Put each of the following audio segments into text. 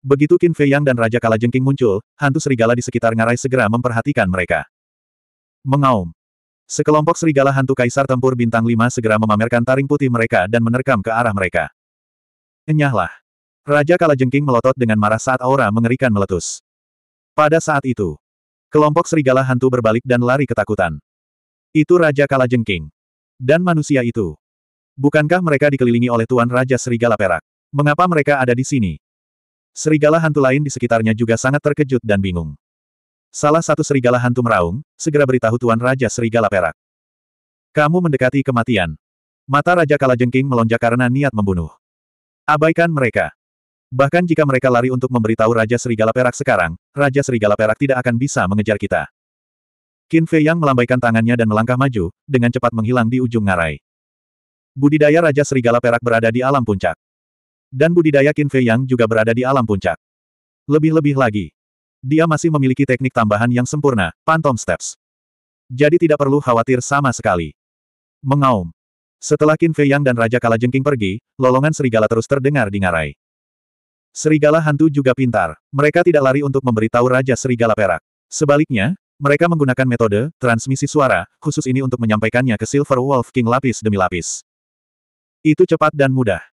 Begitu Qin Fei Yang dan Raja Kalajengking muncul, hantu serigala di sekitar ngarai segera memperhatikan mereka. Mengaum. Sekelompok serigala hantu kaisar tempur bintang 5 segera memamerkan taring putih mereka dan menerkam ke arah mereka. Enyahlah. Raja Kalajengking melotot dengan marah saat aura mengerikan meletus. Pada saat itu, kelompok serigala hantu berbalik dan lari ketakutan. Itu Raja Kalajengking. Dan manusia itu. Bukankah mereka dikelilingi oleh Tuan Raja Serigala Perak? Mengapa mereka ada di sini? Serigala hantu lain di sekitarnya juga sangat terkejut dan bingung. Salah satu serigala hantu meraung, segera beritahu Tuan Raja Serigala Perak. Kamu mendekati kematian. Mata Raja Kalajengking melonjak karena niat membunuh. Abaikan mereka. Bahkan jika mereka lari untuk memberitahu Raja Serigala Perak sekarang, Raja Serigala Perak tidak akan bisa mengejar kita. Qin Fei Yang melambaikan tangannya dan melangkah maju, dengan cepat menghilang di ujung ngarai. Budidaya Raja Serigala Perak berada di alam puncak. Dan budidaya Qin Fei Yang juga berada di alam puncak. Lebih-lebih lagi, dia masih memiliki teknik tambahan yang sempurna, Phantom Steps. Jadi tidak perlu khawatir sama sekali. Mengaum. Setelah Qin Fei Yang dan Raja Kalajengking pergi, lolongan serigala terus terdengar di ngarai. Serigala hantu juga pintar. Mereka tidak lari untuk memberitahu Raja Serigala Perak. Sebaliknya, mereka menggunakan metode transmisi suara, khusus ini untuk menyampaikannya ke Silver Wolf King lapis demi lapis. Itu cepat dan mudah.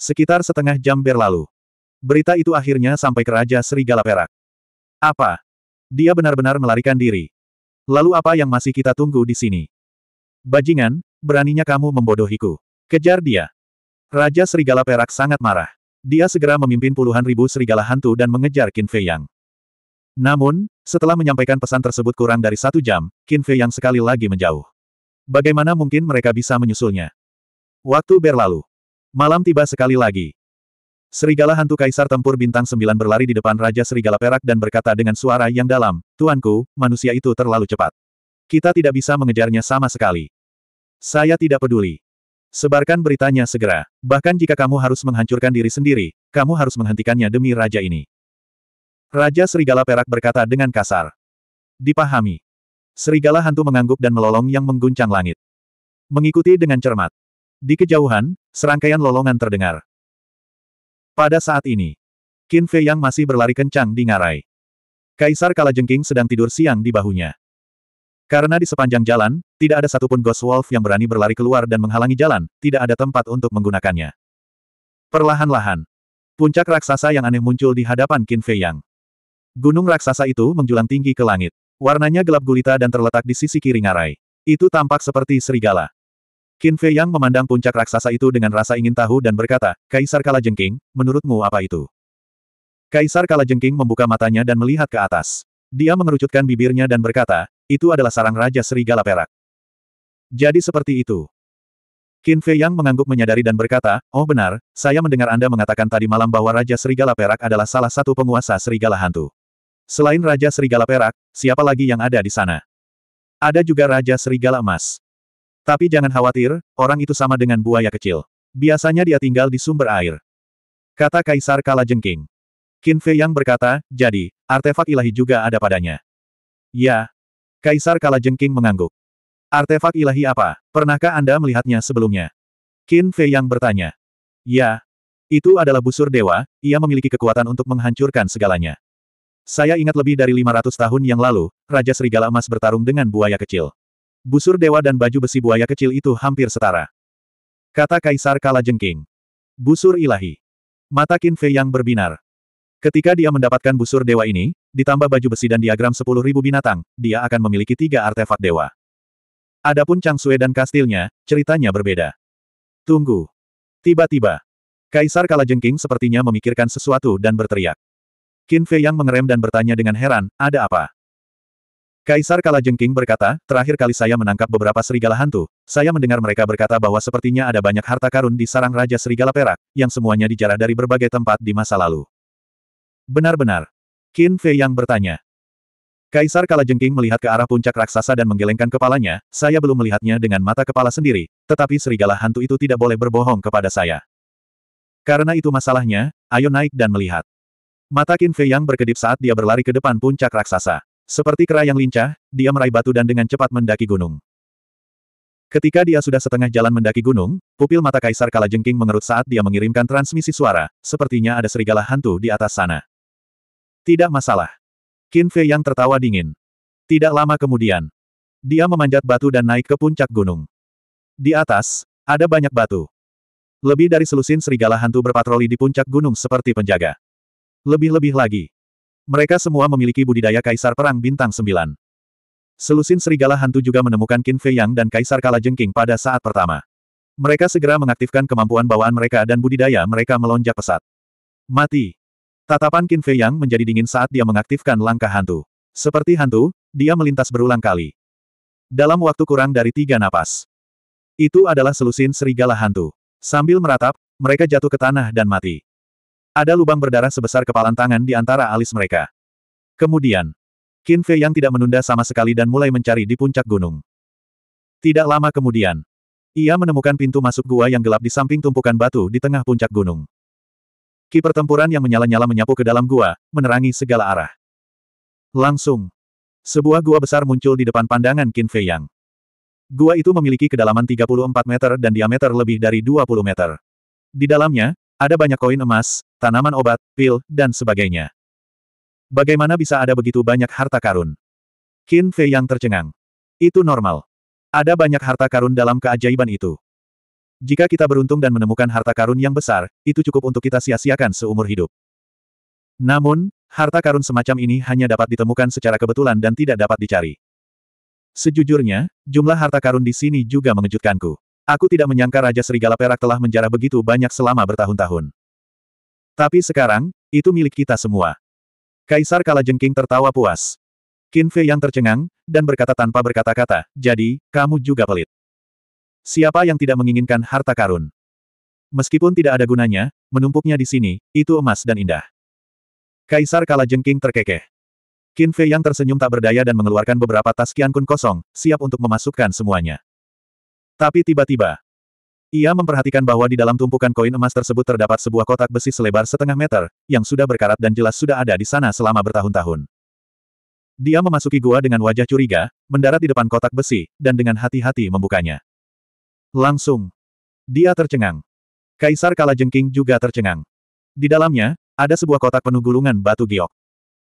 Sekitar setengah jam berlalu. Berita itu akhirnya sampai ke Raja Serigala Perak. Apa? Dia benar-benar melarikan diri. Lalu apa yang masih kita tunggu di sini? Bajingan, beraninya kamu membodohiku. Kejar dia. Raja Serigala Perak sangat marah. Dia segera memimpin puluhan ribu serigala hantu dan mengejar Qin Fei Yang. Namun, setelah menyampaikan pesan tersebut kurang dari satu jam, Qin Fei Yang sekali lagi menjauh. Bagaimana mungkin mereka bisa menyusulnya? Waktu berlalu. Malam tiba sekali lagi. Serigala hantu kaisar tempur bintang sembilan berlari di depan Raja Serigala Perak dan berkata dengan suara yang dalam, Tuanku, manusia itu terlalu cepat. Kita tidak bisa mengejarnya sama sekali. Saya tidak peduli. Sebarkan beritanya segera. Bahkan jika kamu harus menghancurkan diri sendiri, kamu harus menghentikannya demi raja ini. Raja Serigala Perak berkata dengan kasar. Dipahami. Serigala hantu mengangguk dan melolong yang mengguncang langit. Mengikuti dengan cermat. Di kejauhan, serangkaian lolongan terdengar. Pada saat ini, Qin Fei yang masih berlari kencang di ngarai. Kaisar Kalajengking sedang tidur siang di bahunya. Karena di sepanjang jalan, tidak ada satupun Ghost Wolf yang berani berlari keluar dan menghalangi jalan, tidak ada tempat untuk menggunakannya. Perlahan-lahan, puncak raksasa yang aneh muncul di hadapan Qin Fei Yang. Gunung raksasa itu menjulang tinggi ke langit. Warnanya gelap gulita dan terletak di sisi kiri ngarai. Itu tampak seperti serigala. Qin Fei Yang memandang puncak raksasa itu dengan rasa ingin tahu dan berkata, Kaisar Kala Jengking, menurutmu apa itu? Kaisar Kala Jengking membuka matanya dan melihat ke atas. Dia mengerucutkan bibirnya dan berkata, itu adalah sarang Raja Serigala Perak. Jadi seperti itu. Qin Fei Yang mengangguk menyadari dan berkata, Oh benar, saya mendengar Anda mengatakan tadi malam bahwa Raja Serigala Perak adalah salah satu penguasa Serigala Hantu. Selain Raja Serigala Perak, siapa lagi yang ada di sana? Ada juga Raja Serigala Emas. Tapi jangan khawatir, orang itu sama dengan buaya kecil. Biasanya dia tinggal di sumber air. Kata Kaisar Kala Jengking. Qin Fei Yang berkata, jadi, artefak ilahi juga ada padanya. Ya. Kaisar Kala Jengking mengangguk. Artefak ilahi apa? Pernahkah Anda melihatnya sebelumnya? Qin Fei Yang bertanya. Ya. Itu adalah busur dewa, ia memiliki kekuatan untuk menghancurkan segalanya. Saya ingat lebih dari 500 tahun yang lalu, Raja Serigala Emas bertarung dengan buaya kecil. Busur dewa dan baju besi buaya kecil itu hampir setara. Kata Kaisar Kala Jengking. Busur ilahi. Mata Qin Fei yang berbinar. Ketika dia mendapatkan busur dewa ini, ditambah baju besi dan diagram 10.000 binatang, dia akan memiliki tiga artefak dewa. Adapun Chang Sue dan kastilnya, ceritanya berbeda. Tunggu. Tiba-tiba, Kaisar Kalajengking sepertinya memikirkan sesuatu dan berteriak. Qin Fei yang mengerem dan bertanya dengan heran, ada apa? Kaisar Kalajengking berkata, terakhir kali saya menangkap beberapa serigala hantu, saya mendengar mereka berkata bahwa sepertinya ada banyak harta karun di sarang Raja Serigala Perak, yang semuanya dijarah dari berbagai tempat di masa lalu. Benar-benar. Qin Fei yang bertanya. Kaisar Kalajengking melihat ke arah puncak raksasa dan menggelengkan kepalanya, saya belum melihatnya dengan mata kepala sendiri, tetapi serigala hantu itu tidak boleh berbohong kepada saya. Karena itu masalahnya, ayo naik dan melihat. Mata Qin Fei yang berkedip saat dia berlari ke depan puncak raksasa. Seperti kera yang lincah, dia meraih batu dan dengan cepat mendaki gunung. Ketika dia sudah setengah jalan mendaki gunung, pupil mata Kaisar Kalajengking mengerut saat dia mengirimkan transmisi suara, sepertinya ada serigala hantu di atas sana. Tidak masalah. Qin Fei yang tertawa dingin. Tidak lama kemudian, dia memanjat batu dan naik ke puncak gunung. Di atas, ada banyak batu. Lebih dari selusin serigala hantu berpatroli di puncak gunung seperti penjaga. Lebih-lebih lagi, mereka semua memiliki budidaya Kaisar Perang Bintang Sembilan. Selusin serigala hantu juga menemukan Qin Fei Yang dan Kaisar Kala Jengking pada saat pertama. Mereka segera mengaktifkan kemampuan bawaan mereka dan budidaya mereka melonjak pesat. Mati. Tatapan Qin Fei Yang menjadi dingin saat dia mengaktifkan langkah hantu. Seperti hantu, dia melintas berulang kali. Dalam waktu kurang dari tiga napas. Itu adalah selusin serigala hantu. Sambil meratap, mereka jatuh ke tanah dan mati. Ada lubang berdarah sebesar kepalan tangan di antara alis mereka. Kemudian, Qin Fei yang tidak menunda sama sekali dan mulai mencari di puncak gunung. Tidak lama kemudian, ia menemukan pintu masuk gua yang gelap di samping tumpukan batu di tengah puncak gunung. Ki pertempuran yang menyala-nyala menyapu ke dalam gua, menerangi segala arah. Langsung, sebuah gua besar muncul di depan pandangan Qin Fei Yang. Gua itu memiliki kedalaman 34 meter dan diameter lebih dari 20 meter. Di dalamnya, ada banyak koin emas, tanaman obat, pil, dan sebagainya. Bagaimana bisa ada begitu banyak harta karun? Qin Fei yang tercengang. Itu normal. Ada banyak harta karun dalam keajaiban itu. Jika kita beruntung dan menemukan harta karun yang besar, itu cukup untuk kita sia-siakan seumur hidup. Namun, harta karun semacam ini hanya dapat ditemukan secara kebetulan dan tidak dapat dicari. Sejujurnya, jumlah harta karun di sini juga mengejutkanku. Aku tidak menyangka Raja Serigala Perak telah menjarah begitu banyak selama bertahun-tahun. Tapi sekarang, itu milik kita semua. Kaisar Kalajengking tertawa puas. Qin Fei yang tercengang, dan berkata tanpa berkata-kata, jadi, kamu juga pelit. Siapa yang tidak menginginkan harta karun? Meskipun tidak ada gunanya, menumpuknya di sini, itu emas dan indah. Kaisar Kalajengking terkekeh. Qin Fei yang tersenyum tak berdaya dan mengeluarkan beberapa tas kian Kun kosong, siap untuk memasukkan semuanya. Tapi tiba-tiba, ia memperhatikan bahwa di dalam tumpukan koin emas tersebut terdapat sebuah kotak besi selebar setengah meter, yang sudah berkarat dan jelas sudah ada di sana selama bertahun-tahun. Dia memasuki gua dengan wajah curiga, mendarat di depan kotak besi, dan dengan hati-hati membukanya. Langsung. Dia tercengang. Kaisar Kalajengking juga tercengang. Di dalamnya, ada sebuah kotak penuh gulungan batu giok.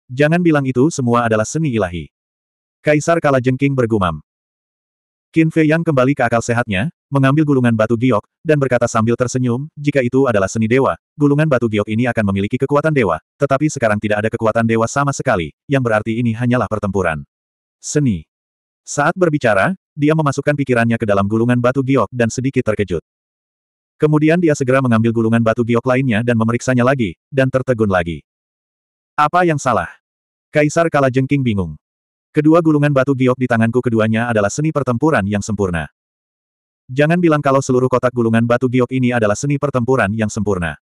Jangan bilang itu semua adalah seni ilahi. Kaisar Kalajengking bergumam. Qin Fei yang kembali ke akal sehatnya, mengambil gulungan batu giok, dan berkata sambil tersenyum, jika itu adalah seni dewa, gulungan batu giok ini akan memiliki kekuatan dewa, tetapi sekarang tidak ada kekuatan dewa sama sekali, yang berarti ini hanyalah pertempuran. Seni. Saat berbicara, dia memasukkan pikirannya ke dalam gulungan batu giok dan sedikit terkejut. Kemudian dia segera mengambil gulungan batu giok lainnya dan memeriksanya lagi, dan tertegun lagi. Apa yang salah? Kaisar Kalajengking bingung. Kedua gulungan batu giok di tanganku keduanya adalah seni pertempuran yang sempurna. Jangan bilang kalau seluruh kotak gulungan batu giok ini adalah seni pertempuran yang sempurna.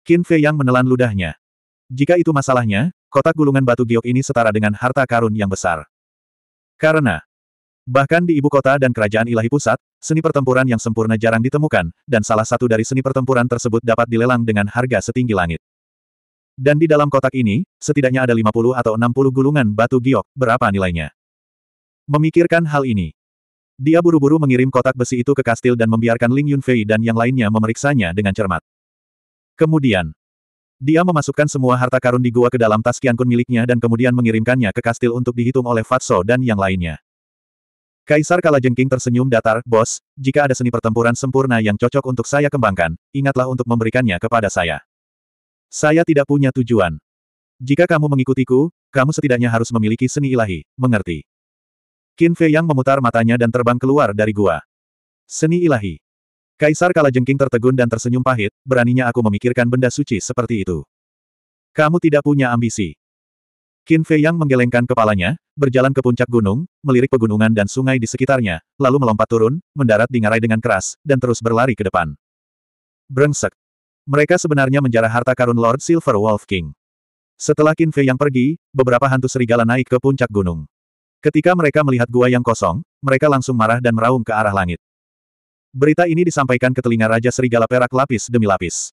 Qin Fei yang menelan ludahnya. Jika itu masalahnya, kotak gulungan batu giok ini setara dengan harta karun yang besar. Karena, bahkan di ibu kota dan kerajaan ilahi pusat, seni pertempuran yang sempurna jarang ditemukan, dan salah satu dari seni pertempuran tersebut dapat dilelang dengan harga setinggi langit. Dan di dalam kotak ini, setidaknya ada 50 atau 60 gulungan batu giok, berapa nilainya? Memikirkan hal ini, dia buru-buru mengirim kotak besi itu ke kastil dan membiarkan Ling Yunfei dan yang lainnya memeriksanya dengan cermat. Kemudian, dia memasukkan semua harta karun di gua ke dalam tas Kun miliknya dan kemudian mengirimkannya ke kastil untuk dihitung oleh Fatso dan yang lainnya. Kaisar Kalajengking tersenyum datar, Bos, jika ada seni pertempuran sempurna yang cocok untuk saya kembangkan, ingatlah untuk memberikannya kepada saya. Saya tidak punya tujuan. Jika kamu mengikutiku, kamu setidaknya harus memiliki seni ilahi, mengerti? Qin Fei Yang memutar matanya dan terbang keluar dari gua. Seni ilahi. Kaisar Kalajengking tertegun dan tersenyum pahit, beraninya aku memikirkan benda suci seperti itu. Kamu tidak punya ambisi. Qin Fei Yang menggelengkan kepalanya, berjalan ke puncak gunung, melirik pegunungan dan sungai di sekitarnya, lalu melompat turun, mendarat di ngarai dengan keras, dan terus berlari ke depan. Brengsek. Mereka sebenarnya menjarah harta karun Lord Silver Wolf King. Setelah Qin Fei yang pergi, beberapa hantu serigala naik ke puncak gunung. Ketika mereka melihat gua yang kosong, mereka langsung marah dan meraung ke arah langit. Berita ini disampaikan ke telinga Raja Serigala Perak lapis demi lapis.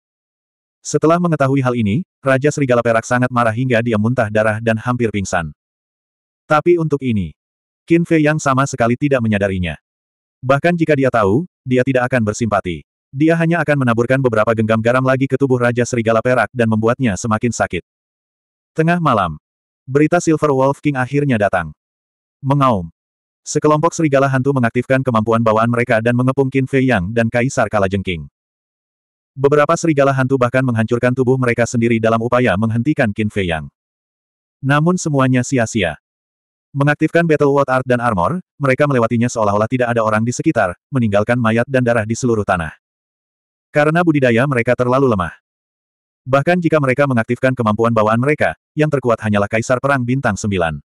Setelah mengetahui hal ini, Raja Serigala Perak sangat marah hingga dia muntah darah dan hampir pingsan. Tapi untuk ini, Qin Fei yang sama sekali tidak menyadarinya. Bahkan jika dia tahu, dia tidak akan bersimpati. Dia hanya akan menaburkan beberapa genggam garam lagi ke tubuh Raja Serigala Perak dan membuatnya semakin sakit. Tengah malam. Berita Silver Wolf King akhirnya datang. Mengaum. Sekelompok serigala hantu mengaktifkan kemampuan bawaan mereka dan mengepung Qin Fei Yang dan Kaisar Kalajengking. Beberapa serigala hantu bahkan menghancurkan tubuh mereka sendiri dalam upaya menghentikan Qin Fei Yang. Namun semuanya sia-sia. Mengaktifkan Battle World Art dan Armor, mereka melewatinya seolah-olah tidak ada orang di sekitar, meninggalkan mayat dan darah di seluruh tanah. Karena budidaya mereka terlalu lemah. Bahkan jika mereka mengaktifkan kemampuan bawaan mereka, yang terkuat hanyalah Kaisar Perang Bintang 9.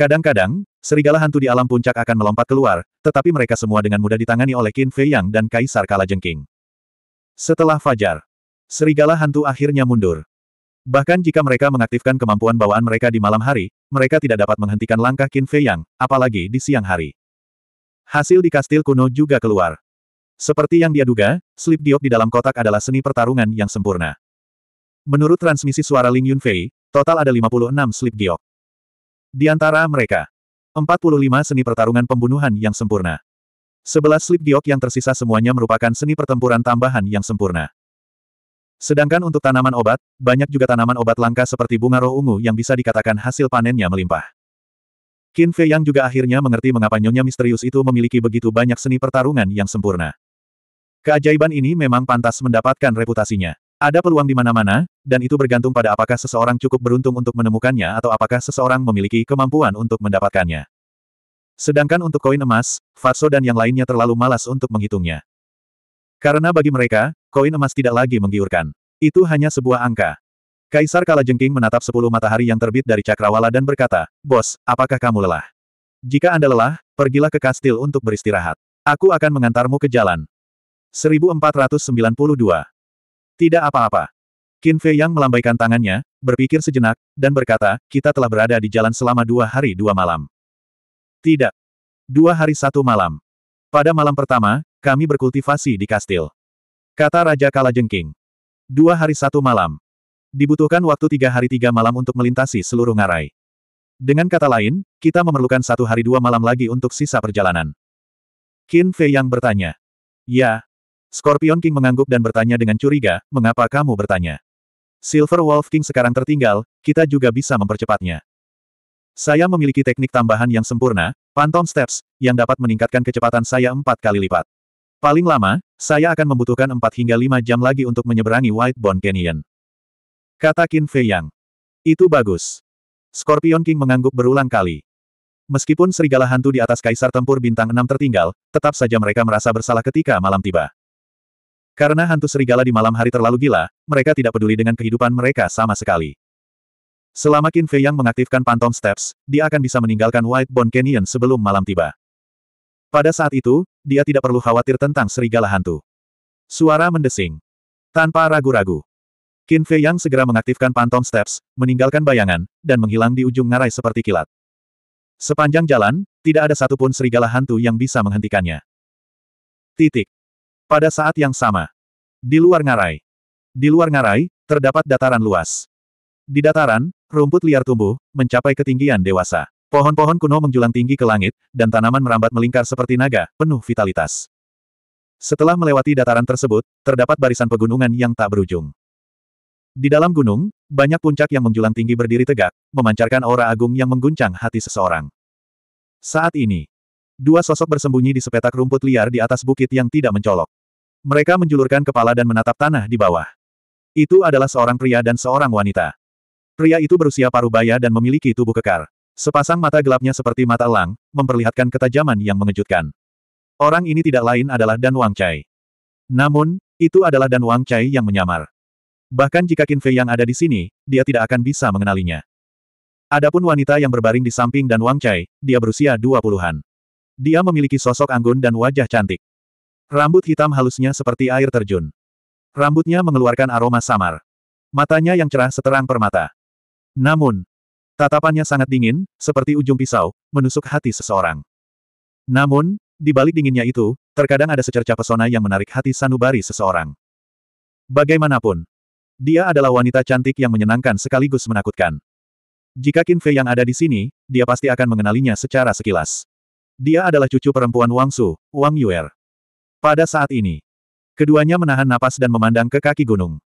Kadang-kadang, serigala hantu di alam puncak akan melompat keluar, tetapi mereka semua dengan mudah ditangani oleh Qin Fei Yang dan Kaisar Kalajengking. Setelah fajar, serigala hantu akhirnya mundur. Bahkan jika mereka mengaktifkan kemampuan bawaan mereka di malam hari, mereka tidak dapat menghentikan langkah Qin Fei Yang, apalagi di siang hari. Hasil di kastil kuno juga keluar. Seperti yang dia duga, slip diop di dalam kotak adalah seni pertarungan yang sempurna. Menurut transmisi suara Ling Yunfei, total ada 56 slip diop. Di antara mereka, 45 seni pertarungan pembunuhan yang sempurna. 11 slip diok yang tersisa semuanya merupakan seni pertempuran tambahan yang sempurna. Sedangkan untuk tanaman obat, banyak juga tanaman obat langka seperti bunga roh ungu yang bisa dikatakan hasil panennya melimpah. Qin Fei yang juga akhirnya mengerti mengapa nyonya misterius itu memiliki begitu banyak seni pertarungan yang sempurna. Keajaiban ini memang pantas mendapatkan reputasinya. Ada peluang di mana-mana, dan itu bergantung pada apakah seseorang cukup beruntung untuk menemukannya atau apakah seseorang memiliki kemampuan untuk mendapatkannya. Sedangkan untuk koin emas, Fatso dan yang lainnya terlalu malas untuk menghitungnya. Karena bagi mereka, koin emas tidak lagi menggiurkan. Itu hanya sebuah angka. Kaisar Kalajengking menatap sepuluh matahari yang terbit dari cakrawala dan berkata, Bos, apakah kamu lelah? Jika Anda lelah, pergilah ke kastil untuk beristirahat. Aku akan mengantarmu ke jalan. 1492 tidak apa-apa. Qin Fei yang melambaikan tangannya, berpikir sejenak, dan berkata, kita telah berada di jalan selama dua hari dua malam. Tidak. Dua hari satu malam. Pada malam pertama, kami berkultivasi di kastil. Kata Raja Kalajengking. Dua hari satu malam. Dibutuhkan waktu tiga hari tiga malam untuk melintasi seluruh ngarai. Dengan kata lain, kita memerlukan satu hari dua malam lagi untuk sisa perjalanan. Qin Fei yang bertanya. Ya, Scorpion King mengangguk dan bertanya dengan curiga, mengapa kamu bertanya? Silver Wolf King sekarang tertinggal, kita juga bisa mempercepatnya. Saya memiliki teknik tambahan yang sempurna, Phantom Steps, yang dapat meningkatkan kecepatan saya empat kali lipat. Paling lama, saya akan membutuhkan empat hingga lima jam lagi untuk menyeberangi White Bone Canyon. Kata Qin Fei Yang. Itu bagus. Scorpion King mengangguk berulang kali. Meskipun serigala hantu di atas kaisar tempur bintang Enam tertinggal, tetap saja mereka merasa bersalah ketika malam tiba. Karena hantu serigala di malam hari terlalu gila, mereka tidak peduli dengan kehidupan mereka sama sekali. Selama Qin Fei yang mengaktifkan Phantom Steps, dia akan bisa meninggalkan White Bone Canyon sebelum malam tiba. Pada saat itu, dia tidak perlu khawatir tentang serigala hantu. Suara mendesing. Tanpa ragu-ragu. Qin Fei yang segera mengaktifkan Phantom Steps, meninggalkan bayangan, dan menghilang di ujung ngarai seperti kilat. Sepanjang jalan, tidak ada satupun serigala hantu yang bisa menghentikannya. Titik. Pada saat yang sama, di luar ngarai. Di luar ngarai, terdapat dataran luas. Di dataran, rumput liar tumbuh, mencapai ketinggian dewasa. Pohon-pohon kuno menjulang tinggi ke langit, dan tanaman merambat melingkar seperti naga, penuh vitalitas. Setelah melewati dataran tersebut, terdapat barisan pegunungan yang tak berujung. Di dalam gunung, banyak puncak yang menjulang tinggi berdiri tegak, memancarkan aura agung yang mengguncang hati seseorang. Saat ini, dua sosok bersembunyi di sepetak rumput liar di atas bukit yang tidak mencolok. Mereka menjulurkan kepala dan menatap tanah di bawah. Itu adalah seorang pria dan seorang wanita. Pria itu berusia paruh baya dan memiliki tubuh kekar. Sepasang mata gelapnya seperti mata elang, memperlihatkan ketajaman yang mengejutkan. Orang ini tidak lain adalah Dan Wang Chai. Namun, itu adalah Dan Wang Chai yang menyamar. Bahkan jika Qin Fei yang ada di sini, dia tidak akan bisa mengenalinya. Adapun wanita yang berbaring di samping Dan Wang Chai, dia berusia dua puluhan. Dia memiliki sosok anggun dan wajah cantik. Rambut hitam halusnya seperti air terjun. Rambutnya mengeluarkan aroma samar. Matanya yang cerah seterang permata. Namun, tatapannya sangat dingin, seperti ujung pisau, menusuk hati seseorang. Namun, di balik dinginnya itu, terkadang ada secerca pesona yang menarik hati sanubari seseorang. Bagaimanapun, dia adalah wanita cantik yang menyenangkan sekaligus menakutkan. Jika Qin Fei yang ada di sini, dia pasti akan mengenalinya secara sekilas. Dia adalah cucu perempuan Wang Su, Wang Yuer. Pada saat ini, keduanya menahan napas dan memandang ke kaki gunung.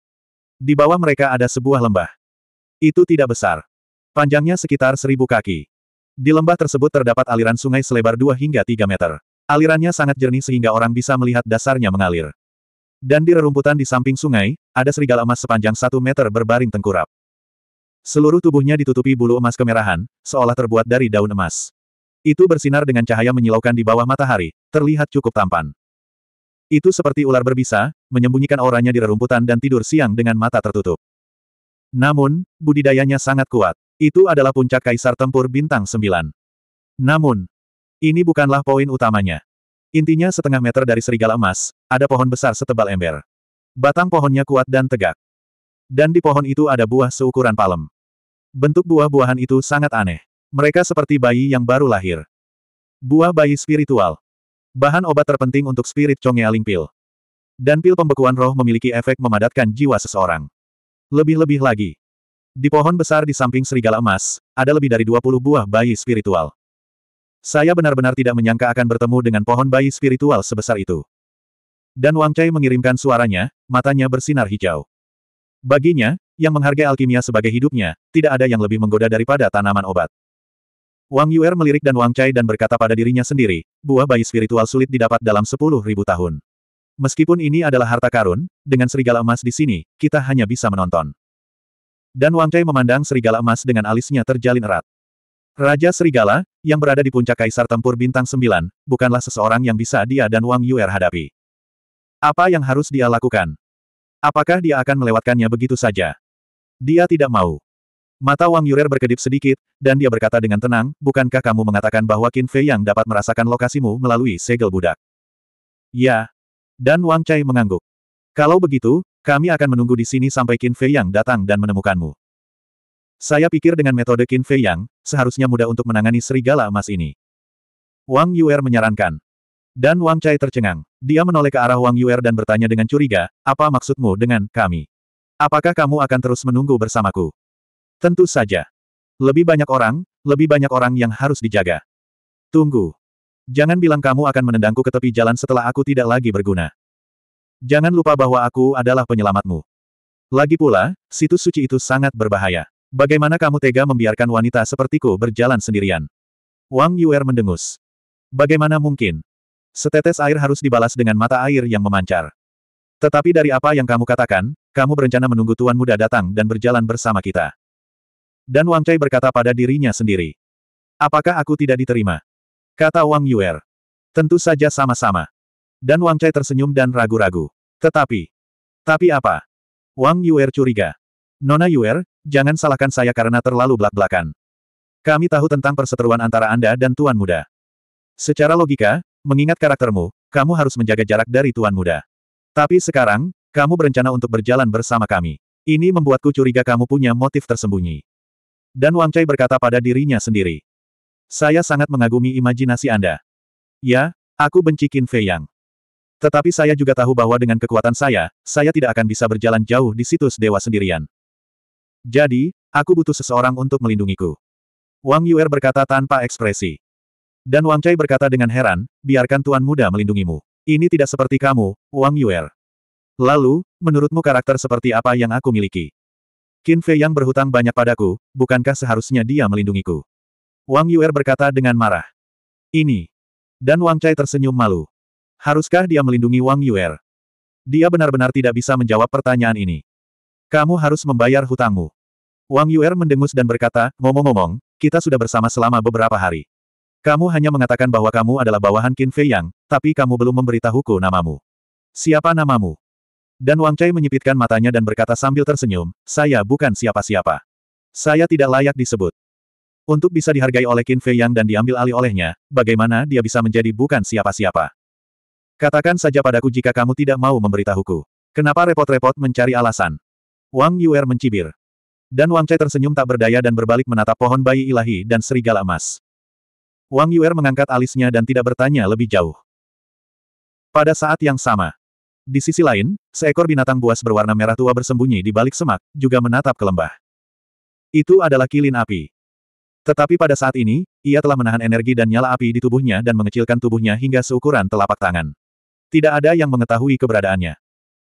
Di bawah mereka ada sebuah lembah. Itu tidak besar. Panjangnya sekitar seribu kaki. Di lembah tersebut terdapat aliran sungai selebar dua hingga tiga meter. Alirannya sangat jernih sehingga orang bisa melihat dasarnya mengalir. Dan di rerumputan di samping sungai, ada serigala emas sepanjang satu meter berbaring tengkurap. Seluruh tubuhnya ditutupi bulu emas kemerahan, seolah terbuat dari daun emas. Itu bersinar dengan cahaya menyilaukan di bawah matahari, terlihat cukup tampan. Itu seperti ular berbisa, menyembunyikan auranya di rerumputan dan tidur siang dengan mata tertutup. Namun, budidayanya sangat kuat. Itu adalah puncak kaisar tempur bintang 9. Namun, ini bukanlah poin utamanya. Intinya setengah meter dari serigala emas, ada pohon besar setebal ember. Batang pohonnya kuat dan tegak. Dan di pohon itu ada buah seukuran palem. Bentuk buah-buahan itu sangat aneh. Mereka seperti bayi yang baru lahir. Buah bayi spiritual. Bahan obat terpenting untuk spirit Chongyaling Pil. Dan pil pembekuan roh memiliki efek memadatkan jiwa seseorang. Lebih-lebih lagi. Di pohon besar di samping serigala emas, ada lebih dari 20 buah bayi spiritual. Saya benar-benar tidak menyangka akan bertemu dengan pohon bayi spiritual sebesar itu. Dan Wang Chai mengirimkan suaranya, matanya bersinar hijau. Baginya, yang menghargai alkimia sebagai hidupnya, tidak ada yang lebih menggoda daripada tanaman obat. Wang Yuer melirik dan Wang Chai dan berkata pada dirinya sendiri, buah bayi spiritual sulit didapat dalam sepuluh ribu tahun. Meskipun ini adalah harta karun, dengan serigala emas di sini, kita hanya bisa menonton. Dan Wang Chai memandang serigala emas dengan alisnya terjalin erat. Raja Serigala, yang berada di puncak Kaisar Tempur Bintang 9, bukanlah seseorang yang bisa dia dan Wang Yuer hadapi. Apa yang harus dia lakukan? Apakah dia akan melewatkannya begitu saja? Dia tidak mau. Mata Wang Yurer berkedip sedikit, dan dia berkata dengan tenang, bukankah kamu mengatakan bahwa Qin Fei yang dapat merasakan lokasimu melalui segel budak? Ya. Dan Wang Chai mengangguk. Kalau begitu, kami akan menunggu di sini sampai Qin Fei yang datang dan menemukanmu. Saya pikir dengan metode Qin Fei yang, seharusnya mudah untuk menangani serigala emas ini. Wang Yuer menyarankan. Dan Wang Chai tercengang. Dia menoleh ke arah Wang Yuer dan bertanya dengan curiga, apa maksudmu dengan kami? Apakah kamu akan terus menunggu bersamaku? Tentu saja. Lebih banyak orang, lebih banyak orang yang harus dijaga. Tunggu. Jangan bilang kamu akan menendangku ke tepi jalan setelah aku tidak lagi berguna. Jangan lupa bahwa aku adalah penyelamatmu. Lagi pula, situs suci itu sangat berbahaya. Bagaimana kamu tega membiarkan wanita sepertiku berjalan sendirian? Wang Yuer mendengus. Bagaimana mungkin? Setetes air harus dibalas dengan mata air yang memancar. Tetapi dari apa yang kamu katakan, kamu berencana menunggu Tuan Muda datang dan berjalan bersama kita. Dan Wang Cai berkata pada dirinya sendiri. Apakah aku tidak diterima? Kata Wang Yuer. Tentu saja sama-sama. Dan Wang Cai tersenyum dan ragu-ragu. Tetapi. Tapi apa? Wang Yuer curiga. Nona Yuer, jangan salahkan saya karena terlalu belak-belakan. Kami tahu tentang perseteruan antara Anda dan Tuan Muda. Secara logika, mengingat karaktermu, kamu harus menjaga jarak dari Tuan Muda. Tapi sekarang, kamu berencana untuk berjalan bersama kami. Ini membuatku curiga kamu punya motif tersembunyi. Dan Wang Chai berkata pada dirinya sendiri. Saya sangat mengagumi imajinasi Anda. Ya, aku benci Qin Fei Yang. Tetapi saya juga tahu bahwa dengan kekuatan saya, saya tidak akan bisa berjalan jauh di situs dewa sendirian. Jadi, aku butuh seseorang untuk melindungiku. Wang Yuer berkata tanpa ekspresi. Dan Wang Chai berkata dengan heran, biarkan Tuan Muda melindungimu. Ini tidak seperti kamu, Wang Yuer. Lalu, menurutmu karakter seperti apa yang aku miliki? Qin Fei yang berhutang banyak padaku, bukankah seharusnya dia melindungiku? Wang Yuer berkata dengan marah. Ini. Dan Wang Chai tersenyum malu. Haruskah dia melindungi Wang Yuer? Dia benar-benar tidak bisa menjawab pertanyaan ini. Kamu harus membayar hutangmu. Wang Yuer mendengus dan berkata, ngomong-ngomong, kita sudah bersama selama beberapa hari. Kamu hanya mengatakan bahwa kamu adalah bawahan Qin Fei Yang, tapi kamu belum memberitahuku namamu. Siapa namamu? Dan Wang Chai menyipitkan matanya dan berkata sambil tersenyum, saya bukan siapa-siapa. Saya tidak layak disebut. Untuk bisa dihargai oleh Qin Fei Yang dan diambil alih olehnya, bagaimana dia bisa menjadi bukan siapa-siapa? Katakan saja padaku jika kamu tidak mau memberitahuku. Kenapa repot-repot mencari alasan? Wang Yuer mencibir. Dan Wang Chai tersenyum tak berdaya dan berbalik menatap pohon bayi ilahi dan serigala emas. Wang Yuer mengangkat alisnya dan tidak bertanya lebih jauh. Pada saat yang sama, di sisi lain, seekor binatang buas berwarna merah tua bersembunyi di balik semak, juga menatap ke lembah. Itu adalah kilin api. Tetapi pada saat ini, ia telah menahan energi dan nyala api di tubuhnya dan mengecilkan tubuhnya hingga seukuran telapak tangan. Tidak ada yang mengetahui keberadaannya.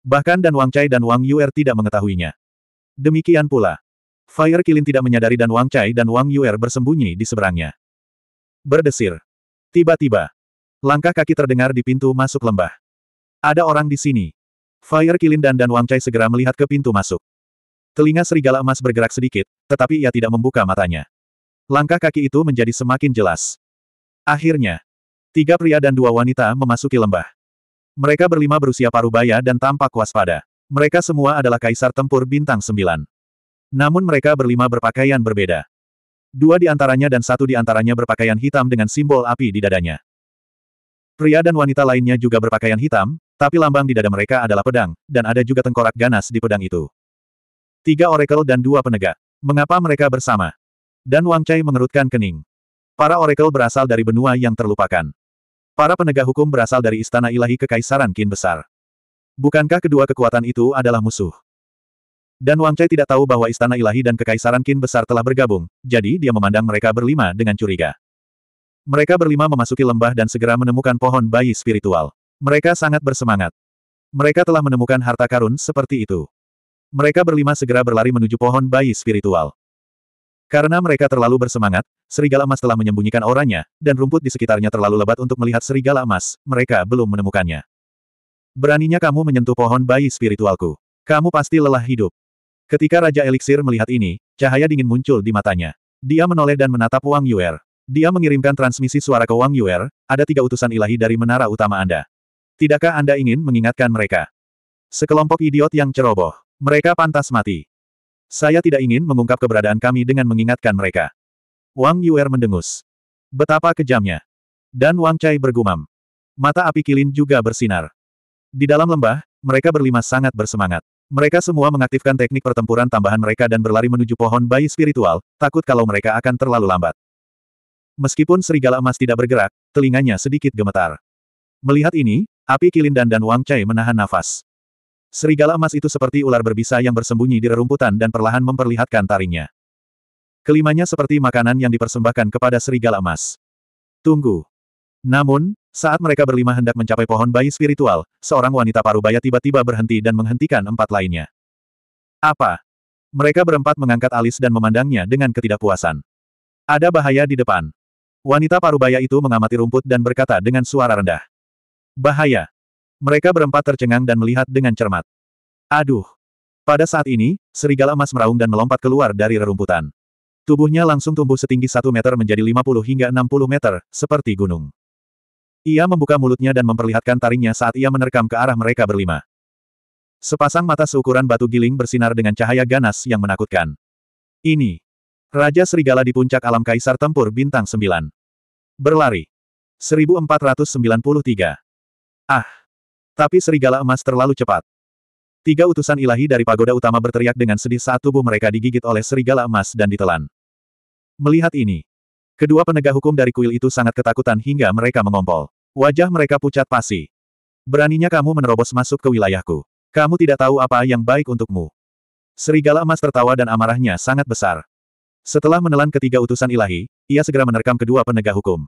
Bahkan Dan Wang Chai dan Wang Yuer tidak mengetahuinya. Demikian pula. Fire Kilin tidak menyadari Dan Wang Chai dan Wang Yuer bersembunyi di seberangnya. Berdesir. Tiba-tiba. Langkah kaki terdengar di pintu masuk lembah. Ada orang di sini. Fire Kilin dan Dan Wang Chai segera melihat ke pintu masuk. Telinga serigala emas bergerak sedikit, tetapi ia tidak membuka matanya. Langkah kaki itu menjadi semakin jelas. Akhirnya, tiga pria dan dua wanita memasuki lembah. Mereka berlima berusia paruh baya dan tampak waspada. Mereka semua adalah kaisar tempur bintang sembilan. Namun mereka berlima berpakaian berbeda. Dua di antaranya dan satu di antaranya berpakaian hitam dengan simbol api di dadanya. Pria dan wanita lainnya juga berpakaian hitam, tapi lambang di dada mereka adalah pedang, dan ada juga tengkorak ganas di pedang itu. Tiga oracle dan dua penegak. Mengapa mereka bersama? Dan Wang Chai mengerutkan kening. Para oracle berasal dari benua yang terlupakan. Para penegak hukum berasal dari istana ilahi kekaisaran Qin Besar. Bukankah kedua kekuatan itu adalah musuh? Dan Wang Chai tidak tahu bahwa istana ilahi dan kekaisaran Qin besar telah bergabung, jadi dia memandang mereka berlima dengan curiga. Mereka berlima memasuki lembah dan segera menemukan pohon bayi spiritual. Mereka sangat bersemangat. Mereka telah menemukan harta karun seperti itu. Mereka berlima segera berlari menuju pohon bayi spiritual. Karena mereka terlalu bersemangat, serigala emas telah menyembunyikan auranya, dan rumput di sekitarnya terlalu lebat untuk melihat serigala emas, mereka belum menemukannya. Beraninya kamu menyentuh pohon bayi spiritualku. Kamu pasti lelah hidup. Ketika Raja Elixir melihat ini, cahaya dingin muncul di matanya. Dia menoleh dan menatap Wang Yuer. Dia mengirimkan transmisi suara ke Wang Yuer, ada tiga utusan ilahi dari menara utama Anda. Tidakkah Anda ingin mengingatkan mereka? Sekelompok idiot yang ceroboh. Mereka pantas mati. Saya tidak ingin mengungkap keberadaan kami dengan mengingatkan mereka. Wang Yuer mendengus. Betapa kejamnya. Dan Wang Chai bergumam. Mata api kilin juga bersinar. Di dalam lembah, mereka berlima sangat bersemangat. Mereka semua mengaktifkan teknik pertempuran tambahan mereka dan berlari menuju pohon bayi spiritual, takut kalau mereka akan terlalu lambat. Meskipun serigala emas tidak bergerak, telinganya sedikit gemetar. Melihat ini, Api Kilindan dan Wang Chai menahan nafas. Serigala emas itu seperti ular berbisa yang bersembunyi di rerumputan dan perlahan memperlihatkan taringnya. Kelimanya seperti makanan yang dipersembahkan kepada serigala emas. Tunggu. Namun, saat mereka berlima hendak mencapai pohon bayi spiritual, seorang wanita parubaya tiba-tiba berhenti dan menghentikan empat lainnya. Apa? Mereka berempat mengangkat alis dan memandangnya dengan ketidakpuasan. Ada bahaya di depan. Wanita parubaya itu mengamati rumput dan berkata dengan suara rendah. Bahaya. Mereka berempat tercengang dan melihat dengan cermat. Aduh. Pada saat ini, serigala emas meraung dan melompat keluar dari rerumputan. Tubuhnya langsung tumbuh setinggi 1 meter menjadi 50 hingga 60 meter, seperti gunung. Ia membuka mulutnya dan memperlihatkan taringnya saat ia menerkam ke arah mereka berlima. Sepasang mata seukuran batu giling bersinar dengan cahaya ganas yang menakutkan. Ini. Raja Serigala di puncak alam Kaisar Tempur Bintang 9. Berlari. 1493. Ah! Tapi serigala emas terlalu cepat. Tiga utusan ilahi dari pagoda utama berteriak dengan sedih saat tubuh mereka digigit oleh serigala emas dan ditelan. Melihat ini, kedua penegak hukum dari kuil itu sangat ketakutan hingga mereka mengompol. Wajah mereka pucat pasi. Beraninya kamu menerobos masuk ke wilayahku. Kamu tidak tahu apa yang baik untukmu. Serigala emas tertawa dan amarahnya sangat besar. Setelah menelan ketiga utusan ilahi, ia segera menerkam kedua penegak hukum.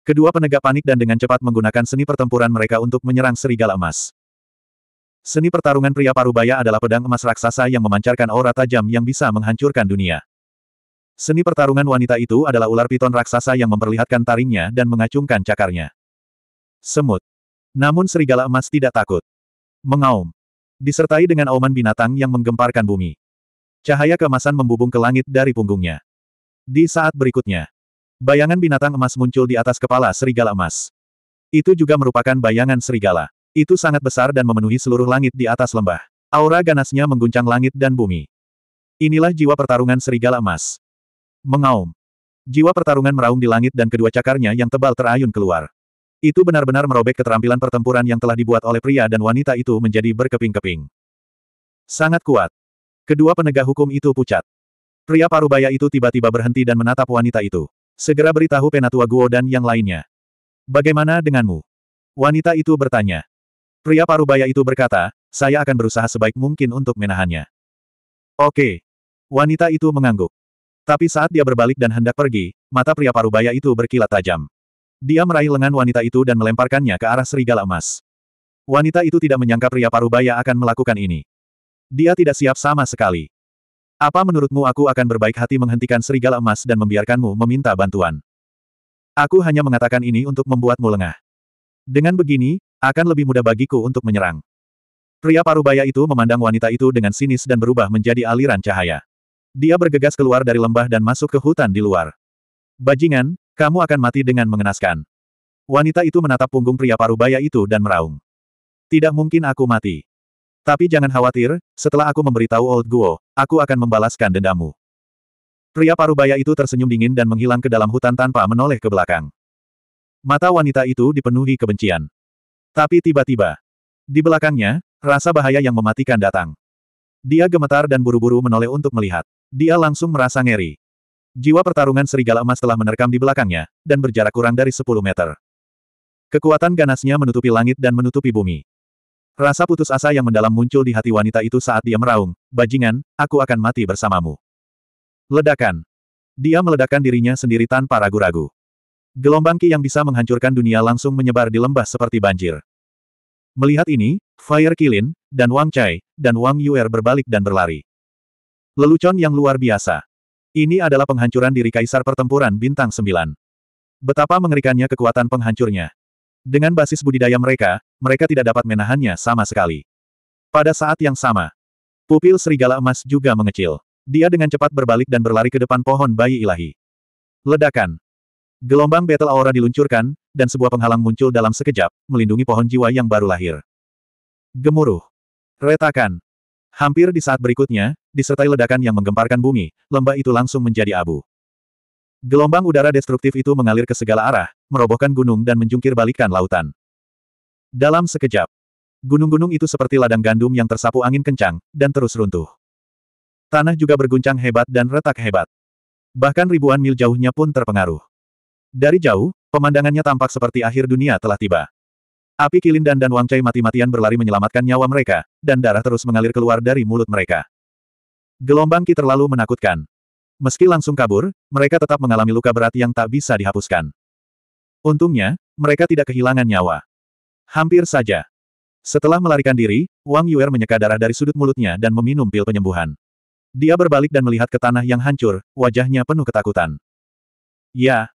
Kedua penegak panik dan dengan cepat menggunakan seni pertempuran mereka untuk menyerang serigala emas. Seni pertarungan pria parubaya adalah pedang emas raksasa yang memancarkan aura tajam yang bisa menghancurkan dunia. Seni pertarungan wanita itu adalah ular piton raksasa yang memperlihatkan taringnya dan mengacungkan cakarnya. Semut. Namun serigala emas tidak takut. Mengaum. Disertai dengan auman binatang yang menggemparkan bumi. Cahaya kemasan membubung ke langit dari punggungnya. Di saat berikutnya, Bayangan binatang emas muncul di atas kepala serigala emas. Itu juga merupakan bayangan serigala. Itu sangat besar dan memenuhi seluruh langit di atas lembah. Aura ganasnya mengguncang langit dan bumi. Inilah jiwa pertarungan serigala emas. Mengaum. Jiwa pertarungan meraung di langit dan kedua cakarnya yang tebal terayun keluar. Itu benar-benar merobek keterampilan pertempuran yang telah dibuat oleh pria dan wanita itu menjadi berkeping-keping. Sangat kuat. Kedua penegak hukum itu pucat. Pria parubaya itu tiba-tiba berhenti dan menatap wanita itu. Segera beritahu Penatua Guo dan yang lainnya. Bagaimana denganmu? Wanita itu bertanya. Pria parubaya itu berkata, saya akan berusaha sebaik mungkin untuk menahannya. Oke. Wanita itu mengangguk. Tapi saat dia berbalik dan hendak pergi, mata pria parubaya itu berkilat tajam. Dia meraih lengan wanita itu dan melemparkannya ke arah serigala emas. Wanita itu tidak menyangka pria parubaya akan melakukan ini. Dia tidak siap sama sekali. Apa menurutmu aku akan berbaik hati menghentikan serigala emas dan membiarkanmu meminta bantuan? Aku hanya mengatakan ini untuk membuatmu lengah. Dengan begini, akan lebih mudah bagiku untuk menyerang. Pria parubaya itu memandang wanita itu dengan sinis dan berubah menjadi aliran cahaya. Dia bergegas keluar dari lembah dan masuk ke hutan di luar. Bajingan, kamu akan mati dengan mengenaskan. Wanita itu menatap punggung pria parubaya itu dan meraung. Tidak mungkin aku mati. Tapi jangan khawatir, setelah aku memberitahu Old Guo, aku akan membalaskan dendammu. Pria parubaya itu tersenyum dingin dan menghilang ke dalam hutan tanpa menoleh ke belakang. Mata wanita itu dipenuhi kebencian. Tapi tiba-tiba, di belakangnya, rasa bahaya yang mematikan datang. Dia gemetar dan buru-buru menoleh untuk melihat. Dia langsung merasa ngeri. Jiwa pertarungan serigala emas telah menerkam di belakangnya, dan berjarak kurang dari 10 meter. Kekuatan ganasnya menutupi langit dan menutupi bumi. Rasa putus asa yang mendalam muncul di hati wanita itu saat dia meraung, bajingan, aku akan mati bersamamu. Ledakan. Dia meledakkan dirinya sendiri tanpa ragu-ragu. Gelombang Ki yang bisa menghancurkan dunia langsung menyebar di lembah seperti banjir. Melihat ini, Fire Kilin, dan Wang Chai, dan Wang Yuer berbalik dan berlari. Lelucon yang luar biasa. Ini adalah penghancuran diri Kaisar Pertempuran Bintang Sembilan. Betapa mengerikannya kekuatan penghancurnya. Dengan basis budidaya mereka, mereka tidak dapat menahannya sama sekali. Pada saat yang sama, pupil serigala emas juga mengecil. Dia dengan cepat berbalik dan berlari ke depan pohon bayi ilahi. Ledakan. Gelombang battle aura diluncurkan, dan sebuah penghalang muncul dalam sekejap, melindungi pohon jiwa yang baru lahir. Gemuruh. Retakan. Hampir di saat berikutnya, disertai ledakan yang menggemparkan bumi, lembah itu langsung menjadi abu. Gelombang udara destruktif itu mengalir ke segala arah, merobohkan gunung dan menjungkir balikan lautan. Dalam sekejap, gunung-gunung itu seperti ladang gandum yang tersapu angin kencang, dan terus runtuh. Tanah juga berguncang hebat dan retak hebat. Bahkan ribuan mil jauhnya pun terpengaruh. Dari jauh, pemandangannya tampak seperti akhir dunia telah tiba. Api kilin dan dan wangcai mati-matian berlari menyelamatkan nyawa mereka, dan darah terus mengalir keluar dari mulut mereka. Gelombang Ki terlalu menakutkan, Meski langsung kabur, mereka tetap mengalami luka berat yang tak bisa dihapuskan. Untungnya, mereka tidak kehilangan nyawa. Hampir saja. Setelah melarikan diri, Wang Yuer menyeka darah dari sudut mulutnya dan meminum pil penyembuhan. Dia berbalik dan melihat ke tanah yang hancur, wajahnya penuh ketakutan. Ya.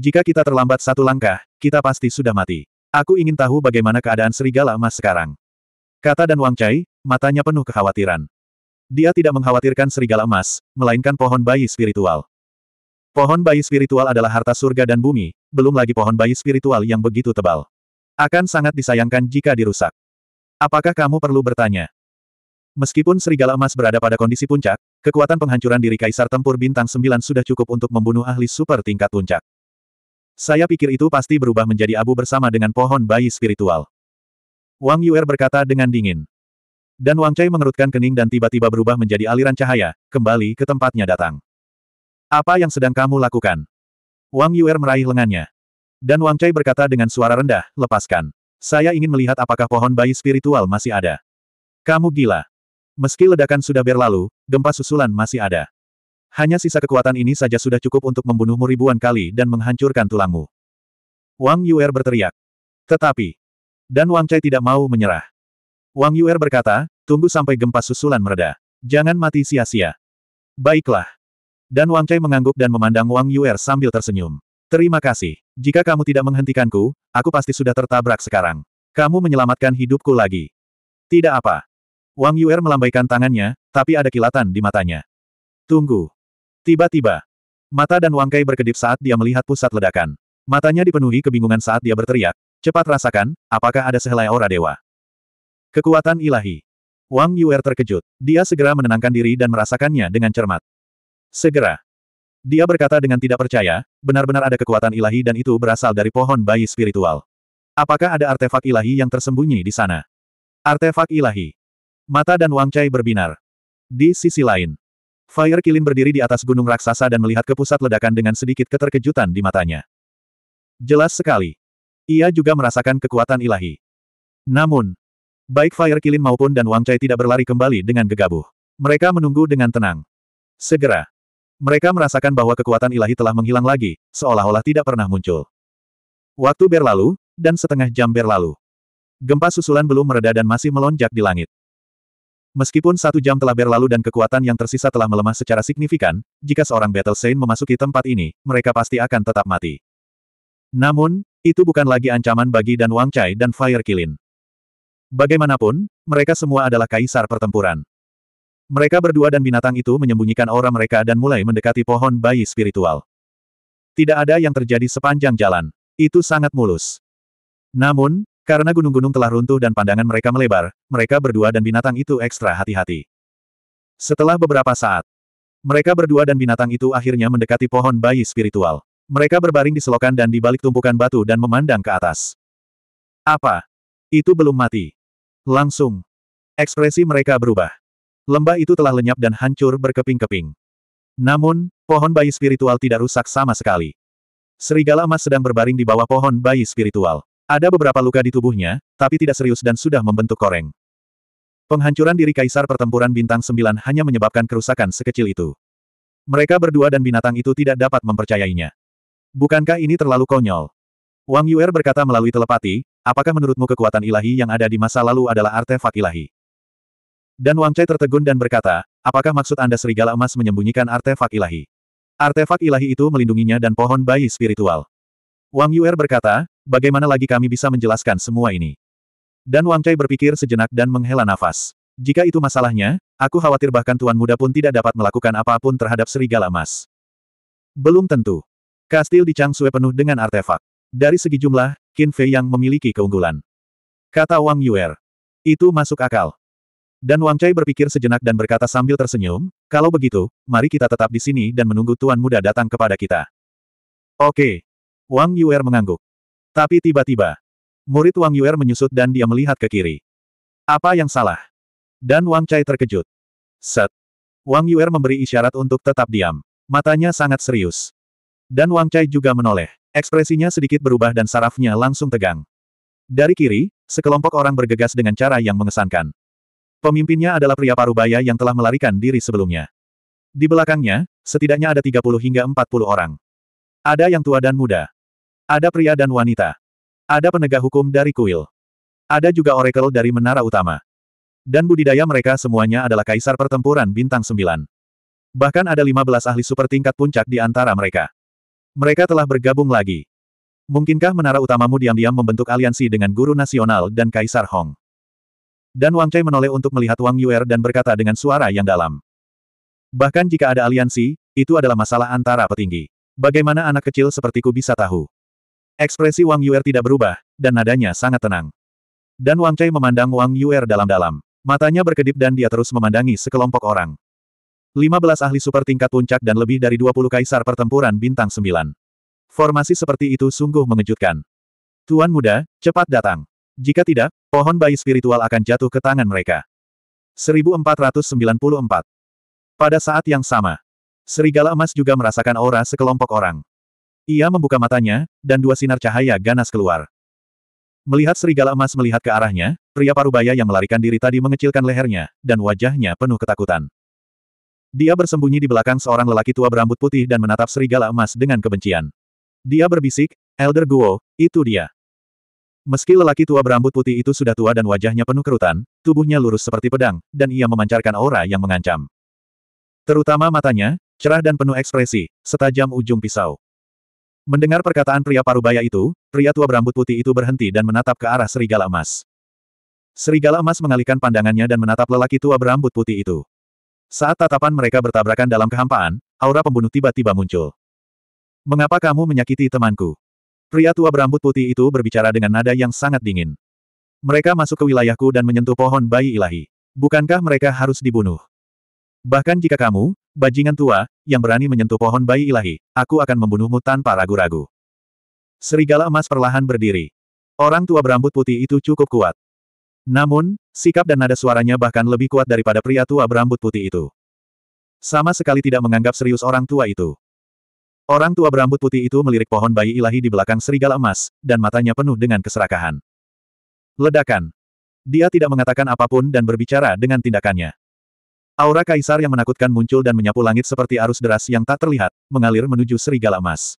Jika kita terlambat satu langkah, kita pasti sudah mati. Aku ingin tahu bagaimana keadaan serigala emas sekarang. Kata dan Wang Chai, matanya penuh kekhawatiran. Dia tidak mengkhawatirkan serigala emas, melainkan pohon bayi spiritual. Pohon bayi spiritual adalah harta surga dan bumi, belum lagi pohon bayi spiritual yang begitu tebal. Akan sangat disayangkan jika dirusak. Apakah kamu perlu bertanya? Meskipun serigala emas berada pada kondisi puncak, kekuatan penghancuran diri Kaisar Tempur Bintang 9 sudah cukup untuk membunuh ahli super tingkat puncak. Saya pikir itu pasti berubah menjadi abu bersama dengan pohon bayi spiritual. Wang Yuer berkata dengan dingin. Dan Wang Cai mengerutkan kening dan tiba-tiba berubah menjadi aliran cahaya, kembali ke tempatnya datang. Apa yang sedang kamu lakukan? Wang Yuer meraih lengannya. Dan Wang Cai berkata dengan suara rendah, lepaskan. Saya ingin melihat apakah pohon bayi spiritual masih ada. Kamu gila. Meski ledakan sudah berlalu, gempa susulan masih ada. Hanya sisa kekuatan ini saja sudah cukup untuk membunuhmu ribuan kali dan menghancurkan tulangmu. Wang Yuer berteriak. Tetapi, dan Wang Cai tidak mau menyerah. Wang Yuer berkata, tunggu sampai gempa susulan mereda. Jangan mati sia-sia. Baiklah. Dan Wang Cai mengangguk dan memandang Wang Yuer sambil tersenyum. Terima kasih. Jika kamu tidak menghentikanku, aku pasti sudah tertabrak sekarang. Kamu menyelamatkan hidupku lagi. Tidak apa. Wang Yuer melambaikan tangannya, tapi ada kilatan di matanya. Tunggu. Tiba-tiba. Mata dan Wang Kai berkedip saat dia melihat pusat ledakan. Matanya dipenuhi kebingungan saat dia berteriak, cepat rasakan, apakah ada sehelai aura dewa. Kekuatan ilahi. Wang Yuer terkejut. Dia segera menenangkan diri dan merasakannya dengan cermat. Segera. Dia berkata dengan tidak percaya, benar-benar ada kekuatan ilahi dan itu berasal dari pohon bayi spiritual. Apakah ada artefak ilahi yang tersembunyi di sana? Artefak ilahi. Mata dan Wang Chai berbinar. Di sisi lain, Fire Kilin berdiri di atas gunung raksasa dan melihat ke pusat ledakan dengan sedikit keterkejutan di matanya. Jelas sekali. Ia juga merasakan kekuatan ilahi. Namun, Baik Fire Kilin maupun dan Wang Chai tidak berlari kembali dengan gegabah. Mereka menunggu dengan tenang. Segera. Mereka merasakan bahwa kekuatan ilahi telah menghilang lagi, seolah-olah tidak pernah muncul. Waktu berlalu, dan setengah jam berlalu. Gempa susulan belum mereda dan masih melonjak di langit. Meskipun satu jam telah berlalu dan kekuatan yang tersisa telah melemah secara signifikan, jika seorang Battle Saint memasuki tempat ini, mereka pasti akan tetap mati. Namun, itu bukan lagi ancaman bagi Dan Wang Chai dan Fire Killin. Bagaimanapun, mereka semua adalah kaisar pertempuran. Mereka berdua dan binatang itu menyembunyikan aura mereka dan mulai mendekati pohon bayi spiritual. Tidak ada yang terjadi sepanjang jalan. Itu sangat mulus. Namun, karena gunung-gunung telah runtuh dan pandangan mereka melebar, mereka berdua dan binatang itu ekstra hati-hati. Setelah beberapa saat, mereka berdua dan binatang itu akhirnya mendekati pohon bayi spiritual. Mereka berbaring di selokan dan di balik tumpukan batu dan memandang ke atas. Apa? Itu belum mati. Langsung. Ekspresi mereka berubah. Lembah itu telah lenyap dan hancur berkeping-keping. Namun, pohon bayi spiritual tidak rusak sama sekali. Serigala emas sedang berbaring di bawah pohon bayi spiritual. Ada beberapa luka di tubuhnya, tapi tidak serius dan sudah membentuk koreng. Penghancuran diri Kaisar Pertempuran Bintang sembilan hanya menyebabkan kerusakan sekecil itu. Mereka berdua dan binatang itu tidak dapat mempercayainya. Bukankah ini terlalu konyol? Wang Yuer berkata melalui telepati, Apakah menurutmu kekuatan ilahi yang ada di masa lalu adalah artefak ilahi? Dan Wang Chai tertegun dan berkata, apakah maksud Anda serigala emas menyembunyikan artefak ilahi? Artefak ilahi itu melindunginya dan pohon bayi spiritual. Wang Yuer berkata, bagaimana lagi kami bisa menjelaskan semua ini? Dan Wang Chai berpikir sejenak dan menghela nafas. Jika itu masalahnya, aku khawatir bahkan tuan muda pun tidak dapat melakukan apapun terhadap serigala emas. Belum tentu. Kastil di Changsue penuh dengan artefak. Dari segi jumlah, Qin Fei yang memiliki keunggulan. Kata Wang Yuer. Itu masuk akal. Dan Wang Cai berpikir sejenak dan berkata sambil tersenyum, kalau begitu, mari kita tetap di sini dan menunggu Tuan Muda datang kepada kita. Oke. Wang Yuer mengangguk. Tapi tiba-tiba, murid Wang Yuer menyusut dan dia melihat ke kiri. Apa yang salah? Dan Wang Cai terkejut. Set. Wang Yuer memberi isyarat untuk tetap diam. Matanya sangat serius. Dan Wang Cai juga menoleh. Ekspresinya sedikit berubah dan sarafnya langsung tegang. Dari kiri, sekelompok orang bergegas dengan cara yang mengesankan. Pemimpinnya adalah pria parubaya yang telah melarikan diri sebelumnya. Di belakangnya, setidaknya ada 30 hingga 40 orang. Ada yang tua dan muda. Ada pria dan wanita. Ada penegak hukum dari kuil. Ada juga oracle dari menara utama. Dan budidaya mereka semuanya adalah kaisar pertempuran bintang sembilan. Bahkan ada 15 ahli super tingkat puncak di antara mereka. Mereka telah bergabung lagi. Mungkinkah menara utamamu diam-diam membentuk aliansi dengan guru nasional dan Kaisar Hong? Dan Wang Chai menoleh untuk melihat Wang Yuer dan berkata dengan suara yang dalam. Bahkan jika ada aliansi, itu adalah masalah antara petinggi. Bagaimana anak kecil sepertiku bisa tahu? Ekspresi Wang Yuer tidak berubah, dan nadanya sangat tenang. Dan Wang Chai memandang Wang Yuer dalam-dalam. Matanya berkedip dan dia terus memandangi sekelompok orang. 15 ahli super tingkat puncak dan lebih dari 20 kaisar pertempuran bintang 9. Formasi seperti itu sungguh mengejutkan. Tuan muda, cepat datang. Jika tidak, pohon bayi spiritual akan jatuh ke tangan mereka. 1494 Pada saat yang sama, serigala emas juga merasakan aura sekelompok orang. Ia membuka matanya, dan dua sinar cahaya ganas keluar. Melihat serigala emas melihat ke arahnya, pria parubaya yang melarikan diri tadi mengecilkan lehernya, dan wajahnya penuh ketakutan. Dia bersembunyi di belakang seorang lelaki tua berambut putih dan menatap serigala emas dengan kebencian. Dia berbisik, Elder Guo, itu dia. Meski lelaki tua berambut putih itu sudah tua dan wajahnya penuh kerutan, tubuhnya lurus seperti pedang, dan ia memancarkan aura yang mengancam. Terutama matanya, cerah dan penuh ekspresi, setajam ujung pisau. Mendengar perkataan pria parubaya itu, pria tua berambut putih itu berhenti dan menatap ke arah serigala emas. Serigala emas mengalihkan pandangannya dan menatap lelaki tua berambut putih itu. Saat tatapan mereka bertabrakan dalam kehampaan, aura pembunuh tiba-tiba muncul. Mengapa kamu menyakiti temanku? Pria tua berambut putih itu berbicara dengan nada yang sangat dingin. Mereka masuk ke wilayahku dan menyentuh pohon bayi ilahi. Bukankah mereka harus dibunuh? Bahkan jika kamu, bajingan tua, yang berani menyentuh pohon bayi ilahi, aku akan membunuhmu tanpa ragu-ragu. Serigala emas perlahan berdiri. Orang tua berambut putih itu cukup kuat. Namun, sikap dan nada suaranya bahkan lebih kuat daripada pria tua berambut putih itu. Sama sekali tidak menganggap serius orang tua itu. Orang tua berambut putih itu melirik pohon bayi ilahi di belakang serigala emas, dan matanya penuh dengan keserakahan. Ledakan. Dia tidak mengatakan apapun dan berbicara dengan tindakannya. Aura kaisar yang menakutkan muncul dan menyapu langit seperti arus deras yang tak terlihat, mengalir menuju serigala emas.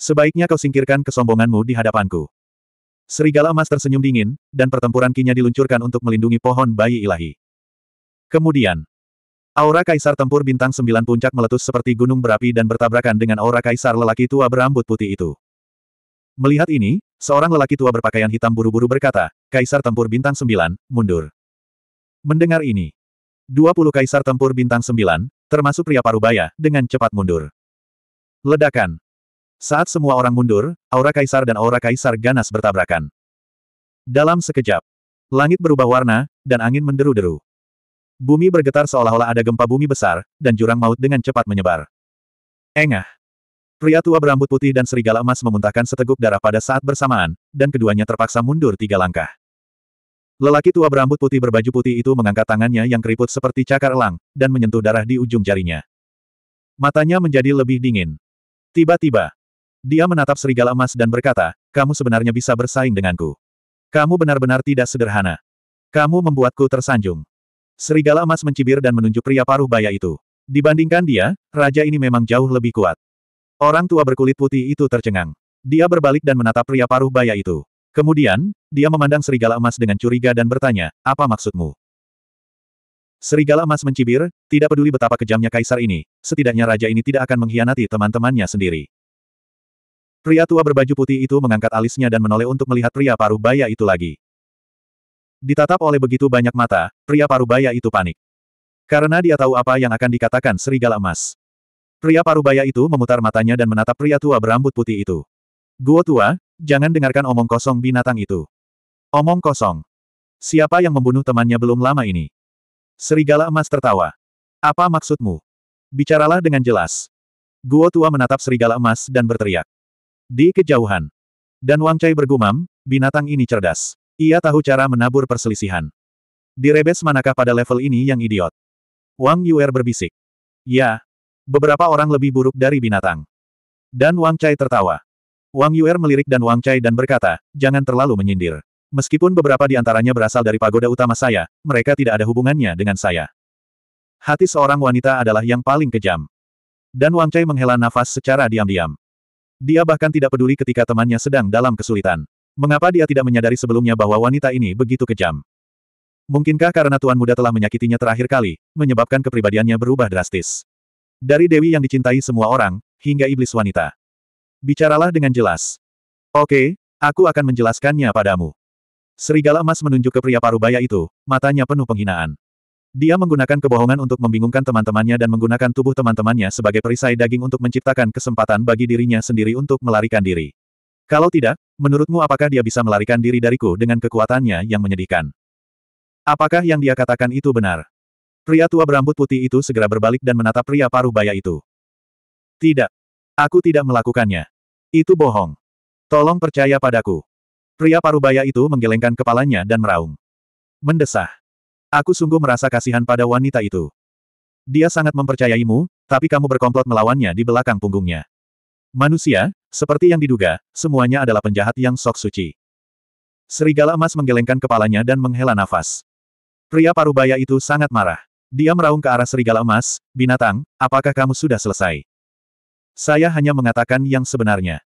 Sebaiknya kau singkirkan kesombonganmu di hadapanku. Serigala emas tersenyum dingin, dan pertempuran kinya diluncurkan untuk melindungi pohon bayi ilahi. Kemudian, aura kaisar tempur bintang sembilan puncak meletus seperti gunung berapi dan bertabrakan dengan aura kaisar lelaki tua berambut putih itu. Melihat ini, seorang lelaki tua berpakaian hitam buru-buru berkata, Kaisar tempur bintang sembilan, mundur. Mendengar ini, dua puluh kaisar tempur bintang sembilan, termasuk pria parubaya, dengan cepat mundur. Ledakan. Saat semua orang mundur, aura kaisar dan aura kaisar ganas bertabrakan. Dalam sekejap, langit berubah warna, dan angin menderu-deru. Bumi bergetar seolah-olah ada gempa bumi besar, dan jurang maut dengan cepat menyebar. Engah. Pria tua berambut putih dan serigala emas memuntahkan seteguk darah pada saat bersamaan, dan keduanya terpaksa mundur tiga langkah. Lelaki tua berambut putih berbaju putih itu mengangkat tangannya yang keriput seperti cakar elang, dan menyentuh darah di ujung jarinya. Matanya menjadi lebih dingin. Tiba-tiba, dia menatap serigala emas dan berkata, kamu sebenarnya bisa bersaing denganku. Kamu benar-benar tidak sederhana. Kamu membuatku tersanjung. Serigala emas mencibir dan menunjuk pria paruh baya itu. Dibandingkan dia, raja ini memang jauh lebih kuat. Orang tua berkulit putih itu tercengang. Dia berbalik dan menatap pria paruh baya itu. Kemudian, dia memandang serigala emas dengan curiga dan bertanya, apa maksudmu? Serigala emas mencibir, tidak peduli betapa kejamnya kaisar ini, setidaknya raja ini tidak akan mengkhianati teman-temannya sendiri. Pria tua berbaju putih itu mengangkat alisnya dan menoleh untuk melihat pria paruh baya itu lagi. Ditatap oleh begitu banyak mata, pria paruh baya itu panik. Karena dia tahu apa yang akan dikatakan serigala emas. Pria paruh baya itu memutar matanya dan menatap pria tua berambut putih itu. Guo tua, jangan dengarkan omong kosong binatang itu. Omong kosong. Siapa yang membunuh temannya belum lama ini? Serigala emas tertawa. Apa maksudmu? Bicaralah dengan jelas. Guo tua menatap serigala emas dan berteriak. Di kejauhan. Dan Wang Chai bergumam, binatang ini cerdas. Ia tahu cara menabur perselisihan. Direbes manakah pada level ini yang idiot? Wang Yuer berbisik. Ya. Beberapa orang lebih buruk dari binatang. Dan Wang Chai tertawa. Wang Yuer melirik dan Wang Chai dan berkata, jangan terlalu menyindir. Meskipun beberapa di antaranya berasal dari pagoda utama saya, mereka tidak ada hubungannya dengan saya. Hati seorang wanita adalah yang paling kejam. Dan Wang Chai menghela nafas secara diam-diam. Dia bahkan tidak peduli ketika temannya sedang dalam kesulitan. Mengapa dia tidak menyadari sebelumnya bahwa wanita ini begitu kejam? Mungkinkah karena Tuan Muda telah menyakitinya terakhir kali, menyebabkan kepribadiannya berubah drastis? Dari Dewi yang dicintai semua orang, hingga iblis wanita. Bicaralah dengan jelas. Oke, aku akan menjelaskannya padamu. Serigala emas menunjuk ke pria parubaya itu, matanya penuh penghinaan. Dia menggunakan kebohongan untuk membingungkan teman-temannya dan menggunakan tubuh teman-temannya sebagai perisai daging untuk menciptakan kesempatan bagi dirinya sendiri untuk melarikan diri. Kalau tidak, menurutmu apakah dia bisa melarikan diri dariku dengan kekuatannya yang menyedihkan? Apakah yang dia katakan itu benar? Pria tua berambut putih itu segera berbalik dan menatap pria paruh baya itu. Tidak. Aku tidak melakukannya. Itu bohong. Tolong percaya padaku. Pria paruh baya itu menggelengkan kepalanya dan meraung. Mendesah. Aku sungguh merasa kasihan pada wanita itu. Dia sangat mempercayaimu, tapi kamu berkomplot melawannya di belakang punggungnya. Manusia, seperti yang diduga, semuanya adalah penjahat yang sok suci. Serigala emas menggelengkan kepalanya dan menghela nafas. Pria parubaya itu sangat marah. Dia meraung ke arah serigala emas, binatang, apakah kamu sudah selesai? Saya hanya mengatakan yang sebenarnya.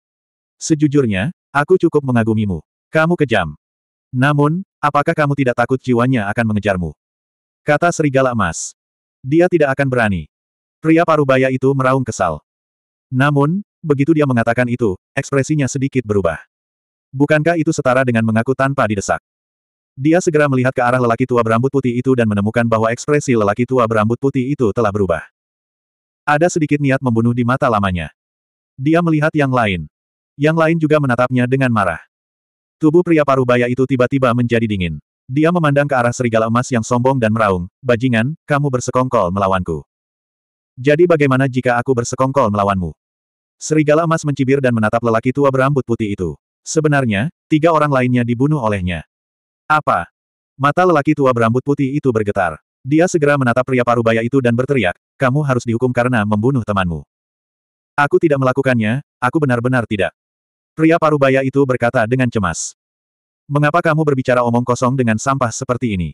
Sejujurnya, aku cukup mengagumimu. Kamu kejam. Namun, Apakah kamu tidak takut jiwanya akan mengejarmu? Kata serigala emas. Dia tidak akan berani. Pria parubaya itu meraung kesal. Namun, begitu dia mengatakan itu, ekspresinya sedikit berubah. Bukankah itu setara dengan mengaku tanpa didesak? Dia segera melihat ke arah lelaki tua berambut putih itu dan menemukan bahwa ekspresi lelaki tua berambut putih itu telah berubah. Ada sedikit niat membunuh di mata lamanya. Dia melihat yang lain. Yang lain juga menatapnya dengan marah. Tubuh pria parubaya itu tiba-tiba menjadi dingin. Dia memandang ke arah serigala emas yang sombong dan meraung, bajingan, kamu bersekongkol melawanku. Jadi bagaimana jika aku bersekongkol melawanmu? Serigala emas mencibir dan menatap lelaki tua berambut putih itu. Sebenarnya, tiga orang lainnya dibunuh olehnya. Apa? Mata lelaki tua berambut putih itu bergetar. Dia segera menatap pria parubaya itu dan berteriak, kamu harus dihukum karena membunuh temanmu. Aku tidak melakukannya, aku benar-benar tidak. Pria parubaya itu berkata dengan cemas. Mengapa kamu berbicara omong kosong dengan sampah seperti ini?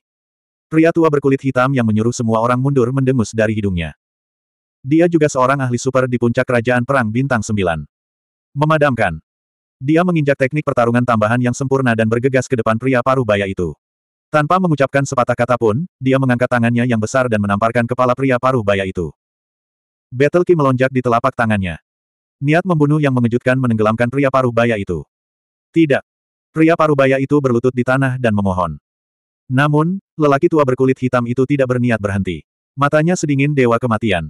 Pria tua berkulit hitam yang menyuruh semua orang mundur mendengus dari hidungnya. Dia juga seorang ahli super di puncak kerajaan perang bintang sembilan. Memadamkan. Dia menginjak teknik pertarungan tambahan yang sempurna dan bergegas ke depan pria paruh baya itu. Tanpa mengucapkan sepatah kata pun, dia mengangkat tangannya yang besar dan menamparkan kepala pria paruh baya itu. Battle Ki melonjak di telapak tangannya. Niat membunuh yang mengejutkan menenggelamkan pria paruh baya itu. Tidak. Pria paruh baya itu berlutut di tanah dan memohon. Namun, lelaki tua berkulit hitam itu tidak berniat berhenti. Matanya sedingin dewa kematian.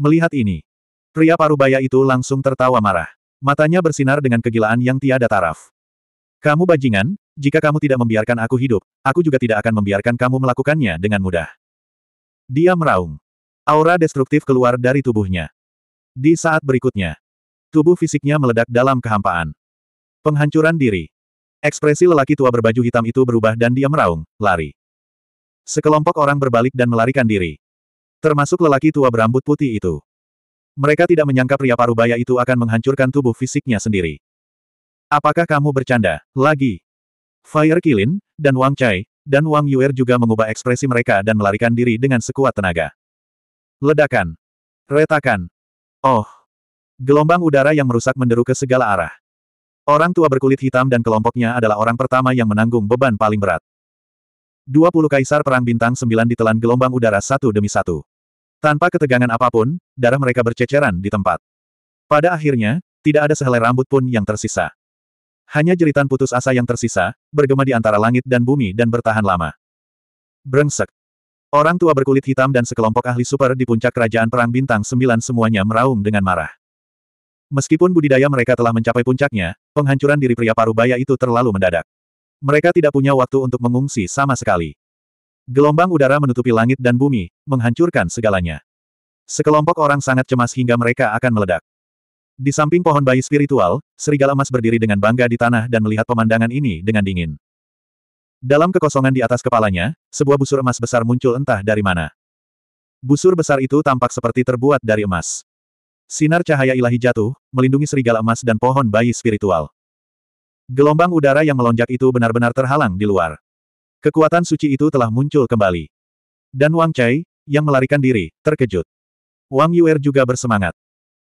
Melihat ini, pria paruh baya itu langsung tertawa marah. Matanya bersinar dengan kegilaan yang tiada taraf. Kamu bajingan, jika kamu tidak membiarkan aku hidup, aku juga tidak akan membiarkan kamu melakukannya dengan mudah. Dia meraung. Aura destruktif keluar dari tubuhnya. Di saat berikutnya, Tubuh fisiknya meledak dalam kehampaan. Penghancuran diri. Ekspresi lelaki tua berbaju hitam itu berubah dan dia meraung, lari. Sekelompok orang berbalik dan melarikan diri. Termasuk lelaki tua berambut putih itu. Mereka tidak menyangka pria parubaya itu akan menghancurkan tubuh fisiknya sendiri. Apakah kamu bercanda, lagi? Fire Kilin, dan Wang Chai, dan Wang Yuer juga mengubah ekspresi mereka dan melarikan diri dengan sekuat tenaga. Ledakan. Retakan. Oh, Gelombang udara yang merusak menderu ke segala arah. Orang tua berkulit hitam dan kelompoknya adalah orang pertama yang menanggung beban paling berat. 20 kaisar perang bintang 9 ditelan gelombang udara satu demi satu. Tanpa ketegangan apapun, darah mereka berceceran di tempat. Pada akhirnya, tidak ada sehelai rambut pun yang tersisa. Hanya jeritan putus asa yang tersisa, bergema di antara langit dan bumi dan bertahan lama. Brengsek. Orang tua berkulit hitam dan sekelompok ahli super di puncak kerajaan perang bintang 9 semuanya meraung dengan marah. Meskipun budidaya mereka telah mencapai puncaknya, penghancuran diri pria paruh baya itu terlalu mendadak. Mereka tidak punya waktu untuk mengungsi sama sekali. Gelombang udara menutupi langit dan bumi, menghancurkan segalanya. Sekelompok orang sangat cemas hingga mereka akan meledak. Di samping pohon bayi spiritual, serigala emas berdiri dengan bangga di tanah dan melihat pemandangan ini dengan dingin. Dalam kekosongan di atas kepalanya, sebuah busur emas besar muncul entah dari mana. Busur besar itu tampak seperti terbuat dari emas sinar cahaya ilahi jatuh, melindungi serigala emas dan pohon bayi spiritual. Gelombang udara yang melonjak itu benar-benar terhalang di luar. Kekuatan suci itu telah muncul kembali. Dan Wang Chai, yang melarikan diri, terkejut. Wang Yuer juga bersemangat.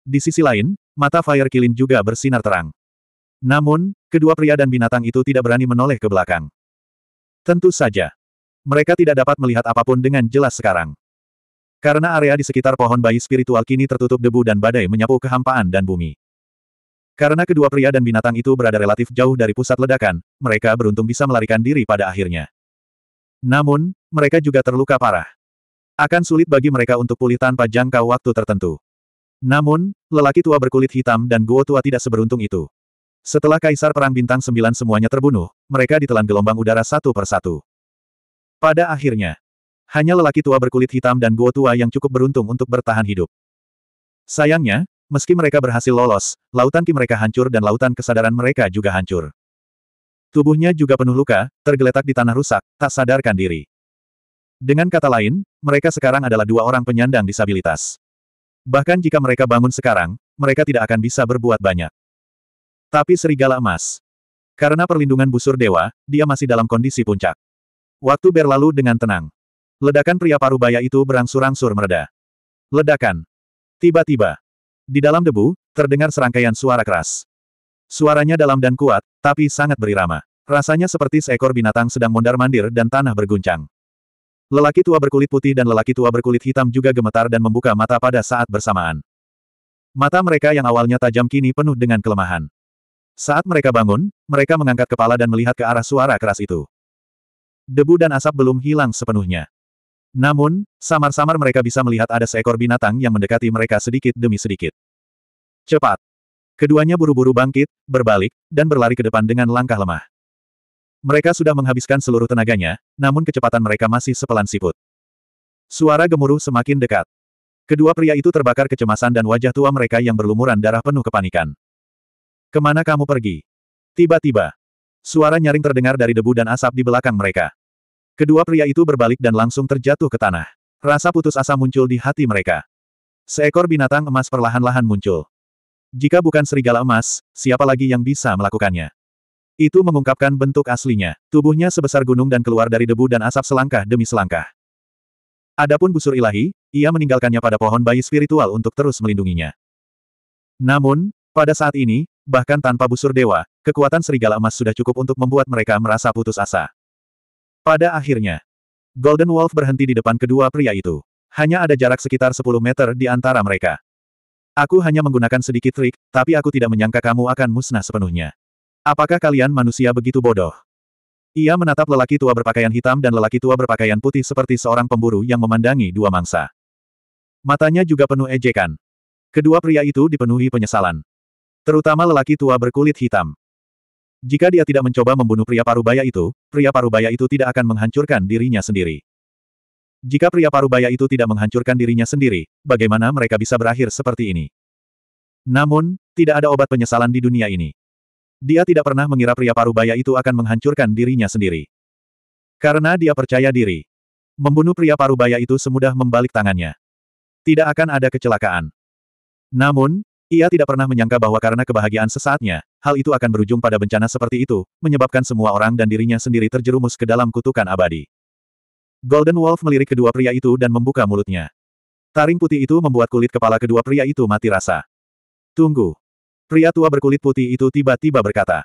Di sisi lain, mata Fire Kilin juga bersinar terang. Namun, kedua pria dan binatang itu tidak berani menoleh ke belakang. Tentu saja. Mereka tidak dapat melihat apapun dengan jelas sekarang. Karena area di sekitar pohon bayi spiritual kini tertutup debu dan badai menyapu kehampaan dan bumi. Karena kedua pria dan binatang itu berada relatif jauh dari pusat ledakan, mereka beruntung bisa melarikan diri pada akhirnya. Namun, mereka juga terluka parah. Akan sulit bagi mereka untuk pulih tanpa jangka waktu tertentu. Namun, lelaki tua berkulit hitam dan gua tua tidak seberuntung itu. Setelah Kaisar Perang Bintang Sembilan semuanya terbunuh, mereka ditelan gelombang udara satu persatu. Pada akhirnya, hanya lelaki tua berkulit hitam dan gua tua yang cukup beruntung untuk bertahan hidup. Sayangnya, meski mereka berhasil lolos, lautan ki mereka hancur dan lautan kesadaran mereka juga hancur. Tubuhnya juga penuh luka, tergeletak di tanah rusak, tak sadarkan diri. Dengan kata lain, mereka sekarang adalah dua orang penyandang disabilitas. Bahkan jika mereka bangun sekarang, mereka tidak akan bisa berbuat banyak. Tapi serigala emas. Karena perlindungan busur dewa, dia masih dalam kondisi puncak. Waktu berlalu dengan tenang. Ledakan pria parubaya itu berangsur-angsur mereda. Ledakan. Tiba-tiba. Di dalam debu, terdengar serangkaian suara keras. Suaranya dalam dan kuat, tapi sangat berirama. Rasanya seperti seekor binatang sedang mondar-mandir dan tanah berguncang. Lelaki tua berkulit putih dan lelaki tua berkulit hitam juga gemetar dan membuka mata pada saat bersamaan. Mata mereka yang awalnya tajam kini penuh dengan kelemahan. Saat mereka bangun, mereka mengangkat kepala dan melihat ke arah suara keras itu. Debu dan asap belum hilang sepenuhnya. Namun, samar-samar mereka bisa melihat ada seekor binatang yang mendekati mereka sedikit demi sedikit. Cepat! Keduanya buru-buru bangkit, berbalik, dan berlari ke depan dengan langkah lemah. Mereka sudah menghabiskan seluruh tenaganya, namun kecepatan mereka masih sepelan siput. Suara gemuruh semakin dekat. Kedua pria itu terbakar kecemasan dan wajah tua mereka yang berlumuran darah penuh kepanikan. Kemana kamu pergi? Tiba-tiba, suara nyaring terdengar dari debu dan asap di belakang mereka. Kedua pria itu berbalik dan langsung terjatuh ke tanah. Rasa putus asa muncul di hati mereka. Seekor binatang emas perlahan-lahan muncul. Jika bukan serigala emas, siapa lagi yang bisa melakukannya? Itu mengungkapkan bentuk aslinya. Tubuhnya sebesar gunung dan keluar dari debu dan asap selangkah demi selangkah. Adapun busur ilahi, ia meninggalkannya pada pohon bayi spiritual untuk terus melindunginya. Namun, pada saat ini, bahkan tanpa busur dewa, kekuatan serigala emas sudah cukup untuk membuat mereka merasa putus asa. Pada akhirnya, Golden Wolf berhenti di depan kedua pria itu. Hanya ada jarak sekitar 10 meter di antara mereka. Aku hanya menggunakan sedikit trik, tapi aku tidak menyangka kamu akan musnah sepenuhnya. Apakah kalian manusia begitu bodoh? Ia menatap lelaki tua berpakaian hitam dan lelaki tua berpakaian putih seperti seorang pemburu yang memandangi dua mangsa. Matanya juga penuh ejekan. Kedua pria itu dipenuhi penyesalan. Terutama lelaki tua berkulit hitam. Jika dia tidak mencoba membunuh pria parubaya itu, pria parubaya itu tidak akan menghancurkan dirinya sendiri. Jika pria parubaya itu tidak menghancurkan dirinya sendiri, bagaimana mereka bisa berakhir seperti ini? Namun, tidak ada obat penyesalan di dunia ini. Dia tidak pernah mengira pria parubaya itu akan menghancurkan dirinya sendiri. Karena dia percaya diri. Membunuh pria parubaya itu semudah membalik tangannya. Tidak akan ada kecelakaan. Namun, ia tidak pernah menyangka bahwa karena kebahagiaan sesaatnya, hal itu akan berujung pada bencana seperti itu, menyebabkan semua orang dan dirinya sendiri terjerumus ke dalam kutukan abadi. Golden Wolf melirik kedua pria itu dan membuka mulutnya. Taring putih itu membuat kulit kepala kedua pria itu mati rasa. Tunggu. Pria tua berkulit putih itu tiba-tiba berkata.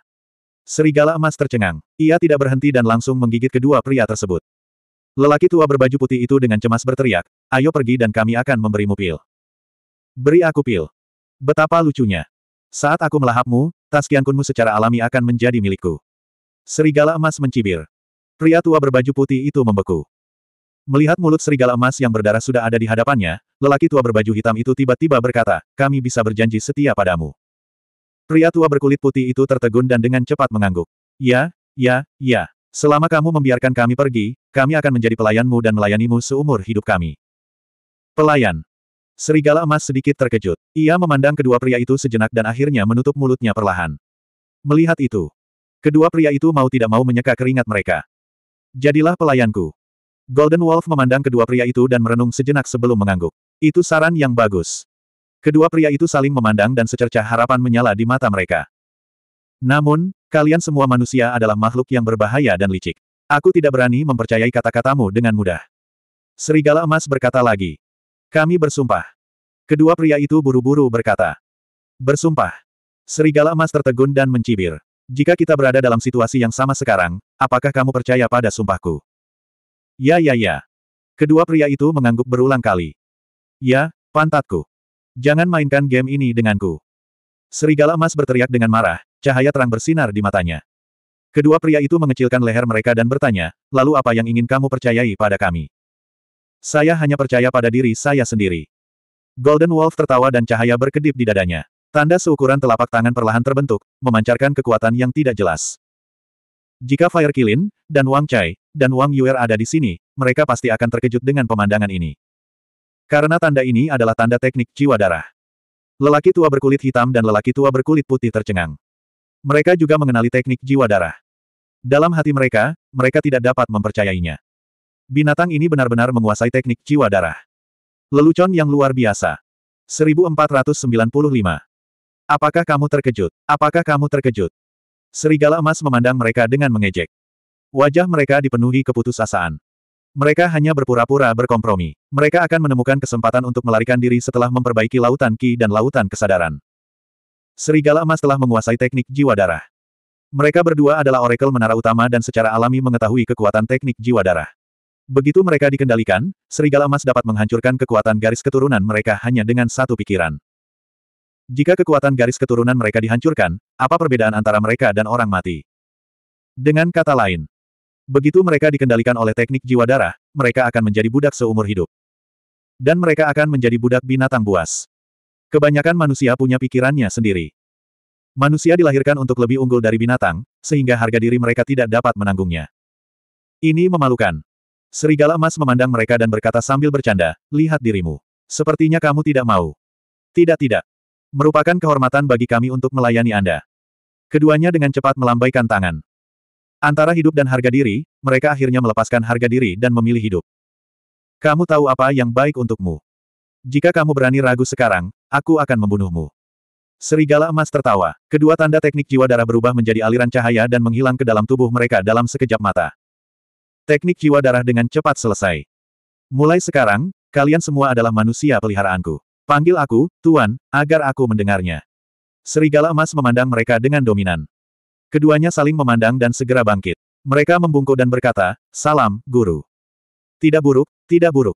Serigala emas tercengang. Ia tidak berhenti dan langsung menggigit kedua pria tersebut. Lelaki tua berbaju putih itu dengan cemas berteriak, ayo pergi dan kami akan memberimu pil. Beri aku pil. Betapa lucunya. Saat aku melahapmu, tas kiankunmu secara alami akan menjadi milikku. Serigala emas mencibir. Pria tua berbaju putih itu membeku. Melihat mulut serigala emas yang berdarah sudah ada di hadapannya, lelaki tua berbaju hitam itu tiba-tiba berkata, kami bisa berjanji setia padamu. Pria tua berkulit putih itu tertegun dan dengan cepat mengangguk. Ya, ya, ya. Selama kamu membiarkan kami pergi, kami akan menjadi pelayanmu dan melayanimu seumur hidup kami. Pelayan. Serigala emas sedikit terkejut. Ia memandang kedua pria itu sejenak dan akhirnya menutup mulutnya perlahan. Melihat itu, kedua pria itu mau tidak mau menyeka keringat mereka. Jadilah pelayanku. Golden Wolf memandang kedua pria itu dan merenung sejenak sebelum mengangguk. Itu saran yang bagus. Kedua pria itu saling memandang dan secercah harapan menyala di mata mereka. Namun, kalian semua manusia adalah makhluk yang berbahaya dan licik. Aku tidak berani mempercayai kata-katamu dengan mudah. Serigala emas berkata lagi. Kami bersumpah. Kedua pria itu buru-buru berkata. Bersumpah. Serigala emas tertegun dan mencibir. Jika kita berada dalam situasi yang sama sekarang, apakah kamu percaya pada sumpahku? Ya ya ya. Kedua pria itu mengangguk berulang kali. Ya, pantatku. Jangan mainkan game ini denganku. Serigala emas berteriak dengan marah, cahaya terang bersinar di matanya. Kedua pria itu mengecilkan leher mereka dan bertanya, lalu apa yang ingin kamu percayai pada kami? Saya hanya percaya pada diri saya sendiri. Golden Wolf tertawa dan cahaya berkedip di dadanya. Tanda seukuran telapak tangan perlahan terbentuk, memancarkan kekuatan yang tidak jelas. Jika Fire Kilin, dan Wang Chai, dan Wang Yuer ada di sini, mereka pasti akan terkejut dengan pemandangan ini. Karena tanda ini adalah tanda teknik jiwa darah. Lelaki tua berkulit hitam dan lelaki tua berkulit putih tercengang. Mereka juga mengenali teknik jiwa darah. Dalam hati mereka, mereka tidak dapat mempercayainya. Binatang ini benar-benar menguasai teknik jiwa darah. Lelucon yang luar biasa. 1495. Apakah kamu terkejut? Apakah kamu terkejut? Serigala emas memandang mereka dengan mengejek. Wajah mereka dipenuhi keputusasaan. Mereka hanya berpura-pura berkompromi. Mereka akan menemukan kesempatan untuk melarikan diri setelah memperbaiki lautan ki dan lautan kesadaran. Serigala emas telah menguasai teknik jiwa darah. Mereka berdua adalah oracle menara utama dan secara alami mengetahui kekuatan teknik jiwa darah. Begitu mereka dikendalikan, serigala emas dapat menghancurkan kekuatan garis keturunan mereka hanya dengan satu pikiran. Jika kekuatan garis keturunan mereka dihancurkan, apa perbedaan antara mereka dan orang mati? Dengan kata lain, begitu mereka dikendalikan oleh teknik jiwa darah, mereka akan menjadi budak seumur hidup. Dan mereka akan menjadi budak binatang buas. Kebanyakan manusia punya pikirannya sendiri. Manusia dilahirkan untuk lebih unggul dari binatang, sehingga harga diri mereka tidak dapat menanggungnya. Ini memalukan. Serigala emas memandang mereka dan berkata sambil bercanda, lihat dirimu. Sepertinya kamu tidak mau. Tidak tidak. Merupakan kehormatan bagi kami untuk melayani Anda. Keduanya dengan cepat melambaikan tangan. Antara hidup dan harga diri, mereka akhirnya melepaskan harga diri dan memilih hidup. Kamu tahu apa yang baik untukmu. Jika kamu berani ragu sekarang, aku akan membunuhmu. Serigala emas tertawa. Kedua tanda teknik jiwa darah berubah menjadi aliran cahaya dan menghilang ke dalam tubuh mereka dalam sekejap mata. Teknik jiwa darah dengan cepat selesai. Mulai sekarang, kalian semua adalah manusia peliharaanku. Panggil aku, Tuan, agar aku mendengarnya. Serigala emas memandang mereka dengan dominan. Keduanya saling memandang dan segera bangkit. Mereka membungkuk dan berkata, Salam, Guru. Tidak buruk, tidak buruk.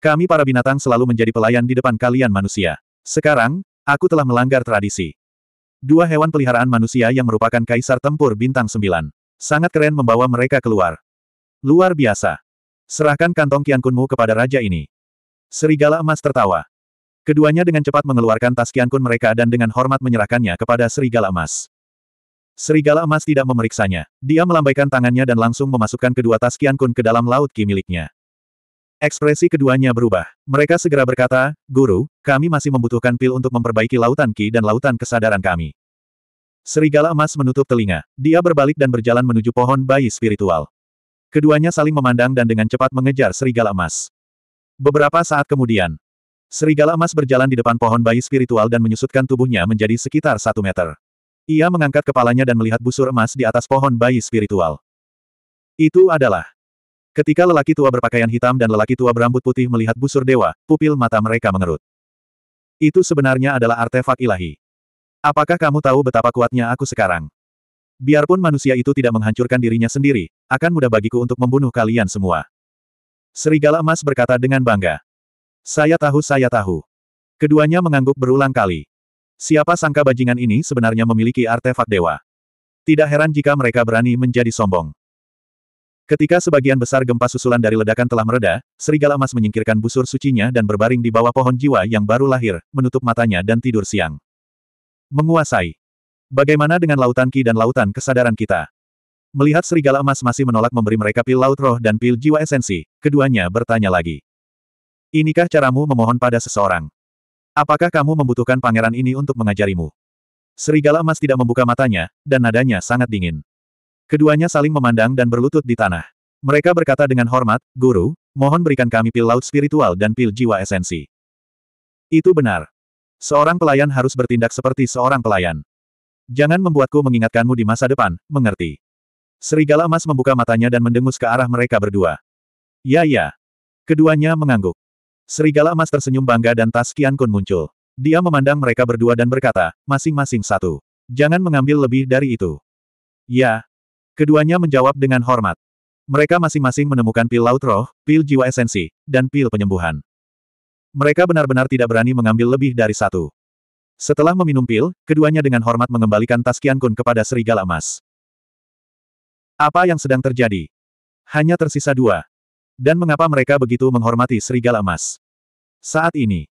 Kami para binatang selalu menjadi pelayan di depan kalian manusia. Sekarang, aku telah melanggar tradisi. Dua hewan peliharaan manusia yang merupakan kaisar tempur bintang sembilan Sangat keren membawa mereka keluar. Luar biasa. Serahkan kantong Kiankunmu kepada raja ini. Serigala emas tertawa. Keduanya dengan cepat mengeluarkan tas Kiankun mereka dan dengan hormat menyerahkannya kepada Serigala emas. Serigala emas tidak memeriksanya. Dia melambaikan tangannya dan langsung memasukkan kedua tas Kiankun ke dalam laut Ki miliknya. Ekspresi keduanya berubah. Mereka segera berkata, Guru, kami masih membutuhkan pil untuk memperbaiki lautan Ki dan lautan kesadaran kami. Serigala emas menutup telinga. Dia berbalik dan berjalan menuju pohon bayi spiritual. Keduanya saling memandang dan dengan cepat mengejar serigala emas. Beberapa saat kemudian, serigala emas berjalan di depan pohon bayi spiritual dan menyusutkan tubuhnya menjadi sekitar satu meter. Ia mengangkat kepalanya dan melihat busur emas di atas pohon bayi spiritual. Itu adalah ketika lelaki tua berpakaian hitam dan lelaki tua berambut putih melihat busur dewa, pupil mata mereka mengerut. Itu sebenarnya adalah artefak ilahi. Apakah kamu tahu betapa kuatnya aku sekarang? Biarpun manusia itu tidak menghancurkan dirinya sendiri, akan mudah bagiku untuk membunuh kalian semua. Serigala emas berkata dengan bangga. Saya tahu saya tahu. Keduanya mengangguk berulang kali. Siapa sangka bajingan ini sebenarnya memiliki artefak dewa. Tidak heran jika mereka berani menjadi sombong. Ketika sebagian besar gempa susulan dari ledakan telah mereda, serigala emas menyingkirkan busur sucinya dan berbaring di bawah pohon jiwa yang baru lahir, menutup matanya dan tidur siang. Menguasai. Bagaimana dengan lautan ki dan lautan kesadaran kita? Melihat serigala emas masih menolak memberi mereka pil laut roh dan pil jiwa esensi, keduanya bertanya lagi. Inikah caramu memohon pada seseorang? Apakah kamu membutuhkan pangeran ini untuk mengajarimu? Serigala emas tidak membuka matanya, dan nadanya sangat dingin. Keduanya saling memandang dan berlutut di tanah. Mereka berkata dengan hormat, Guru, mohon berikan kami pil laut spiritual dan pil jiwa esensi. Itu benar. Seorang pelayan harus bertindak seperti seorang pelayan. Jangan membuatku mengingatkanmu di masa depan, mengerti. Serigala emas membuka matanya dan mendengus ke arah mereka berdua. Ya ya. Keduanya mengangguk. Serigala emas tersenyum bangga dan tas Kian Kun muncul. Dia memandang mereka berdua dan berkata, masing-masing satu. Jangan mengambil lebih dari itu. Ya. Keduanya menjawab dengan hormat. Mereka masing-masing menemukan pil laut roh, pil jiwa esensi, dan pil penyembuhan. Mereka benar-benar tidak berani mengambil lebih dari satu. Setelah meminum pil, keduanya dengan hormat mengembalikan tas Qian Kun kepada serigala emas. Apa yang sedang terjadi? Hanya tersisa dua. Dan mengapa mereka begitu menghormati serigala emas? Saat ini.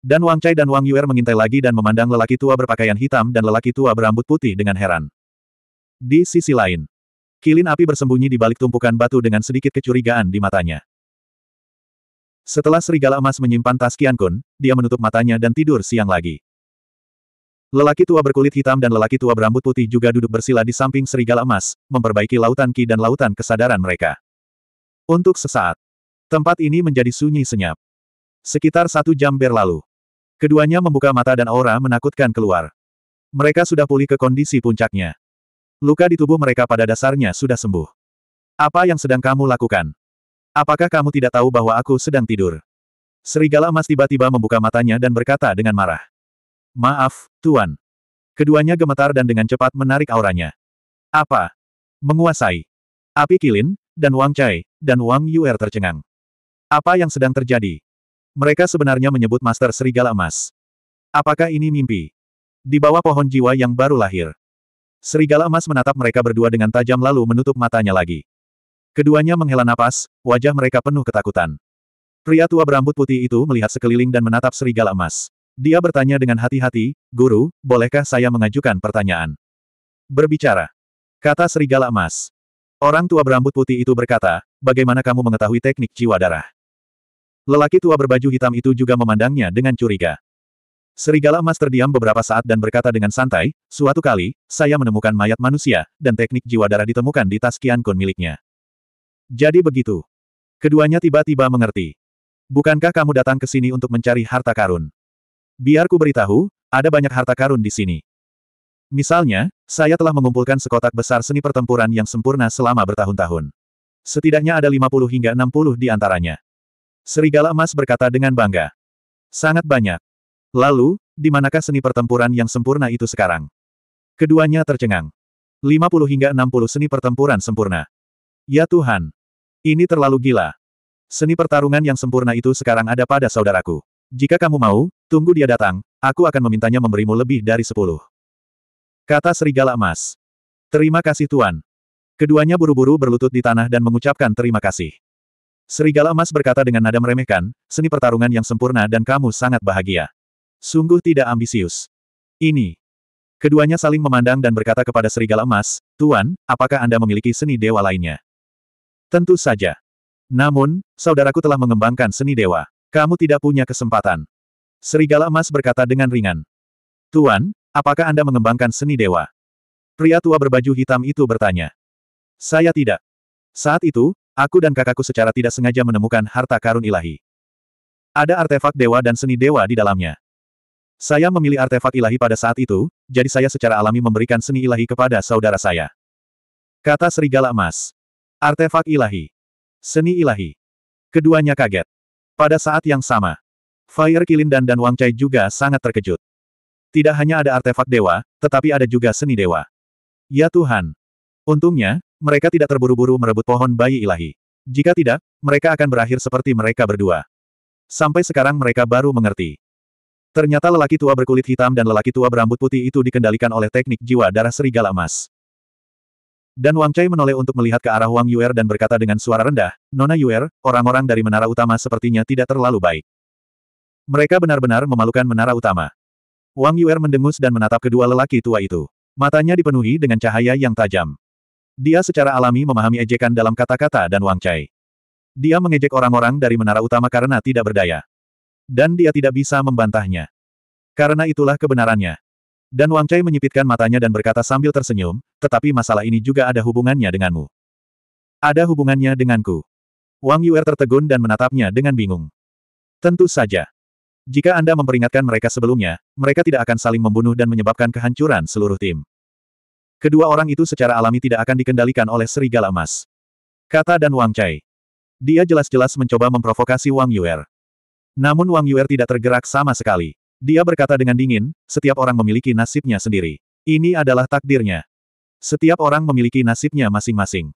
Dan Wang Chai dan Wang Yuer mengintai lagi dan memandang lelaki tua berpakaian hitam dan lelaki tua berambut putih dengan heran. Di sisi lain. Kilin api bersembunyi di balik tumpukan batu dengan sedikit kecurigaan di matanya. Setelah serigala emas menyimpan tas Qian Kun, dia menutup matanya dan tidur siang lagi. Lelaki tua berkulit hitam dan lelaki tua berambut putih juga duduk bersila di samping serigala emas, memperbaiki lautan ki dan lautan kesadaran mereka. Untuk sesaat, tempat ini menjadi sunyi senyap. Sekitar satu jam berlalu. Keduanya membuka mata dan aura menakutkan keluar. Mereka sudah pulih ke kondisi puncaknya. Luka di tubuh mereka pada dasarnya sudah sembuh. Apa yang sedang kamu lakukan? Apakah kamu tidak tahu bahwa aku sedang tidur? Serigala emas tiba-tiba membuka matanya dan berkata dengan marah. Maaf, Tuan. Keduanya gemetar dan dengan cepat menarik auranya. Apa? Menguasai. Api Kilin, dan Wang Chai, dan Wang Yuer tercengang. Apa yang sedang terjadi? Mereka sebenarnya menyebut Master Serigala Emas. Apakah ini mimpi? Di bawah pohon jiwa yang baru lahir. Serigala Emas menatap mereka berdua dengan tajam lalu menutup matanya lagi. Keduanya menghela napas, wajah mereka penuh ketakutan. Pria tua berambut putih itu melihat sekeliling dan menatap Serigala Emas. Dia bertanya dengan hati-hati, Guru, bolehkah saya mengajukan pertanyaan? Berbicara. Kata serigala emas. Orang tua berambut putih itu berkata, bagaimana kamu mengetahui teknik jiwa darah? Lelaki tua berbaju hitam itu juga memandangnya dengan curiga. Serigala emas terdiam beberapa saat dan berkata dengan santai, suatu kali, saya menemukan mayat manusia, dan teknik jiwa darah ditemukan di tas Kian Kun miliknya. Jadi begitu. Keduanya tiba-tiba mengerti. Bukankah kamu datang ke sini untuk mencari harta karun? Biar ku beritahu, ada banyak harta karun di sini. Misalnya, saya telah mengumpulkan sekotak besar seni pertempuran yang sempurna selama bertahun-tahun. Setidaknya ada 50 hingga 60 di antaranya. Serigala emas berkata dengan bangga. Sangat banyak. Lalu, di manakah seni pertempuran yang sempurna itu sekarang? Keduanya tercengang. 50 hingga 60 seni pertempuran sempurna. Ya Tuhan. Ini terlalu gila. Seni pertarungan yang sempurna itu sekarang ada pada saudaraku. Jika kamu mau, Tunggu dia datang, aku akan memintanya memberimu lebih dari sepuluh. Kata serigala emas. Terima kasih Tuan. Keduanya buru-buru berlutut di tanah dan mengucapkan terima kasih. Serigala emas berkata dengan nada meremehkan, seni pertarungan yang sempurna dan kamu sangat bahagia. Sungguh tidak ambisius. Ini. Keduanya saling memandang dan berkata kepada serigala emas, Tuan, apakah Anda memiliki seni dewa lainnya? Tentu saja. Namun, saudaraku telah mengembangkan seni dewa. Kamu tidak punya kesempatan. Serigala emas berkata dengan ringan. Tuan, apakah Anda mengembangkan seni dewa? Pria tua berbaju hitam itu bertanya. Saya tidak. Saat itu, aku dan kakakku secara tidak sengaja menemukan harta karun ilahi. Ada artefak dewa dan seni dewa di dalamnya. Saya memilih artefak ilahi pada saat itu, jadi saya secara alami memberikan seni ilahi kepada saudara saya. Kata Serigala Emas. Artefak ilahi. Seni ilahi. Keduanya kaget. Pada saat yang sama, Fire Kilin dan Dan Wang Chai juga sangat terkejut. Tidak hanya ada artefak dewa, tetapi ada juga seni dewa. Ya Tuhan. Untungnya, mereka tidak terburu-buru merebut pohon bayi ilahi. Jika tidak, mereka akan berakhir seperti mereka berdua. Sampai sekarang mereka baru mengerti. Ternyata lelaki tua berkulit hitam dan lelaki tua berambut putih itu dikendalikan oleh teknik jiwa darah serigala emas. Dan Wang Chai menoleh untuk melihat ke arah Wang Yuer dan berkata dengan suara rendah, Nona Yuer, orang-orang dari menara utama sepertinya tidak terlalu baik. Mereka benar-benar memalukan menara utama. Wang Yuer mendengus dan menatap kedua lelaki tua itu. Matanya dipenuhi dengan cahaya yang tajam. Dia secara alami memahami ejekan dalam kata-kata dan Wang Chai. Dia mengejek orang-orang dari menara utama karena tidak berdaya. Dan dia tidak bisa membantahnya. Karena itulah kebenarannya. Dan Wang Chai menyipitkan matanya dan berkata sambil tersenyum, tetapi masalah ini juga ada hubungannya denganmu. Ada hubungannya denganku. Wang Yuer tertegun dan menatapnya dengan bingung. Tentu saja. Jika Anda memperingatkan mereka sebelumnya, mereka tidak akan saling membunuh dan menyebabkan kehancuran seluruh tim. Kedua orang itu secara alami tidak akan dikendalikan oleh serigala emas. Kata dan Wang Chai. Dia jelas-jelas mencoba memprovokasi Wang Yuer. Namun Wang Yuer tidak tergerak sama sekali. Dia berkata dengan dingin, setiap orang memiliki nasibnya sendiri. Ini adalah takdirnya. Setiap orang memiliki nasibnya masing-masing.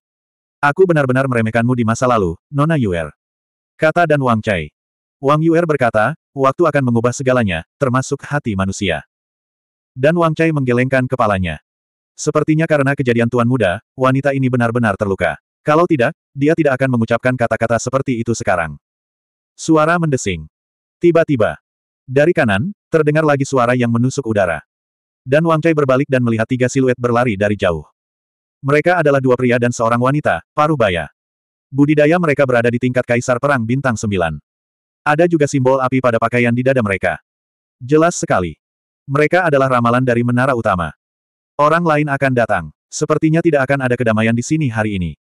Aku benar-benar meremehkanmu di masa lalu, Nona Yuer. Kata dan Wang Chai. Wang Yuer berkata, waktu akan mengubah segalanya, termasuk hati manusia. Dan Wang Cai menggelengkan kepalanya. Sepertinya karena kejadian tuan muda, wanita ini benar-benar terluka. Kalau tidak, dia tidak akan mengucapkan kata-kata seperti itu sekarang. Suara mendesing. Tiba-tiba. Dari kanan, terdengar lagi suara yang menusuk udara. Dan Wang Cai berbalik dan melihat tiga siluet berlari dari jauh. Mereka adalah dua pria dan seorang wanita, paruh baya. Budidaya mereka berada di tingkat kaisar perang bintang Sembilan. Ada juga simbol api pada pakaian di dada mereka. Jelas sekali. Mereka adalah ramalan dari menara utama. Orang lain akan datang. Sepertinya tidak akan ada kedamaian di sini hari ini.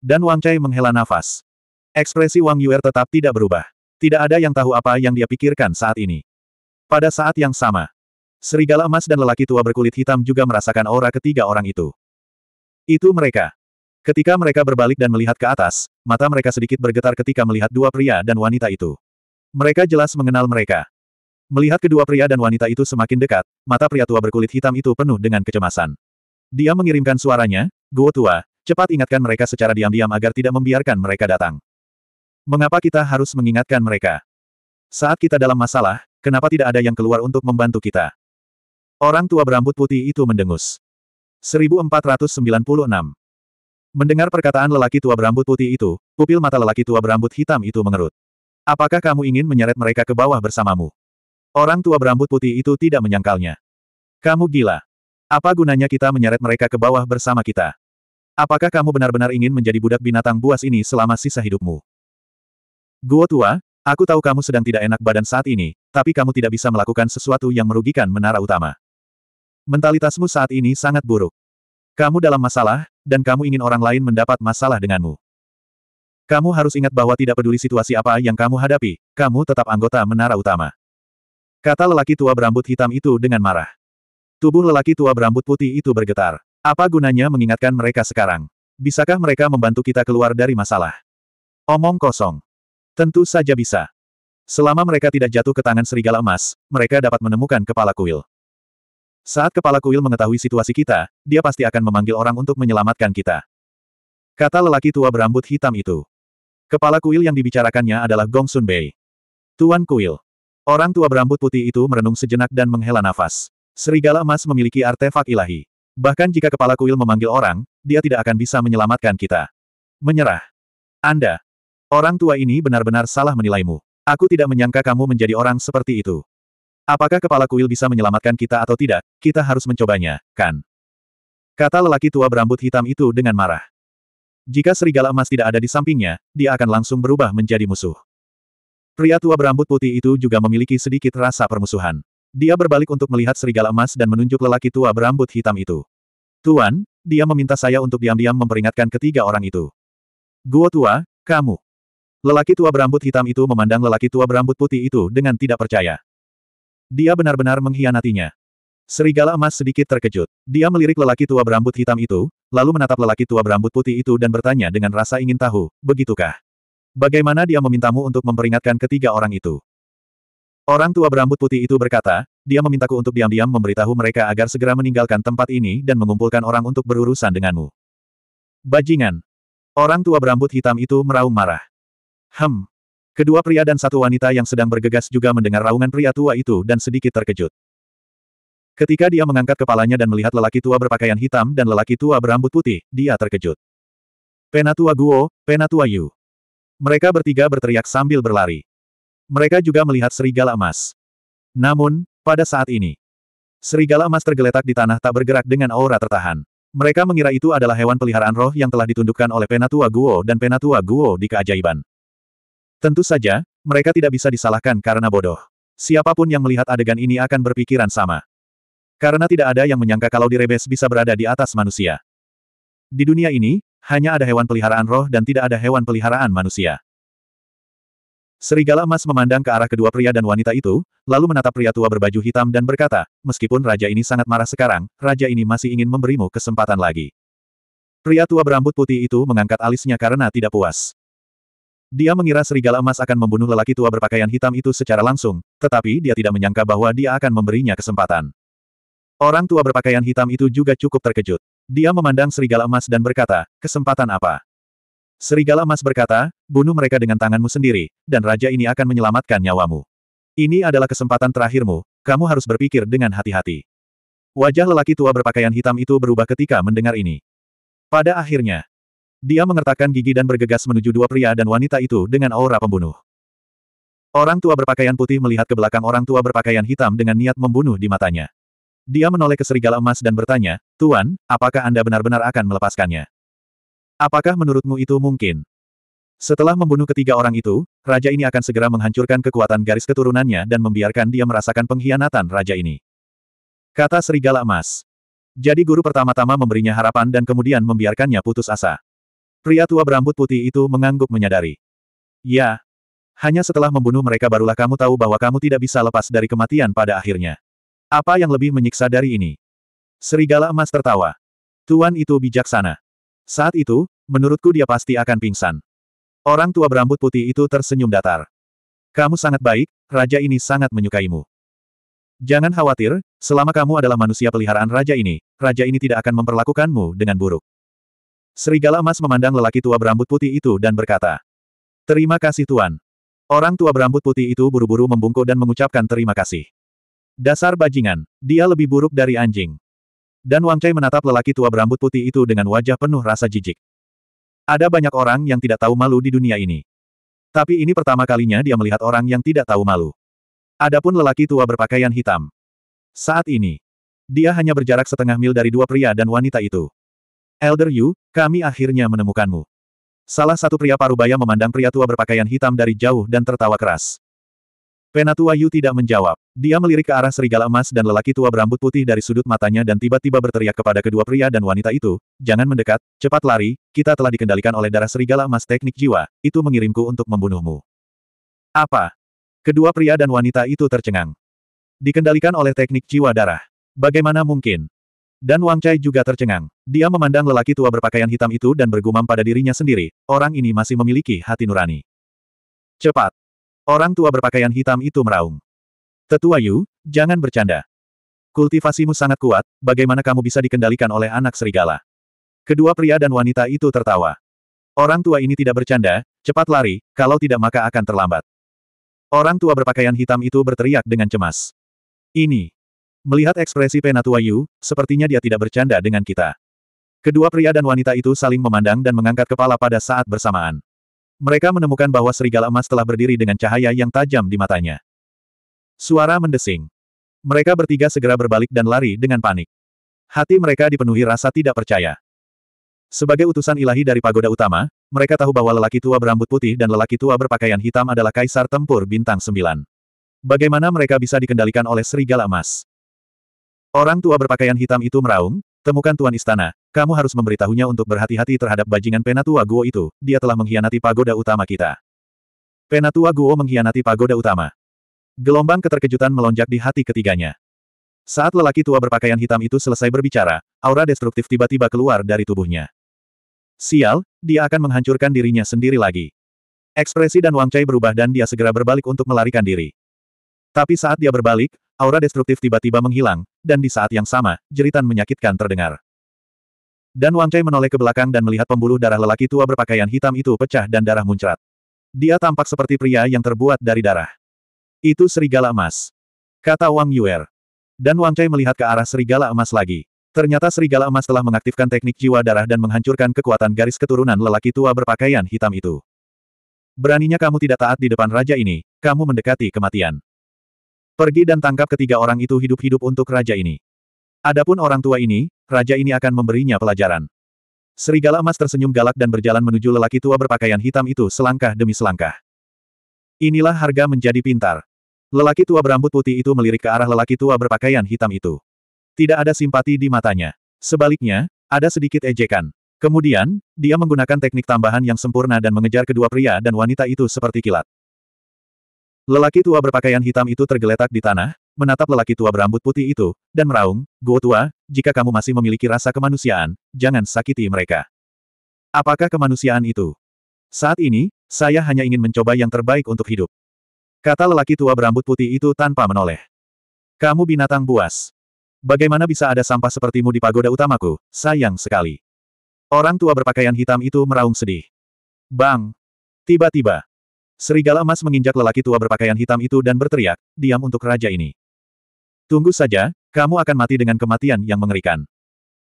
Dan Wang Chai menghela nafas. Ekspresi Wang Yuer tetap tidak berubah. Tidak ada yang tahu apa yang dia pikirkan saat ini. Pada saat yang sama, serigala emas dan lelaki tua berkulit hitam juga merasakan aura ketiga orang itu. Itu mereka. Ketika mereka berbalik dan melihat ke atas, mata mereka sedikit bergetar ketika melihat dua pria dan wanita itu. Mereka jelas mengenal mereka. Melihat kedua pria dan wanita itu semakin dekat, mata pria tua berkulit hitam itu penuh dengan kecemasan. Dia mengirimkan suaranya, Guo tua, cepat ingatkan mereka secara diam-diam agar tidak membiarkan mereka datang. Mengapa kita harus mengingatkan mereka? Saat kita dalam masalah, kenapa tidak ada yang keluar untuk membantu kita? Orang tua berambut putih itu mendengus. 1496 Mendengar perkataan lelaki tua berambut putih itu, pupil mata lelaki tua berambut hitam itu mengerut. Apakah kamu ingin menyeret mereka ke bawah bersamamu? Orang tua berambut putih itu tidak menyangkalnya. Kamu gila. Apa gunanya kita menyeret mereka ke bawah bersama kita? Apakah kamu benar-benar ingin menjadi budak binatang buas ini selama sisa hidupmu? Guo tua, aku tahu kamu sedang tidak enak badan saat ini, tapi kamu tidak bisa melakukan sesuatu yang merugikan menara utama. Mentalitasmu saat ini sangat buruk. Kamu dalam masalah, dan kamu ingin orang lain mendapat masalah denganmu. Kamu harus ingat bahwa tidak peduli situasi apa yang kamu hadapi, kamu tetap anggota menara utama. Kata lelaki tua berambut hitam itu dengan marah. Tubuh lelaki tua berambut putih itu bergetar. Apa gunanya mengingatkan mereka sekarang? Bisakah mereka membantu kita keluar dari masalah? Omong kosong. Tentu saja bisa. Selama mereka tidak jatuh ke tangan serigala emas, mereka dapat menemukan kepala kuil. Saat kepala kuil mengetahui situasi kita, dia pasti akan memanggil orang untuk menyelamatkan kita. Kata lelaki tua berambut hitam itu. Kepala kuil yang dibicarakannya adalah Gong Bei, Tuan kuil. Orang tua berambut putih itu merenung sejenak dan menghela nafas. Serigala emas memiliki artefak ilahi. Bahkan jika kepala kuil memanggil orang, dia tidak akan bisa menyelamatkan kita. Menyerah. Anda. Orang tua ini benar-benar salah menilaimu. Aku tidak menyangka kamu menjadi orang seperti itu. Apakah kepala kuil bisa menyelamatkan kita atau tidak, kita harus mencobanya, kan? Kata lelaki tua berambut hitam itu dengan marah. Jika serigala emas tidak ada di sampingnya, dia akan langsung berubah menjadi musuh. Pria tua berambut putih itu juga memiliki sedikit rasa permusuhan. Dia berbalik untuk melihat serigala emas dan menunjuk lelaki tua berambut hitam itu. Tuan, dia meminta saya untuk diam-diam memperingatkan ketiga orang itu. Guo tua, kamu. Lelaki tua berambut hitam itu memandang lelaki tua berambut putih itu dengan tidak percaya. Dia benar-benar mengkhianatinya. Serigala emas sedikit terkejut. Dia melirik lelaki tua berambut hitam itu, lalu menatap lelaki tua berambut putih itu dan bertanya dengan rasa ingin tahu, begitukah? Bagaimana dia memintamu untuk memperingatkan ketiga orang itu? Orang tua berambut putih itu berkata, dia memintaku untuk diam-diam memberitahu mereka agar segera meninggalkan tempat ini dan mengumpulkan orang untuk berurusan denganmu. Bajingan. Orang tua berambut hitam itu meraung marah. Hem. Kedua pria dan satu wanita yang sedang bergegas juga mendengar raungan pria tua itu dan sedikit terkejut. Ketika dia mengangkat kepalanya dan melihat lelaki tua berpakaian hitam dan lelaki tua berambut putih, dia terkejut. Penatua Guo, Penatua Yu. Mereka bertiga berteriak sambil berlari. Mereka juga melihat serigala emas. Namun, pada saat ini, serigala emas tergeletak di tanah tak bergerak dengan aura tertahan. Mereka mengira itu adalah hewan peliharaan roh yang telah ditundukkan oleh Penatua Guo dan Penatua Guo di keajaiban. Tentu saja, mereka tidak bisa disalahkan karena bodoh. Siapapun yang melihat adegan ini akan berpikiran sama. Karena tidak ada yang menyangka kalau Direbes bisa berada di atas manusia. Di dunia ini, hanya ada hewan peliharaan roh dan tidak ada hewan peliharaan manusia. Serigala emas memandang ke arah kedua pria dan wanita itu, lalu menatap pria tua berbaju hitam dan berkata, meskipun raja ini sangat marah sekarang, raja ini masih ingin memberimu kesempatan lagi. Pria tua berambut putih itu mengangkat alisnya karena tidak puas. Dia mengira serigala emas akan membunuh lelaki tua berpakaian hitam itu secara langsung, tetapi dia tidak menyangka bahwa dia akan memberinya kesempatan. Orang tua berpakaian hitam itu juga cukup terkejut. Dia memandang serigala emas dan berkata, kesempatan apa? Serigala emas berkata, bunuh mereka dengan tanganmu sendiri, dan raja ini akan menyelamatkan nyawamu. Ini adalah kesempatan terakhirmu, kamu harus berpikir dengan hati-hati. Wajah lelaki tua berpakaian hitam itu berubah ketika mendengar ini. Pada akhirnya, dia mengertakkan gigi dan bergegas menuju dua pria dan wanita itu dengan aura pembunuh. Orang tua berpakaian putih melihat ke belakang orang tua berpakaian hitam dengan niat membunuh di matanya. Dia menoleh ke serigala emas dan bertanya, Tuan, apakah Anda benar-benar akan melepaskannya? Apakah menurutmu itu mungkin? Setelah membunuh ketiga orang itu, raja ini akan segera menghancurkan kekuatan garis keturunannya dan membiarkan dia merasakan pengkhianatan raja ini. Kata Serigala Emas. Jadi guru pertama-tama memberinya harapan dan kemudian membiarkannya putus asa. Pria tua berambut putih itu mengangguk menyadari. Ya. Hanya setelah membunuh mereka barulah kamu tahu bahwa kamu tidak bisa lepas dari kematian pada akhirnya. Apa yang lebih menyiksa dari ini? Serigala emas tertawa. Tuan itu bijaksana. Saat itu, menurutku dia pasti akan pingsan. Orang tua berambut putih itu tersenyum datar. Kamu sangat baik, raja ini sangat menyukaimu. Jangan khawatir, selama kamu adalah manusia peliharaan raja ini, raja ini tidak akan memperlakukanmu dengan buruk. Serigala emas memandang lelaki tua berambut putih itu dan berkata, Terima kasih Tuan. Orang tua berambut putih itu buru-buru membungkuk dan mengucapkan terima kasih. Dasar bajingan, dia lebih buruk dari anjing. Dan Wang Chai menatap lelaki tua berambut putih itu dengan wajah penuh rasa jijik. Ada banyak orang yang tidak tahu malu di dunia ini. Tapi ini pertama kalinya dia melihat orang yang tidak tahu malu. Adapun lelaki tua berpakaian hitam. Saat ini, dia hanya berjarak setengah mil dari dua pria dan wanita itu. Elder Yu, kami akhirnya menemukanmu. Salah satu pria parubaya memandang pria tua berpakaian hitam dari jauh dan tertawa keras. Penatua Yu tidak menjawab. Dia melirik ke arah serigala emas dan lelaki tua berambut putih dari sudut matanya dan tiba-tiba berteriak kepada kedua pria dan wanita itu, jangan mendekat, cepat lari, kita telah dikendalikan oleh darah serigala emas teknik jiwa, itu mengirimku untuk membunuhmu. Apa? Kedua pria dan wanita itu tercengang. Dikendalikan oleh teknik jiwa darah. Bagaimana mungkin? Dan Wang Chai juga tercengang. Dia memandang lelaki tua berpakaian hitam itu dan bergumam pada dirinya sendiri, orang ini masih memiliki hati nurani. Cepat! Orang tua berpakaian hitam itu meraung. Tetua Yu, jangan bercanda. Kultivasimu sangat kuat, bagaimana kamu bisa dikendalikan oleh anak serigala? Kedua pria dan wanita itu tertawa. Orang tua ini tidak bercanda, cepat lari, kalau tidak maka akan terlambat. Orang tua berpakaian hitam itu berteriak dengan cemas. Ini. Melihat ekspresi Penatua Yu, sepertinya dia tidak bercanda dengan kita. Kedua pria dan wanita itu saling memandang dan mengangkat kepala pada saat bersamaan. Mereka menemukan bahwa serigala emas telah berdiri dengan cahaya yang tajam di matanya. Suara mendesing. Mereka bertiga segera berbalik dan lari dengan panik. Hati mereka dipenuhi rasa tidak percaya. Sebagai utusan ilahi dari pagoda utama, mereka tahu bahwa lelaki tua berambut putih dan lelaki tua berpakaian hitam adalah kaisar tempur bintang sembilan. Bagaimana mereka bisa dikendalikan oleh serigala emas? Orang tua berpakaian hitam itu meraung, temukan tuan istana, kamu harus memberitahunya untuk berhati-hati terhadap bajingan penatua Guo itu, dia telah mengkhianati pagoda utama kita. Penatua Guo mengkhianati pagoda utama. Gelombang keterkejutan melonjak di hati ketiganya. Saat lelaki tua berpakaian hitam itu selesai berbicara, aura destruktif tiba-tiba keluar dari tubuhnya. Sial, dia akan menghancurkan dirinya sendiri lagi. Ekspresi dan Wang Chai berubah dan dia segera berbalik untuk melarikan diri. Tapi saat dia berbalik, aura destruktif tiba-tiba menghilang, dan di saat yang sama, jeritan menyakitkan terdengar. Dan Wang Chai menoleh ke belakang dan melihat pembuluh darah lelaki tua berpakaian hitam itu pecah dan darah muncrat. Dia tampak seperti pria yang terbuat dari darah. Itu serigala emas. Kata Wang Yuer. Dan Wang Chai melihat ke arah serigala emas lagi. Ternyata serigala emas telah mengaktifkan teknik jiwa darah dan menghancurkan kekuatan garis keturunan lelaki tua berpakaian hitam itu. Beraninya kamu tidak taat di depan raja ini, kamu mendekati kematian. Pergi dan tangkap ketiga orang itu hidup-hidup untuk raja ini. Adapun orang tua ini, raja ini akan memberinya pelajaran. Serigala emas tersenyum galak dan berjalan menuju lelaki tua berpakaian hitam itu selangkah demi selangkah. Inilah harga menjadi pintar. Lelaki tua berambut putih itu melirik ke arah lelaki tua berpakaian hitam itu. Tidak ada simpati di matanya. Sebaliknya, ada sedikit ejekan. Kemudian, dia menggunakan teknik tambahan yang sempurna dan mengejar kedua pria dan wanita itu seperti kilat. Lelaki tua berpakaian hitam itu tergeletak di tanah, menatap lelaki tua berambut putih itu, dan meraung, Guo tua, jika kamu masih memiliki rasa kemanusiaan, jangan sakiti mereka. Apakah kemanusiaan itu? Saat ini, saya hanya ingin mencoba yang terbaik untuk hidup. Kata lelaki tua berambut putih itu tanpa menoleh. Kamu binatang buas. Bagaimana bisa ada sampah sepertimu di pagoda utamaku, sayang sekali. Orang tua berpakaian hitam itu meraung sedih. Bang! Tiba-tiba. Serigala emas menginjak lelaki tua berpakaian hitam itu dan berteriak, diam untuk raja ini. Tunggu saja, kamu akan mati dengan kematian yang mengerikan.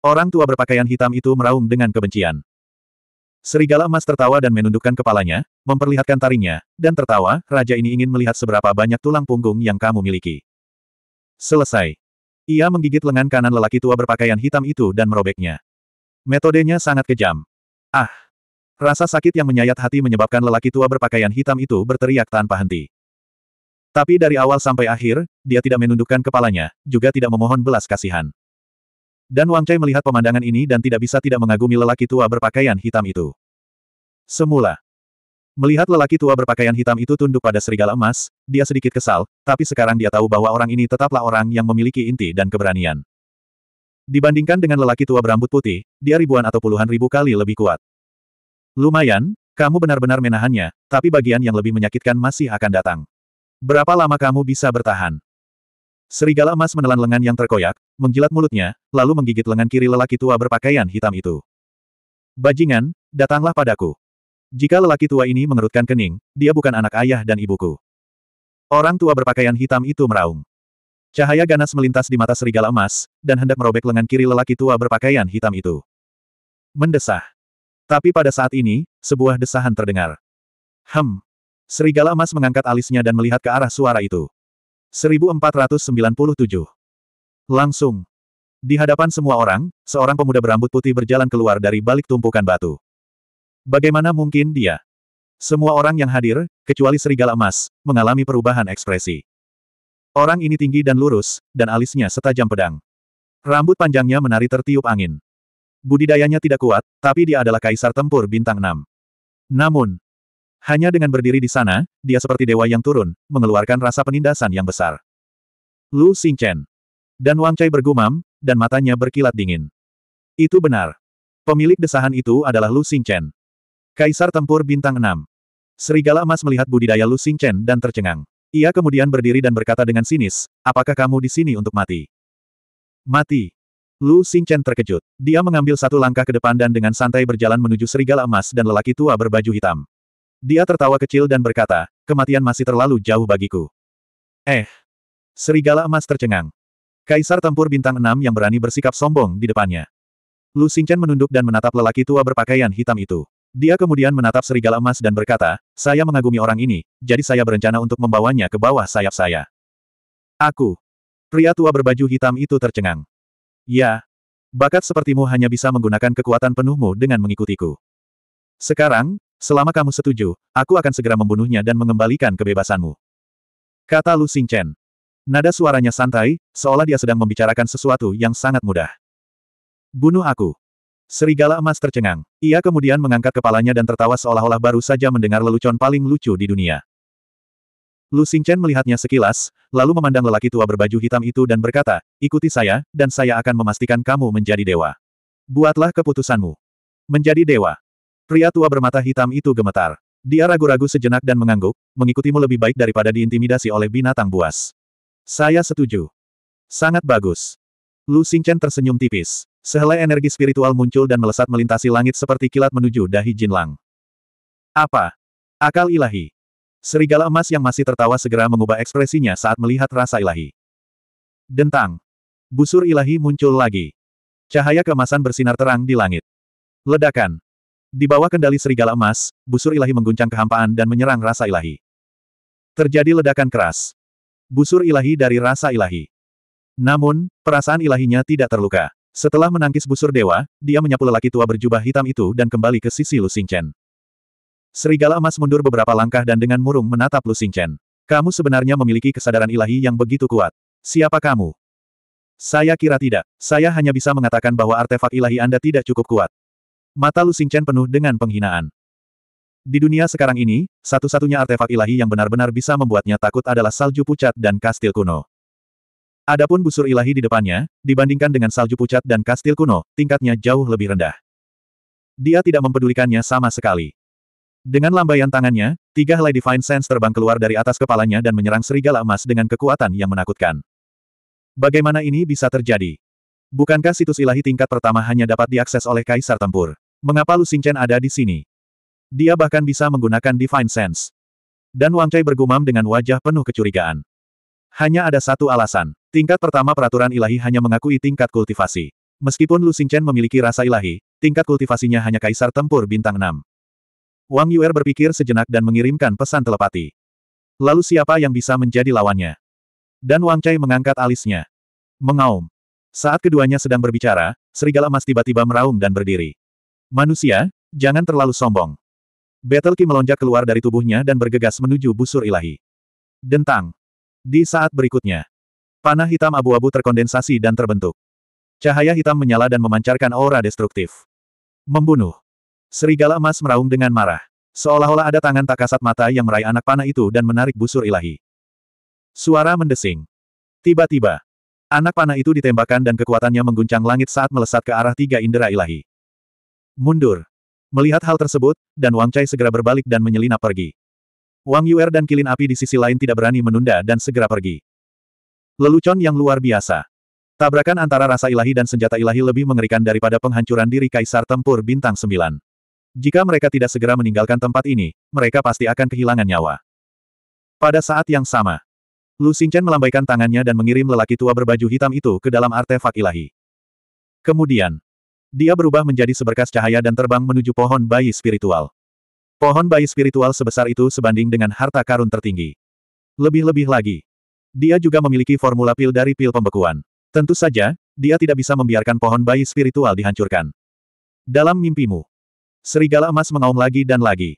Orang tua berpakaian hitam itu meraung dengan kebencian. Serigala emas tertawa dan menundukkan kepalanya, memperlihatkan taringnya, dan tertawa, raja ini ingin melihat seberapa banyak tulang punggung yang kamu miliki. Selesai. Ia menggigit lengan kanan lelaki tua berpakaian hitam itu dan merobeknya. Metodenya sangat kejam. Ah! Rasa sakit yang menyayat hati menyebabkan lelaki tua berpakaian hitam itu berteriak tanpa henti. Tapi dari awal sampai akhir, dia tidak menundukkan kepalanya, juga tidak memohon belas kasihan. Dan Wang Chai melihat pemandangan ini dan tidak bisa tidak mengagumi lelaki tua berpakaian hitam itu. Semula. Melihat lelaki tua berpakaian hitam itu tunduk pada serigala emas, dia sedikit kesal, tapi sekarang dia tahu bahwa orang ini tetaplah orang yang memiliki inti dan keberanian. Dibandingkan dengan lelaki tua berambut putih, dia ribuan atau puluhan ribu kali lebih kuat. Lumayan, kamu benar-benar menahannya, tapi bagian yang lebih menyakitkan masih akan datang. Berapa lama kamu bisa bertahan? Serigala emas menelan lengan yang terkoyak, mengjilat mulutnya, lalu menggigit lengan kiri lelaki tua berpakaian hitam itu. Bajingan, datanglah padaku. Jika lelaki tua ini mengerutkan kening, dia bukan anak ayah dan ibuku. Orang tua berpakaian hitam itu meraung. Cahaya ganas melintas di mata serigala emas, dan hendak merobek lengan kiri lelaki tua berpakaian hitam itu. Mendesah. Tapi pada saat ini, sebuah desahan terdengar. Hem. Serigala emas mengangkat alisnya dan melihat ke arah suara itu. 1497. Langsung. Di hadapan semua orang, seorang pemuda berambut putih berjalan keluar dari balik tumpukan batu. Bagaimana mungkin dia? Semua orang yang hadir, kecuali serigala emas, mengalami perubahan ekspresi. Orang ini tinggi dan lurus, dan alisnya setajam pedang. Rambut panjangnya menari tertiup angin. Budidayanya tidak kuat, tapi dia adalah kaisar tempur bintang Enam. Namun, hanya dengan berdiri di sana, dia seperti dewa yang turun, mengeluarkan rasa penindasan yang besar. Lu Xingchen. Dan Wang Chai bergumam, dan matanya berkilat dingin. Itu benar. Pemilik desahan itu adalah Lu Xingchen. Kaisar Tempur Bintang 6. Serigala emas melihat budidaya Lu Xingchen dan tercengang. Ia kemudian berdiri dan berkata dengan sinis, apakah kamu di sini untuk mati? Mati. Lu Xingchen terkejut. Dia mengambil satu langkah ke depan dan dengan santai berjalan menuju serigala emas dan lelaki tua berbaju hitam. Dia tertawa kecil dan berkata, kematian masih terlalu jauh bagiku. Eh. Serigala emas tercengang. Kaisar tempur bintang enam yang berani bersikap sombong di depannya. Lu Xingchen menunduk dan menatap lelaki tua berpakaian hitam itu. Dia kemudian menatap serigala emas dan berkata, saya mengagumi orang ini, jadi saya berencana untuk membawanya ke bawah sayap saya. Aku. Pria tua berbaju hitam itu tercengang. Ya. Bakat sepertimu hanya bisa menggunakan kekuatan penuhmu dengan mengikutiku. Sekarang, selama kamu setuju, aku akan segera membunuhnya dan mengembalikan kebebasanmu. Kata Lu Xingchen. Nada suaranya santai, seolah dia sedang membicarakan sesuatu yang sangat mudah. Bunuh aku. Serigala emas tercengang. Ia kemudian mengangkat kepalanya dan tertawa seolah-olah baru saja mendengar lelucon paling lucu di dunia. Lu Xingchen melihatnya sekilas, lalu memandang lelaki tua berbaju hitam itu dan berkata, ikuti saya, dan saya akan memastikan kamu menjadi dewa. Buatlah keputusanmu. Menjadi dewa. Pria tua bermata hitam itu gemetar. Dia ragu-ragu sejenak dan mengangguk, mengikutimu lebih baik daripada diintimidasi oleh binatang buas. Saya setuju. Sangat bagus. Lu Xingchen tersenyum tipis. Sehelai energi spiritual muncul dan melesat melintasi langit seperti kilat menuju dahi Jinlang. Apa? Akal ilahi. Serigala emas yang masih tertawa segera mengubah ekspresinya saat melihat rasa ilahi. Dentang. Busur ilahi muncul lagi. Cahaya kemasan bersinar terang di langit. Ledakan. Di bawah kendali serigala emas, busur ilahi mengguncang kehampaan dan menyerang rasa ilahi. Terjadi ledakan keras. Busur ilahi dari rasa ilahi. Namun, perasaan ilahinya tidak terluka. Setelah menangkis busur dewa, dia menyapu lelaki tua berjubah hitam itu dan kembali ke sisi Lu Xingchen. Serigala emas mundur beberapa langkah dan dengan murung menatap Lu Xingchen. Kamu sebenarnya memiliki kesadaran ilahi yang begitu kuat. Siapa kamu? Saya kira tidak. Saya hanya bisa mengatakan bahwa artefak ilahi Anda tidak cukup kuat. Mata Lu Xingchen penuh dengan penghinaan. Di dunia sekarang ini, satu-satunya artefak ilahi yang benar-benar bisa membuatnya takut adalah salju pucat dan kastil kuno. Adapun busur ilahi di depannya, dibandingkan dengan salju pucat dan kastil kuno, tingkatnya jauh lebih rendah. Dia tidak mempedulikannya sama sekali. Dengan lambaian tangannya, tiga helai Divine Sense terbang keluar dari atas kepalanya dan menyerang serigala emas dengan kekuatan yang menakutkan. Bagaimana ini bisa terjadi? Bukankah situs ilahi tingkat pertama hanya dapat diakses oleh kaisar tempur? Mengapa Lu Xingchen ada di sini? Dia bahkan bisa menggunakan Divine Sense. Dan Wang Chai bergumam dengan wajah penuh kecurigaan. Hanya ada satu alasan. Tingkat pertama peraturan ilahi hanya mengakui tingkat kultivasi. Meskipun Lu Xingchen memiliki rasa ilahi, tingkat kultivasinya hanya kaisar tempur bintang 6. Wang Yuer berpikir sejenak dan mengirimkan pesan telepati. Lalu siapa yang bisa menjadi lawannya? Dan Wang Chai mengangkat alisnya. Mengaum. Saat keduanya sedang berbicara, serigala emas tiba-tiba meraung dan berdiri. Manusia, jangan terlalu sombong. Battle melonjak keluar dari tubuhnya dan bergegas menuju busur ilahi. Dentang. Di saat berikutnya, Panah hitam abu-abu terkondensasi dan terbentuk. Cahaya hitam menyala dan memancarkan aura destruktif. Membunuh. Serigala emas meraung dengan marah. Seolah-olah ada tangan tak kasat mata yang meraih anak panah itu dan menarik busur ilahi. Suara mendesing. Tiba-tiba, anak panah itu ditembakkan dan kekuatannya mengguncang langit saat melesat ke arah tiga indera ilahi. Mundur. Melihat hal tersebut, dan Wang Chai segera berbalik dan menyelinap pergi. Wang Yuer dan Kilin Api di sisi lain tidak berani menunda dan segera pergi. Lelucon yang luar biasa. Tabrakan antara rasa ilahi dan senjata ilahi lebih mengerikan daripada penghancuran diri Kaisar Tempur Bintang sembilan. Jika mereka tidak segera meninggalkan tempat ini, mereka pasti akan kehilangan nyawa. Pada saat yang sama, Lu Xingchen melambaikan tangannya dan mengirim lelaki tua berbaju hitam itu ke dalam artefak ilahi. Kemudian, dia berubah menjadi seberkas cahaya dan terbang menuju pohon bayi spiritual. Pohon bayi spiritual sebesar itu sebanding dengan harta karun tertinggi. Lebih-lebih lagi, dia juga memiliki formula pil dari pil pembekuan. Tentu saja, dia tidak bisa membiarkan pohon bayi spiritual dihancurkan. Dalam mimpimu, serigala emas mengaum lagi dan lagi.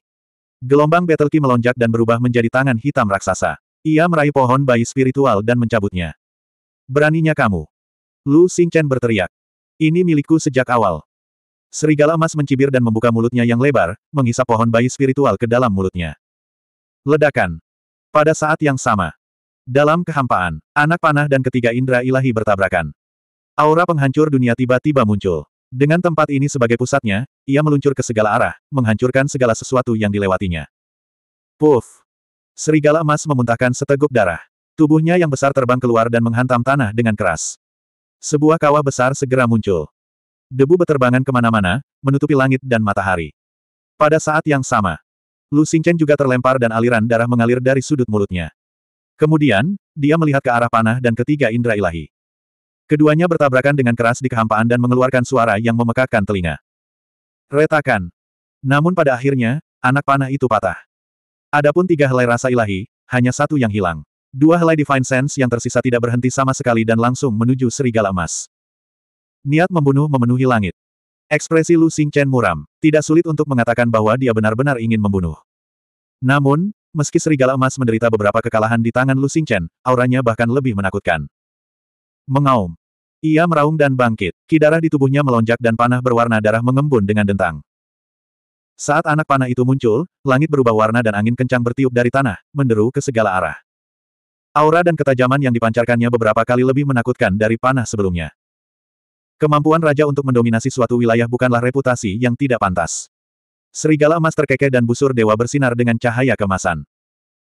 Gelombang Battle Key melonjak dan berubah menjadi tangan hitam raksasa. Ia meraih pohon bayi spiritual dan mencabutnya. Beraninya kamu. Lu Xingchen berteriak. Ini milikku sejak awal. Serigala emas mencibir dan membuka mulutnya yang lebar, menghisap pohon bayi spiritual ke dalam mulutnya. Ledakan. Pada saat yang sama, dalam kehampaan, anak panah dan ketiga indera ilahi bertabrakan. Aura penghancur dunia tiba-tiba muncul. Dengan tempat ini sebagai pusatnya, ia meluncur ke segala arah, menghancurkan segala sesuatu yang dilewatinya. Puff! Serigala emas memuntahkan seteguk darah. Tubuhnya yang besar terbang keluar dan menghantam tanah dengan keras. Sebuah kawah besar segera muncul. Debu beterbangan kemana-mana, menutupi langit dan matahari. Pada saat yang sama, Lu Xingchen juga terlempar dan aliran darah mengalir dari sudut mulutnya. Kemudian, dia melihat ke arah panah dan ketiga indera ilahi. Keduanya bertabrakan dengan keras di kehampaan dan mengeluarkan suara yang memekakkan telinga. Retakan. Namun pada akhirnya, anak panah itu patah. Adapun tiga helai rasa ilahi, hanya satu yang hilang. Dua helai Divine Sense yang tersisa tidak berhenti sama sekali dan langsung menuju serigala emas. Niat membunuh memenuhi langit. Ekspresi Lu Chen muram. Tidak sulit untuk mengatakan bahwa dia benar-benar ingin membunuh. Namun, Meski serigala emas menderita beberapa kekalahan di tangan Lu Xingchen, auranya bahkan lebih menakutkan. Mengaum. Ia meraung dan bangkit. Kidarah di tubuhnya melonjak dan panah berwarna darah mengembun dengan dentang. Saat anak panah itu muncul, langit berubah warna dan angin kencang bertiup dari tanah, menderu ke segala arah. Aura dan ketajaman yang dipancarkannya beberapa kali lebih menakutkan dari panah sebelumnya. Kemampuan raja untuk mendominasi suatu wilayah bukanlah reputasi yang tidak pantas. Serigala emas terkekeh dan busur dewa bersinar dengan cahaya kemasan.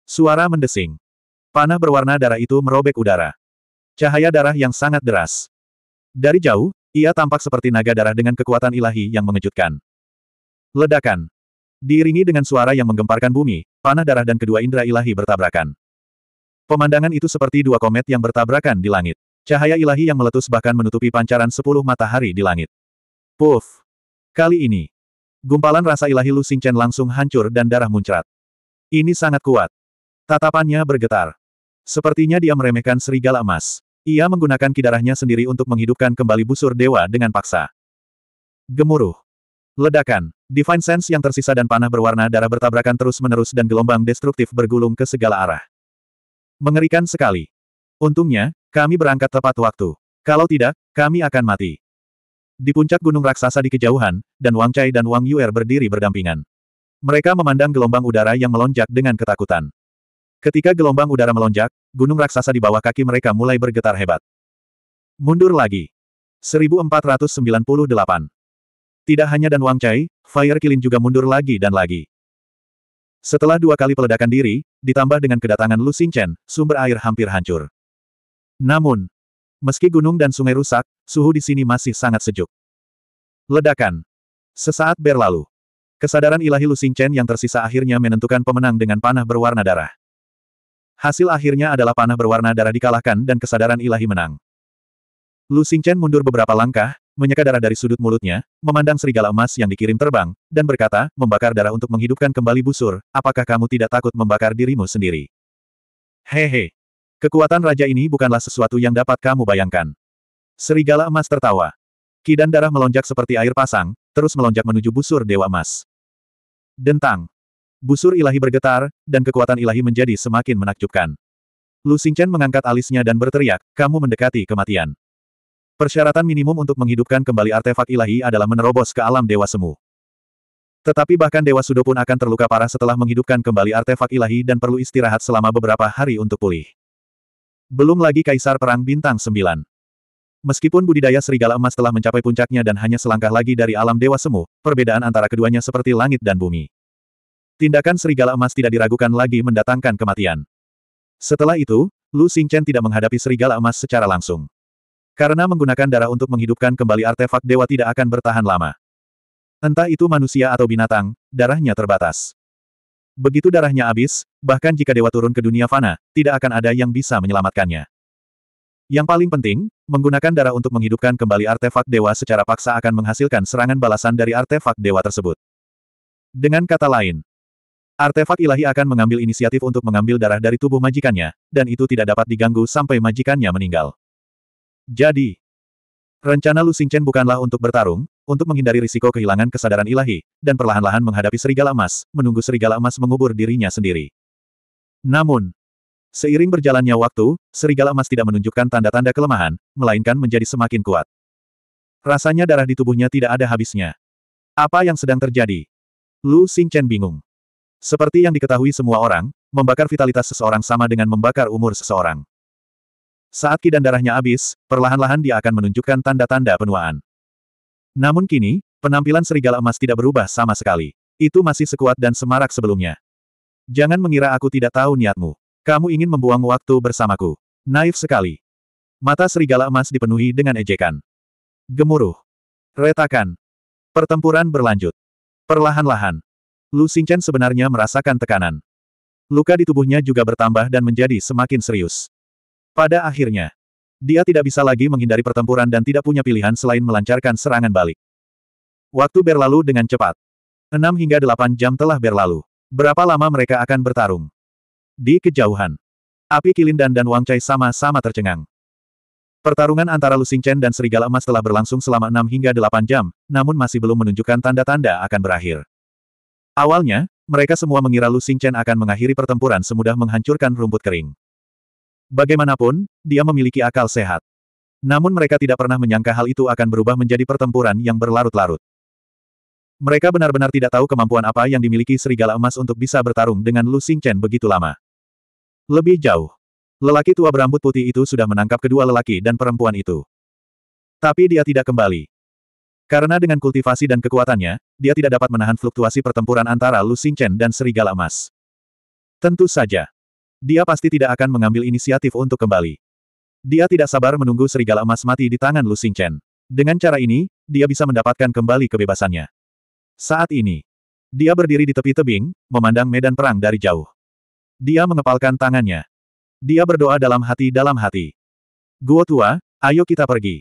Suara mendesing. Panah berwarna darah itu merobek udara. Cahaya darah yang sangat deras. Dari jauh, ia tampak seperti naga darah dengan kekuatan ilahi yang mengejutkan. Ledakan. Diiringi dengan suara yang menggemparkan bumi, panah darah dan kedua indera ilahi bertabrakan. Pemandangan itu seperti dua komet yang bertabrakan di langit. Cahaya ilahi yang meletus bahkan menutupi pancaran sepuluh matahari di langit. Puff! Kali ini, Gumpalan rasa ilahi Lu Xingchen langsung hancur dan darah muncrat. Ini sangat kuat. Tatapannya bergetar. Sepertinya dia meremehkan serigala emas. Ia menggunakan kidarahnya sendiri untuk menghidupkan kembali busur dewa dengan paksa. Gemuruh. Ledakan. Divine Sense yang tersisa dan panah berwarna darah bertabrakan terus-menerus dan gelombang destruktif bergulung ke segala arah. Mengerikan sekali. Untungnya, kami berangkat tepat waktu. Kalau tidak, kami akan mati. Di puncak gunung raksasa di kejauhan, dan Wang Chai dan Wang Yuer berdiri berdampingan. Mereka memandang gelombang udara yang melonjak dengan ketakutan. Ketika gelombang udara melonjak, gunung raksasa di bawah kaki mereka mulai bergetar hebat. Mundur lagi. 1498. Tidak hanya dan Wang Chai, Fire Kilin juga mundur lagi dan lagi. Setelah dua kali peledakan diri, ditambah dengan kedatangan Lu Xingchen, sumber air hampir hancur. Namun, Meski gunung dan sungai rusak, suhu di sini masih sangat sejuk. Ledakan. Sesaat berlalu. Kesadaran ilahi Lu Xingchen yang tersisa akhirnya menentukan pemenang dengan panah berwarna darah. Hasil akhirnya adalah panah berwarna darah dikalahkan dan kesadaran ilahi menang. Lu Xingchen mundur beberapa langkah, menyeka darah dari sudut mulutnya, memandang serigala emas yang dikirim terbang, dan berkata, membakar darah untuk menghidupkan kembali busur, apakah kamu tidak takut membakar dirimu sendiri? Hehe. Kekuatan raja ini bukanlah sesuatu yang dapat kamu bayangkan. Serigala emas tertawa. Kidan darah melonjak seperti air pasang, terus melonjak menuju busur dewa emas. Dentang. Busur ilahi bergetar, dan kekuatan ilahi menjadi semakin menakjubkan. Lu Xingchen mengangkat alisnya dan berteriak, kamu mendekati kematian. Persyaratan minimum untuk menghidupkan kembali artefak ilahi adalah menerobos ke alam dewa semu. Tetapi bahkan Dewa Sudo pun akan terluka parah setelah menghidupkan kembali artefak ilahi dan perlu istirahat selama beberapa hari untuk pulih. Belum lagi Kaisar Perang Bintang Sembilan. Meskipun budidaya serigala emas telah mencapai puncaknya dan hanya selangkah lagi dari alam dewa semu, perbedaan antara keduanya seperti langit dan bumi. Tindakan serigala emas tidak diragukan lagi mendatangkan kematian. Setelah itu, Lu Xingchen tidak menghadapi serigala emas secara langsung. Karena menggunakan darah untuk menghidupkan kembali artefak dewa tidak akan bertahan lama. Entah itu manusia atau binatang, darahnya terbatas. Begitu darahnya habis, Bahkan jika dewa turun ke dunia fana, tidak akan ada yang bisa menyelamatkannya. Yang paling penting, menggunakan darah untuk menghidupkan kembali artefak dewa secara paksa akan menghasilkan serangan balasan dari artefak dewa tersebut. Dengan kata lain, artefak ilahi akan mengambil inisiatif untuk mengambil darah dari tubuh majikannya, dan itu tidak dapat diganggu sampai majikannya meninggal. Jadi, rencana Lu Xingchen bukanlah untuk bertarung, untuk menghindari risiko kehilangan kesadaran ilahi, dan perlahan-lahan menghadapi serigala emas, menunggu serigala emas mengubur dirinya sendiri. Namun, seiring berjalannya waktu, serigala emas tidak menunjukkan tanda-tanda kelemahan, melainkan menjadi semakin kuat. Rasanya darah di tubuhnya tidak ada habisnya. Apa yang sedang terjadi? Lu Xingchen bingung. Seperti yang diketahui semua orang, membakar vitalitas seseorang sama dengan membakar umur seseorang. Saat kidan darahnya habis, perlahan-lahan dia akan menunjukkan tanda-tanda penuaan. Namun kini, penampilan serigala emas tidak berubah sama sekali. Itu masih sekuat dan semarak sebelumnya. Jangan mengira aku tidak tahu niatmu. Kamu ingin membuang waktu bersamaku. Naif sekali. Mata serigala emas dipenuhi dengan ejekan. Gemuruh. Retakan. Pertempuran berlanjut. Perlahan-lahan. Lu Xingchen sebenarnya merasakan tekanan. Luka di tubuhnya juga bertambah dan menjadi semakin serius. Pada akhirnya, dia tidak bisa lagi menghindari pertempuran dan tidak punya pilihan selain melancarkan serangan balik. Waktu berlalu dengan cepat. Enam hingga delapan jam telah berlalu. Berapa lama mereka akan bertarung? Di kejauhan. Api Kilindan dan Wang Chai sama-sama tercengang. Pertarungan antara Lu Chen dan Serigala Emas telah berlangsung selama 6 hingga 8 jam, namun masih belum menunjukkan tanda-tanda akan berakhir. Awalnya, mereka semua mengira Lu Chen akan mengakhiri pertempuran semudah menghancurkan rumput kering. Bagaimanapun, dia memiliki akal sehat. Namun mereka tidak pernah menyangka hal itu akan berubah menjadi pertempuran yang berlarut-larut. Mereka benar-benar tidak tahu kemampuan apa yang dimiliki serigala emas untuk bisa bertarung dengan Lu Xingchen begitu lama. Lebih jauh. Lelaki tua berambut putih itu sudah menangkap kedua lelaki dan perempuan itu. Tapi dia tidak kembali. Karena dengan kultivasi dan kekuatannya, dia tidak dapat menahan fluktuasi pertempuran antara Lu Xingchen dan serigala emas. Tentu saja. Dia pasti tidak akan mengambil inisiatif untuk kembali. Dia tidak sabar menunggu serigala emas mati di tangan Lu Xingchen. Dengan cara ini, dia bisa mendapatkan kembali kebebasannya. Saat ini, dia berdiri di tepi tebing, memandang medan perang dari jauh. Dia mengepalkan tangannya. Dia berdoa dalam hati dalam hati. Guo tua, ayo kita pergi.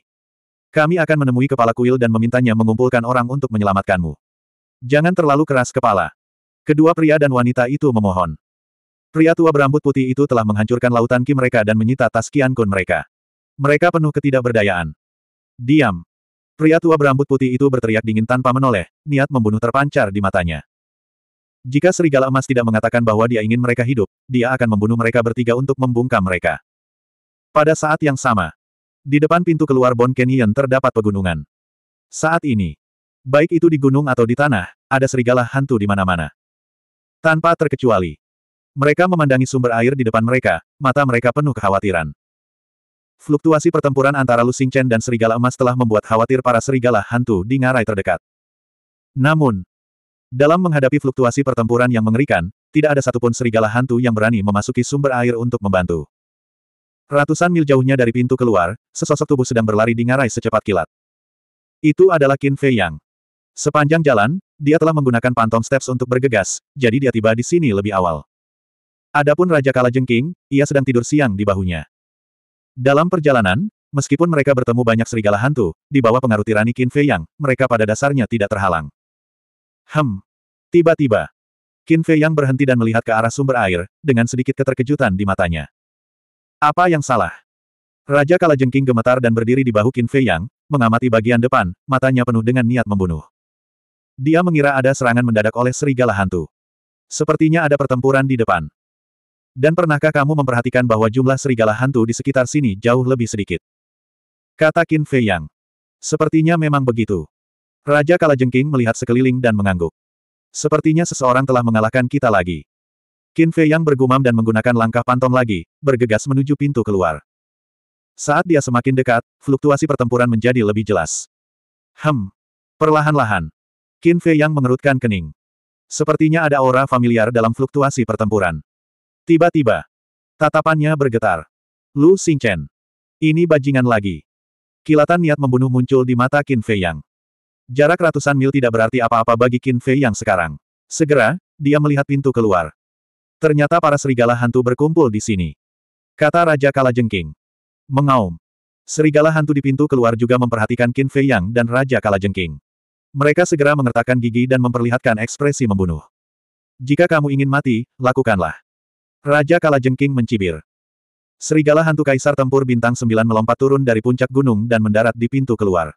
Kami akan menemui kepala kuil dan memintanya mengumpulkan orang untuk menyelamatkanmu. Jangan terlalu keras kepala. Kedua pria dan wanita itu memohon. Pria tua berambut putih itu telah menghancurkan lautan Ki mereka dan menyita tas Kian Kun mereka. Mereka penuh ketidakberdayaan. Diam. Pria tua berambut putih itu berteriak dingin tanpa menoleh, niat membunuh terpancar di matanya. Jika serigala emas tidak mengatakan bahwa dia ingin mereka hidup, dia akan membunuh mereka bertiga untuk membungkam mereka. Pada saat yang sama, di depan pintu keluar Bon Canyon terdapat pegunungan. Saat ini, baik itu di gunung atau di tanah, ada serigala hantu di mana-mana. Tanpa terkecuali, mereka memandangi sumber air di depan mereka, mata mereka penuh kekhawatiran. Fluktuasi pertempuran antara Lu Xingchen dan serigala emas telah membuat khawatir para serigala hantu di ngarai terdekat. Namun, dalam menghadapi fluktuasi pertempuran yang mengerikan, tidak ada satupun serigala hantu yang berani memasuki sumber air untuk membantu. Ratusan mil jauhnya dari pintu keluar, sesosok tubuh sedang berlari di ngarai secepat kilat. Itu adalah Qin Fei Yang. Sepanjang jalan, dia telah menggunakan Pantom steps untuk bergegas, jadi dia tiba di sini lebih awal. Adapun Raja Kala Jengking, ia sedang tidur siang di bahunya. Dalam perjalanan, meskipun mereka bertemu banyak serigala hantu, di bawah pengaruh tirani Qin Fei Yang, mereka pada dasarnya tidak terhalang. Hem. Tiba-tiba, Qin Fei Yang berhenti dan melihat ke arah sumber air, dengan sedikit keterkejutan di matanya. Apa yang salah? Raja Kalajengking gemetar dan berdiri di bahu Qin Fei Yang, mengamati bagian depan, matanya penuh dengan niat membunuh. Dia mengira ada serangan mendadak oleh serigala hantu. Sepertinya ada pertempuran di depan. Dan pernahkah kamu memperhatikan bahwa jumlah serigala hantu di sekitar sini jauh lebih sedikit? Kata Qin Fei Yang. Sepertinya memang begitu. Raja Kalajengking melihat sekeliling dan mengangguk. Sepertinya seseorang telah mengalahkan kita lagi. Qin Fei Yang bergumam dan menggunakan langkah pantom lagi, bergegas menuju pintu keluar. Saat dia semakin dekat, fluktuasi pertempuran menjadi lebih jelas. Hem. Perlahan-lahan. Qin Fei Yang mengerutkan kening. Sepertinya ada aura familiar dalam fluktuasi pertempuran. Tiba-tiba. Tatapannya bergetar. Lu Xingchen. Ini bajingan lagi. Kilatan niat membunuh muncul di mata Qin Fei Yang. Jarak ratusan mil tidak berarti apa-apa bagi Qin Fei Yang sekarang. Segera, dia melihat pintu keluar. Ternyata para serigala hantu berkumpul di sini. Kata Raja Kalajengking. Mengaum. Serigala hantu di pintu keluar juga memperhatikan Qin Fei Yang dan Raja Kalajengking. Mereka segera mengertakkan gigi dan memperlihatkan ekspresi membunuh. Jika kamu ingin mati, lakukanlah. Raja Kalajengking mencibir. Serigala hantu kaisar tempur bintang Sembilan melompat turun dari puncak gunung dan mendarat di pintu keluar.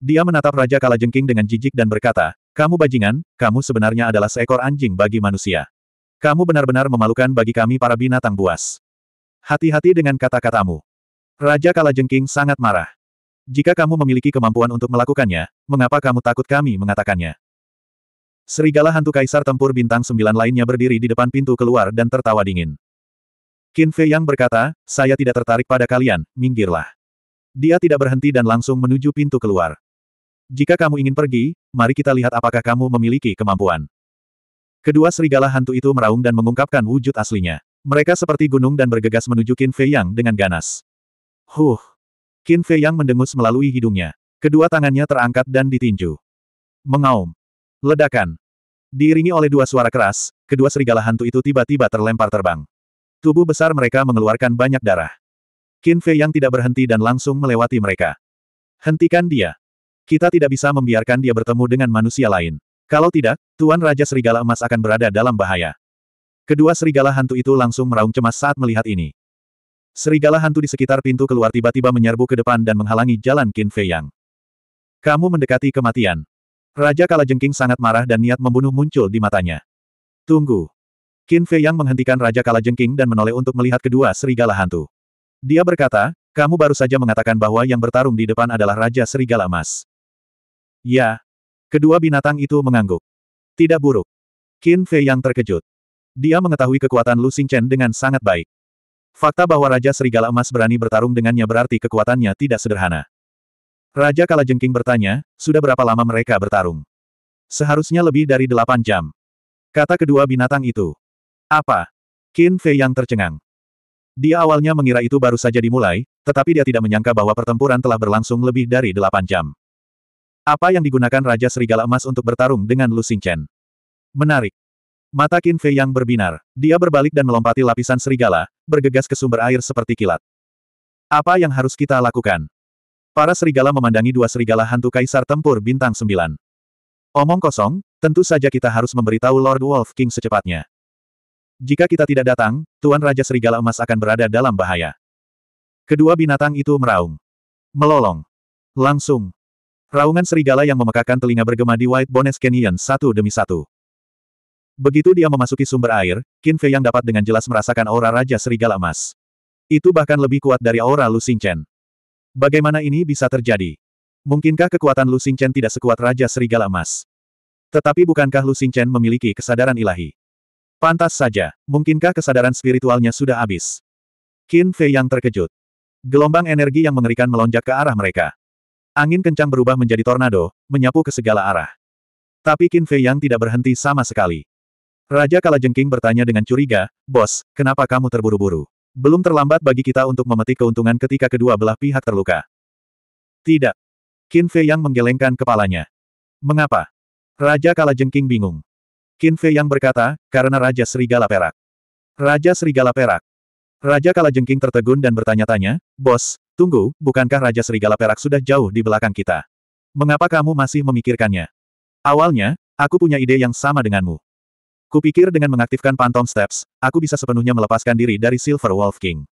Dia menatap Raja Kalajengking dengan jijik dan berkata, Kamu bajingan, kamu sebenarnya adalah seekor anjing bagi manusia. Kamu benar-benar memalukan bagi kami para binatang buas. Hati-hati dengan kata-katamu. Raja Kalajengking sangat marah. Jika kamu memiliki kemampuan untuk melakukannya, mengapa kamu takut kami mengatakannya? Serigala hantu kaisar tempur bintang sembilan lainnya berdiri di depan pintu keluar dan tertawa dingin. Qin Fei Yang berkata, saya tidak tertarik pada kalian, minggirlah. Dia tidak berhenti dan langsung menuju pintu keluar. Jika kamu ingin pergi, mari kita lihat apakah kamu memiliki kemampuan. Kedua serigala hantu itu meraung dan mengungkapkan wujud aslinya. Mereka seperti gunung dan bergegas menuju Qin Fei Yang dengan ganas. Huh! Qin Fei Yang mendengus melalui hidungnya. Kedua tangannya terangkat dan ditinju. Mengaum. Ledakan. Diiringi oleh dua suara keras, kedua serigala hantu itu tiba-tiba terlempar terbang. Tubuh besar mereka mengeluarkan banyak darah. Qin Fei yang tidak berhenti dan langsung melewati mereka. Hentikan dia. Kita tidak bisa membiarkan dia bertemu dengan manusia lain. Kalau tidak, Tuan Raja Serigala Emas akan berada dalam bahaya. Kedua serigala hantu itu langsung meraung cemas saat melihat ini. Serigala hantu di sekitar pintu keluar tiba-tiba menyerbu ke depan dan menghalangi jalan Qin Fei Yang. Kamu mendekati kematian. Raja Kalajengking sangat marah dan niat membunuh muncul di matanya. Tunggu. Qin Fei Yang menghentikan Raja Kalajengking dan menoleh untuk melihat kedua serigala hantu. Dia berkata, kamu baru saja mengatakan bahwa yang bertarung di depan adalah Raja Serigala Emas. Ya. Kedua binatang itu mengangguk. Tidak buruk. Qin Fei Yang terkejut. Dia mengetahui kekuatan Lu Chen dengan sangat baik. Fakta bahwa Raja Serigala Emas berani bertarung dengannya berarti kekuatannya tidak sederhana. Raja Kalajengking bertanya, sudah berapa lama mereka bertarung? Seharusnya lebih dari delapan jam. Kata kedua binatang itu. Apa? Qin Fei yang tercengang. Dia awalnya mengira itu baru saja dimulai, tetapi dia tidak menyangka bahwa pertempuran telah berlangsung lebih dari delapan jam. Apa yang digunakan Raja Serigala Emas untuk bertarung dengan Lu Xingchen? Menarik. Mata Qin Fei yang berbinar. Dia berbalik dan melompati lapisan serigala, bergegas ke sumber air seperti kilat. Apa yang harus kita lakukan? Para serigala memandangi dua serigala hantu kaisar tempur bintang sembilan. Omong kosong, tentu saja kita harus memberitahu Lord Wolf King secepatnya. Jika kita tidak datang, Tuan Raja Serigala Emas akan berada dalam bahaya. Kedua binatang itu meraung. Melolong. Langsung. Raungan serigala yang memekakan telinga bergema di White Bones Canyon satu demi satu. Begitu dia memasuki sumber air, Qin Fei yang dapat dengan jelas merasakan aura Raja Serigala Emas. Itu bahkan lebih kuat dari aura Lu Xing Chen. Bagaimana ini bisa terjadi? Mungkinkah kekuatan Lu Xingchen tidak sekuat Raja Serigala Emas? Tetapi bukankah Lu Xingchen memiliki kesadaran ilahi? Pantas saja, mungkinkah kesadaran spiritualnya sudah habis? Qin Fei yang terkejut. Gelombang energi yang mengerikan melonjak ke arah mereka. Angin kencang berubah menjadi tornado, menyapu ke segala arah. Tapi Qin Fei yang tidak berhenti sama sekali. Raja Kalajengking bertanya dengan curiga, Bos, kenapa kamu terburu-buru? Belum terlambat bagi kita untuk memetik keuntungan ketika kedua belah pihak terluka. Tidak. Qin Fei yang menggelengkan kepalanya. Mengapa? Raja Jengking bingung. Qin Fei yang berkata, karena Raja Serigala Perak. Raja Serigala Perak. Raja Jengking tertegun dan bertanya-tanya, Bos, tunggu, bukankah Raja Serigala Perak sudah jauh di belakang kita? Mengapa kamu masih memikirkannya? Awalnya, aku punya ide yang sama denganmu. Kupikir dengan mengaktifkan Phantom Steps, aku bisa sepenuhnya melepaskan diri dari Silver Wolf King.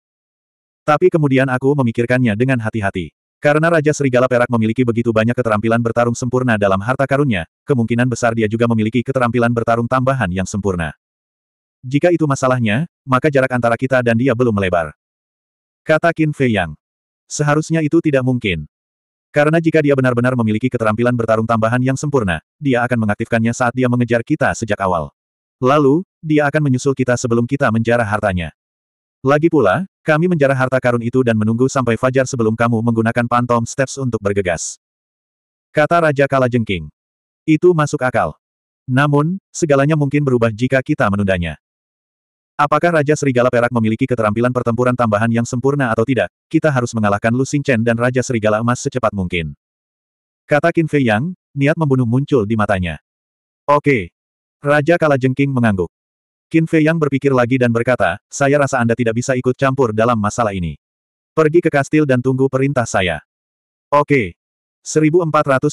Tapi kemudian aku memikirkannya dengan hati-hati. Karena Raja Serigala Perak memiliki begitu banyak keterampilan bertarung sempurna dalam harta karunnya, kemungkinan besar dia juga memiliki keterampilan bertarung tambahan yang sempurna. Jika itu masalahnya, maka jarak antara kita dan dia belum melebar. Kata Qin Fei Yang. Seharusnya itu tidak mungkin. Karena jika dia benar-benar memiliki keterampilan bertarung tambahan yang sempurna, dia akan mengaktifkannya saat dia mengejar kita sejak awal. Lalu, dia akan menyusul kita sebelum kita menjarah hartanya. Lagi pula, kami menjarah harta karun itu dan menunggu sampai fajar sebelum kamu menggunakan pantom steps untuk bergegas. Kata Raja Kalajengking. Itu masuk akal. Namun, segalanya mungkin berubah jika kita menundanya. Apakah Raja Serigala Perak memiliki keterampilan pertempuran tambahan yang sempurna atau tidak, kita harus mengalahkan Lu Chen dan Raja Serigala Emas secepat mungkin. Kata Qin Fei Yang, niat membunuh muncul di matanya. Oke, Raja Kalajengking mengangguk. Qin Fei yang berpikir lagi dan berkata, saya rasa Anda tidak bisa ikut campur dalam masalah ini. Pergi ke kastil dan tunggu perintah saya. Oke. 1499.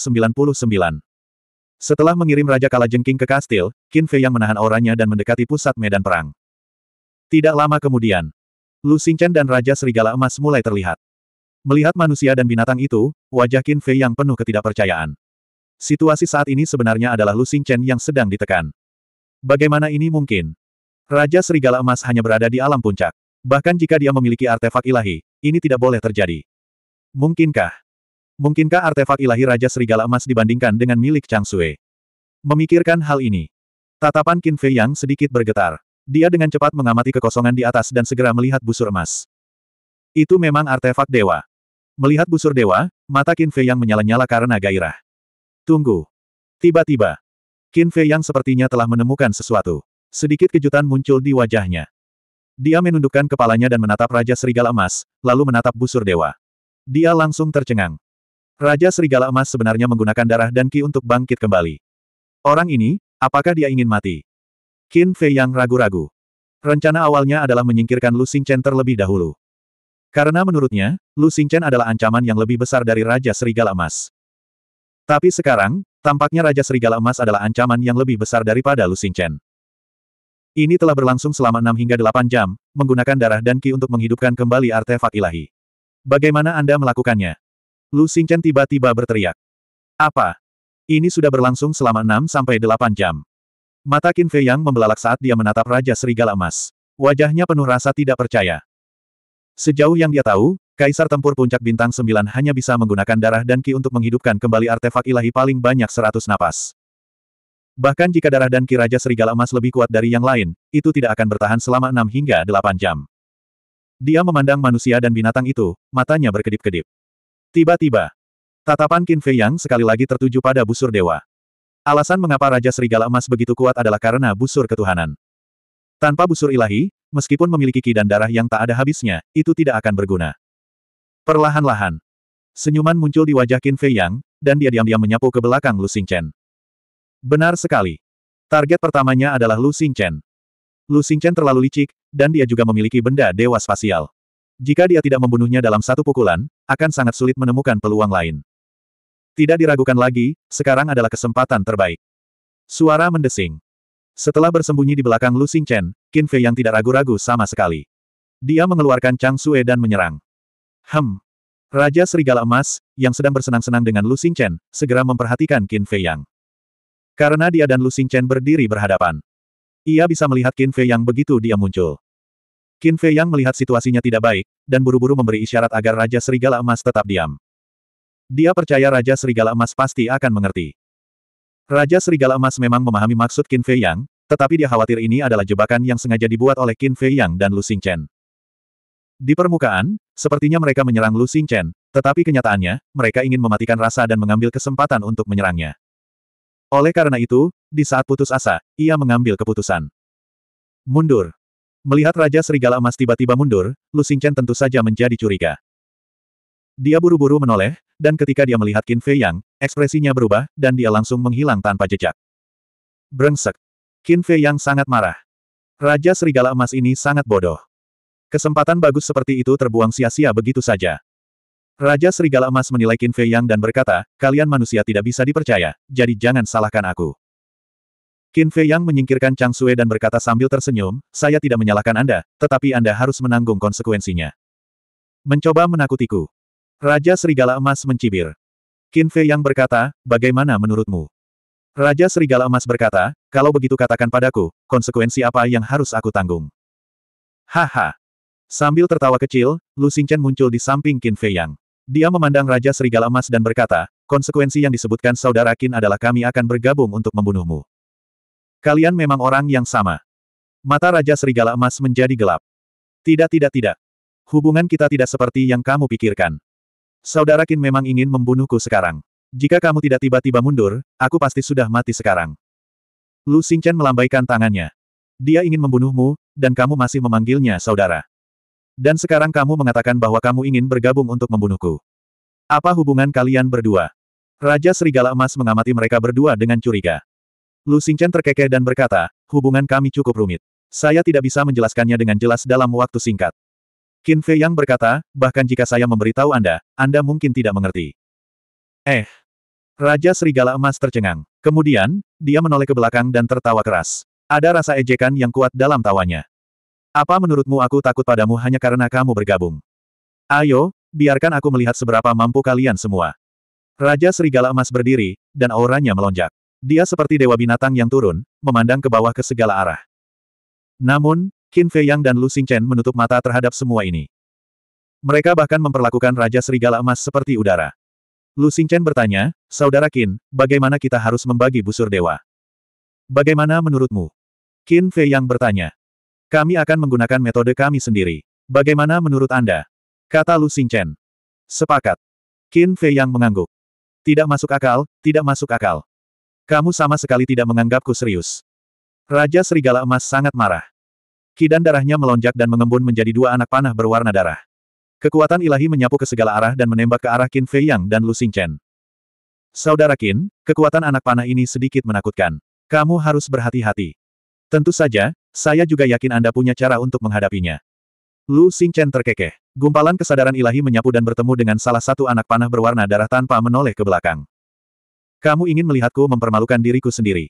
Setelah mengirim Raja Kalajengking ke kastil, Qin Fei yang menahan auranya dan mendekati pusat medan perang. Tidak lama kemudian, Lu Xingchen dan Raja Serigala Emas mulai terlihat. Melihat manusia dan binatang itu, wajah Qin Fei yang penuh ketidakpercayaan. Situasi saat ini sebenarnya adalah Lu Xingchen yang sedang ditekan. Bagaimana ini mungkin? Raja Serigala Emas hanya berada di alam puncak. Bahkan jika dia memiliki artefak ilahi, ini tidak boleh terjadi. Mungkinkah? Mungkinkah artefak ilahi Raja Serigala Emas dibandingkan dengan milik Chang Sui? Memikirkan hal ini, tatapan Qin Fei Yang sedikit bergetar. Dia dengan cepat mengamati kekosongan di atas dan segera melihat busur emas. Itu memang artefak dewa. Melihat busur dewa, mata Qin Fei Yang menyala-nyala karena gairah. Tunggu. Tiba-tiba. Qin Fei yang sepertinya telah menemukan sesuatu. Sedikit kejutan muncul di wajahnya. Dia menundukkan kepalanya dan menatap Raja Serigala Emas, lalu menatap busur dewa. Dia langsung tercengang. Raja Serigala Emas sebenarnya menggunakan darah dan ki untuk bangkit kembali. Orang ini, apakah dia ingin mati? Qin Fei yang ragu-ragu. Rencana awalnya adalah menyingkirkan Lu Xingchen terlebih dahulu. Karena menurutnya, Lu Xingchen adalah ancaman yang lebih besar dari Raja Serigala Emas. Tapi sekarang, tampaknya Raja Serigala Emas adalah ancaman yang lebih besar daripada Lu Xingchen. Ini telah berlangsung selama 6 hingga 8 jam, menggunakan darah dan ki untuk menghidupkan kembali artefak ilahi. Bagaimana Anda melakukannya? Lu Xingchen tiba-tiba berteriak. Apa? Ini sudah berlangsung selama 6 sampai 8 jam. Mata Qin Fei Yang membelalak saat dia menatap Raja Serigala Emas. Wajahnya penuh rasa tidak percaya. Sejauh yang dia tahu, Kaisar Tempur Puncak Bintang 9 hanya bisa menggunakan darah dan ki untuk menghidupkan kembali artefak ilahi paling banyak 100 napas. Bahkan jika darah dan ki Raja Serigala Emas lebih kuat dari yang lain, itu tidak akan bertahan selama 6 hingga 8 jam. Dia memandang manusia dan binatang itu, matanya berkedip-kedip. Tiba-tiba, tatapan Qin Fei Yang sekali lagi tertuju pada busur dewa. Alasan mengapa Raja Serigala Emas begitu kuat adalah karena busur ketuhanan. Tanpa busur ilahi, meskipun memiliki ki dan darah yang tak ada habisnya, itu tidak akan berguna. Perlahan-lahan. Senyuman muncul di wajah Qin Fei Yang, dan dia diam-diam menyapu ke belakang Lu Xingchen. Benar sekali. Target pertamanya adalah Lu Xingchen. Lu Xingchen terlalu licik, dan dia juga memiliki benda dewa spasial. Jika dia tidak membunuhnya dalam satu pukulan, akan sangat sulit menemukan peluang lain. Tidak diragukan lagi, sekarang adalah kesempatan terbaik. Suara mendesing. Setelah bersembunyi di belakang Lu Xingchen, Qin Fei yang tidak ragu-ragu sama sekali. Dia mengeluarkan Chang Sue dan menyerang. Hem. Raja Serigala Emas, yang sedang bersenang-senang dengan Lu Xingchen, segera memperhatikan Qin Fei Yang. Karena dia dan Lu Xingchen berdiri berhadapan. Ia bisa melihat Qin Fei Yang begitu dia muncul. Qin Fei Yang melihat situasinya tidak baik, dan buru-buru memberi isyarat agar Raja Serigala Emas tetap diam. Dia percaya Raja Serigala Emas pasti akan mengerti. Raja Serigala Emas memang memahami maksud Qin Fei Yang, tetapi dia khawatir ini adalah jebakan yang sengaja dibuat oleh Qin Fei Yang dan Lu Xingchen. Di permukaan, sepertinya mereka menyerang Lu Xingchen, tetapi kenyataannya, mereka ingin mematikan rasa dan mengambil kesempatan untuk menyerangnya. Oleh karena itu, di saat putus asa, ia mengambil keputusan. Mundur. Melihat Raja Serigala Emas tiba-tiba mundur, Lu Xingchen tentu saja menjadi curiga. Dia buru-buru menoleh, dan ketika dia melihat Qin Fei Yang, ekspresinya berubah, dan dia langsung menghilang tanpa jejak. Brengsek. Qin Fei Yang sangat marah. Raja Serigala Emas ini sangat bodoh. Kesempatan bagus seperti itu terbuang sia-sia begitu saja. Raja Serigala Emas menilai Qin Fei Yang dan berkata, kalian manusia tidak bisa dipercaya, jadi jangan salahkan aku. Qin Fei Yang menyingkirkan Chang Sue dan berkata sambil tersenyum, saya tidak menyalahkan Anda, tetapi Anda harus menanggung konsekuensinya. Mencoba menakutiku. Raja Serigala Emas mencibir. Qin Fei Yang berkata, bagaimana menurutmu? Raja Serigala Emas berkata, kalau begitu katakan padaku, konsekuensi apa yang harus aku tanggung? Haha, Sambil tertawa kecil, Lu Xingchen muncul di samping Qin Fei Yang. Dia memandang Raja Serigala Emas dan berkata, konsekuensi yang disebutkan saudara Qin adalah kami akan bergabung untuk membunuhmu. Kalian memang orang yang sama. Mata Raja Serigala Emas menjadi gelap. Tidak tidak tidak. Hubungan kita tidak seperti yang kamu pikirkan. Saudara Qin memang ingin membunuhku sekarang. Jika kamu tidak tiba-tiba mundur, aku pasti sudah mati sekarang. Lu Xingchen melambaikan tangannya. Dia ingin membunuhmu, dan kamu masih memanggilnya saudara. Dan sekarang kamu mengatakan bahwa kamu ingin bergabung untuk membunuhku. Apa hubungan kalian berdua? Raja Serigala Emas mengamati mereka berdua dengan curiga. Lu Xingchen terkekeh dan berkata, hubungan kami cukup rumit. Saya tidak bisa menjelaskannya dengan jelas dalam waktu singkat. Qin Fei Yang berkata, bahkan jika saya memberitahu Anda, Anda mungkin tidak mengerti. Eh. Raja Serigala Emas tercengang. Kemudian, dia menoleh ke belakang dan tertawa keras. Ada rasa ejekan yang kuat dalam tawanya. Apa menurutmu aku takut padamu hanya karena kamu bergabung? Ayo, biarkan aku melihat seberapa mampu kalian semua. Raja Serigala Emas berdiri, dan auranya melonjak. Dia seperti dewa binatang yang turun, memandang ke bawah ke segala arah. Namun, Qin Fei Yang dan Lu Chen menutup mata terhadap semua ini. Mereka bahkan memperlakukan Raja Serigala Emas seperti udara. Lu Chen bertanya, Saudara Qin, bagaimana kita harus membagi busur dewa? Bagaimana menurutmu? Qin Fei Yang bertanya. Kami akan menggunakan metode kami sendiri. Bagaimana menurut Anda? Kata Lu Xingchen. Sepakat. Qin Fei yang mengangguk. Tidak masuk akal, tidak masuk akal. Kamu sama sekali tidak menganggapku serius. Raja Serigala Emas sangat marah. Kidan darahnya melonjak dan mengembun menjadi dua anak panah berwarna darah. Kekuatan ilahi menyapu ke segala arah dan menembak ke arah Qin Fei Yang dan Lu Xingchen. Saudara Qin, kekuatan anak panah ini sedikit menakutkan. Kamu harus berhati-hati. Tentu saja, saya juga yakin Anda punya cara untuk menghadapinya. Lu Xingchen terkekeh. Gumpalan kesadaran ilahi menyapu dan bertemu dengan salah satu anak panah berwarna darah tanpa menoleh ke belakang. Kamu ingin melihatku mempermalukan diriku sendiri.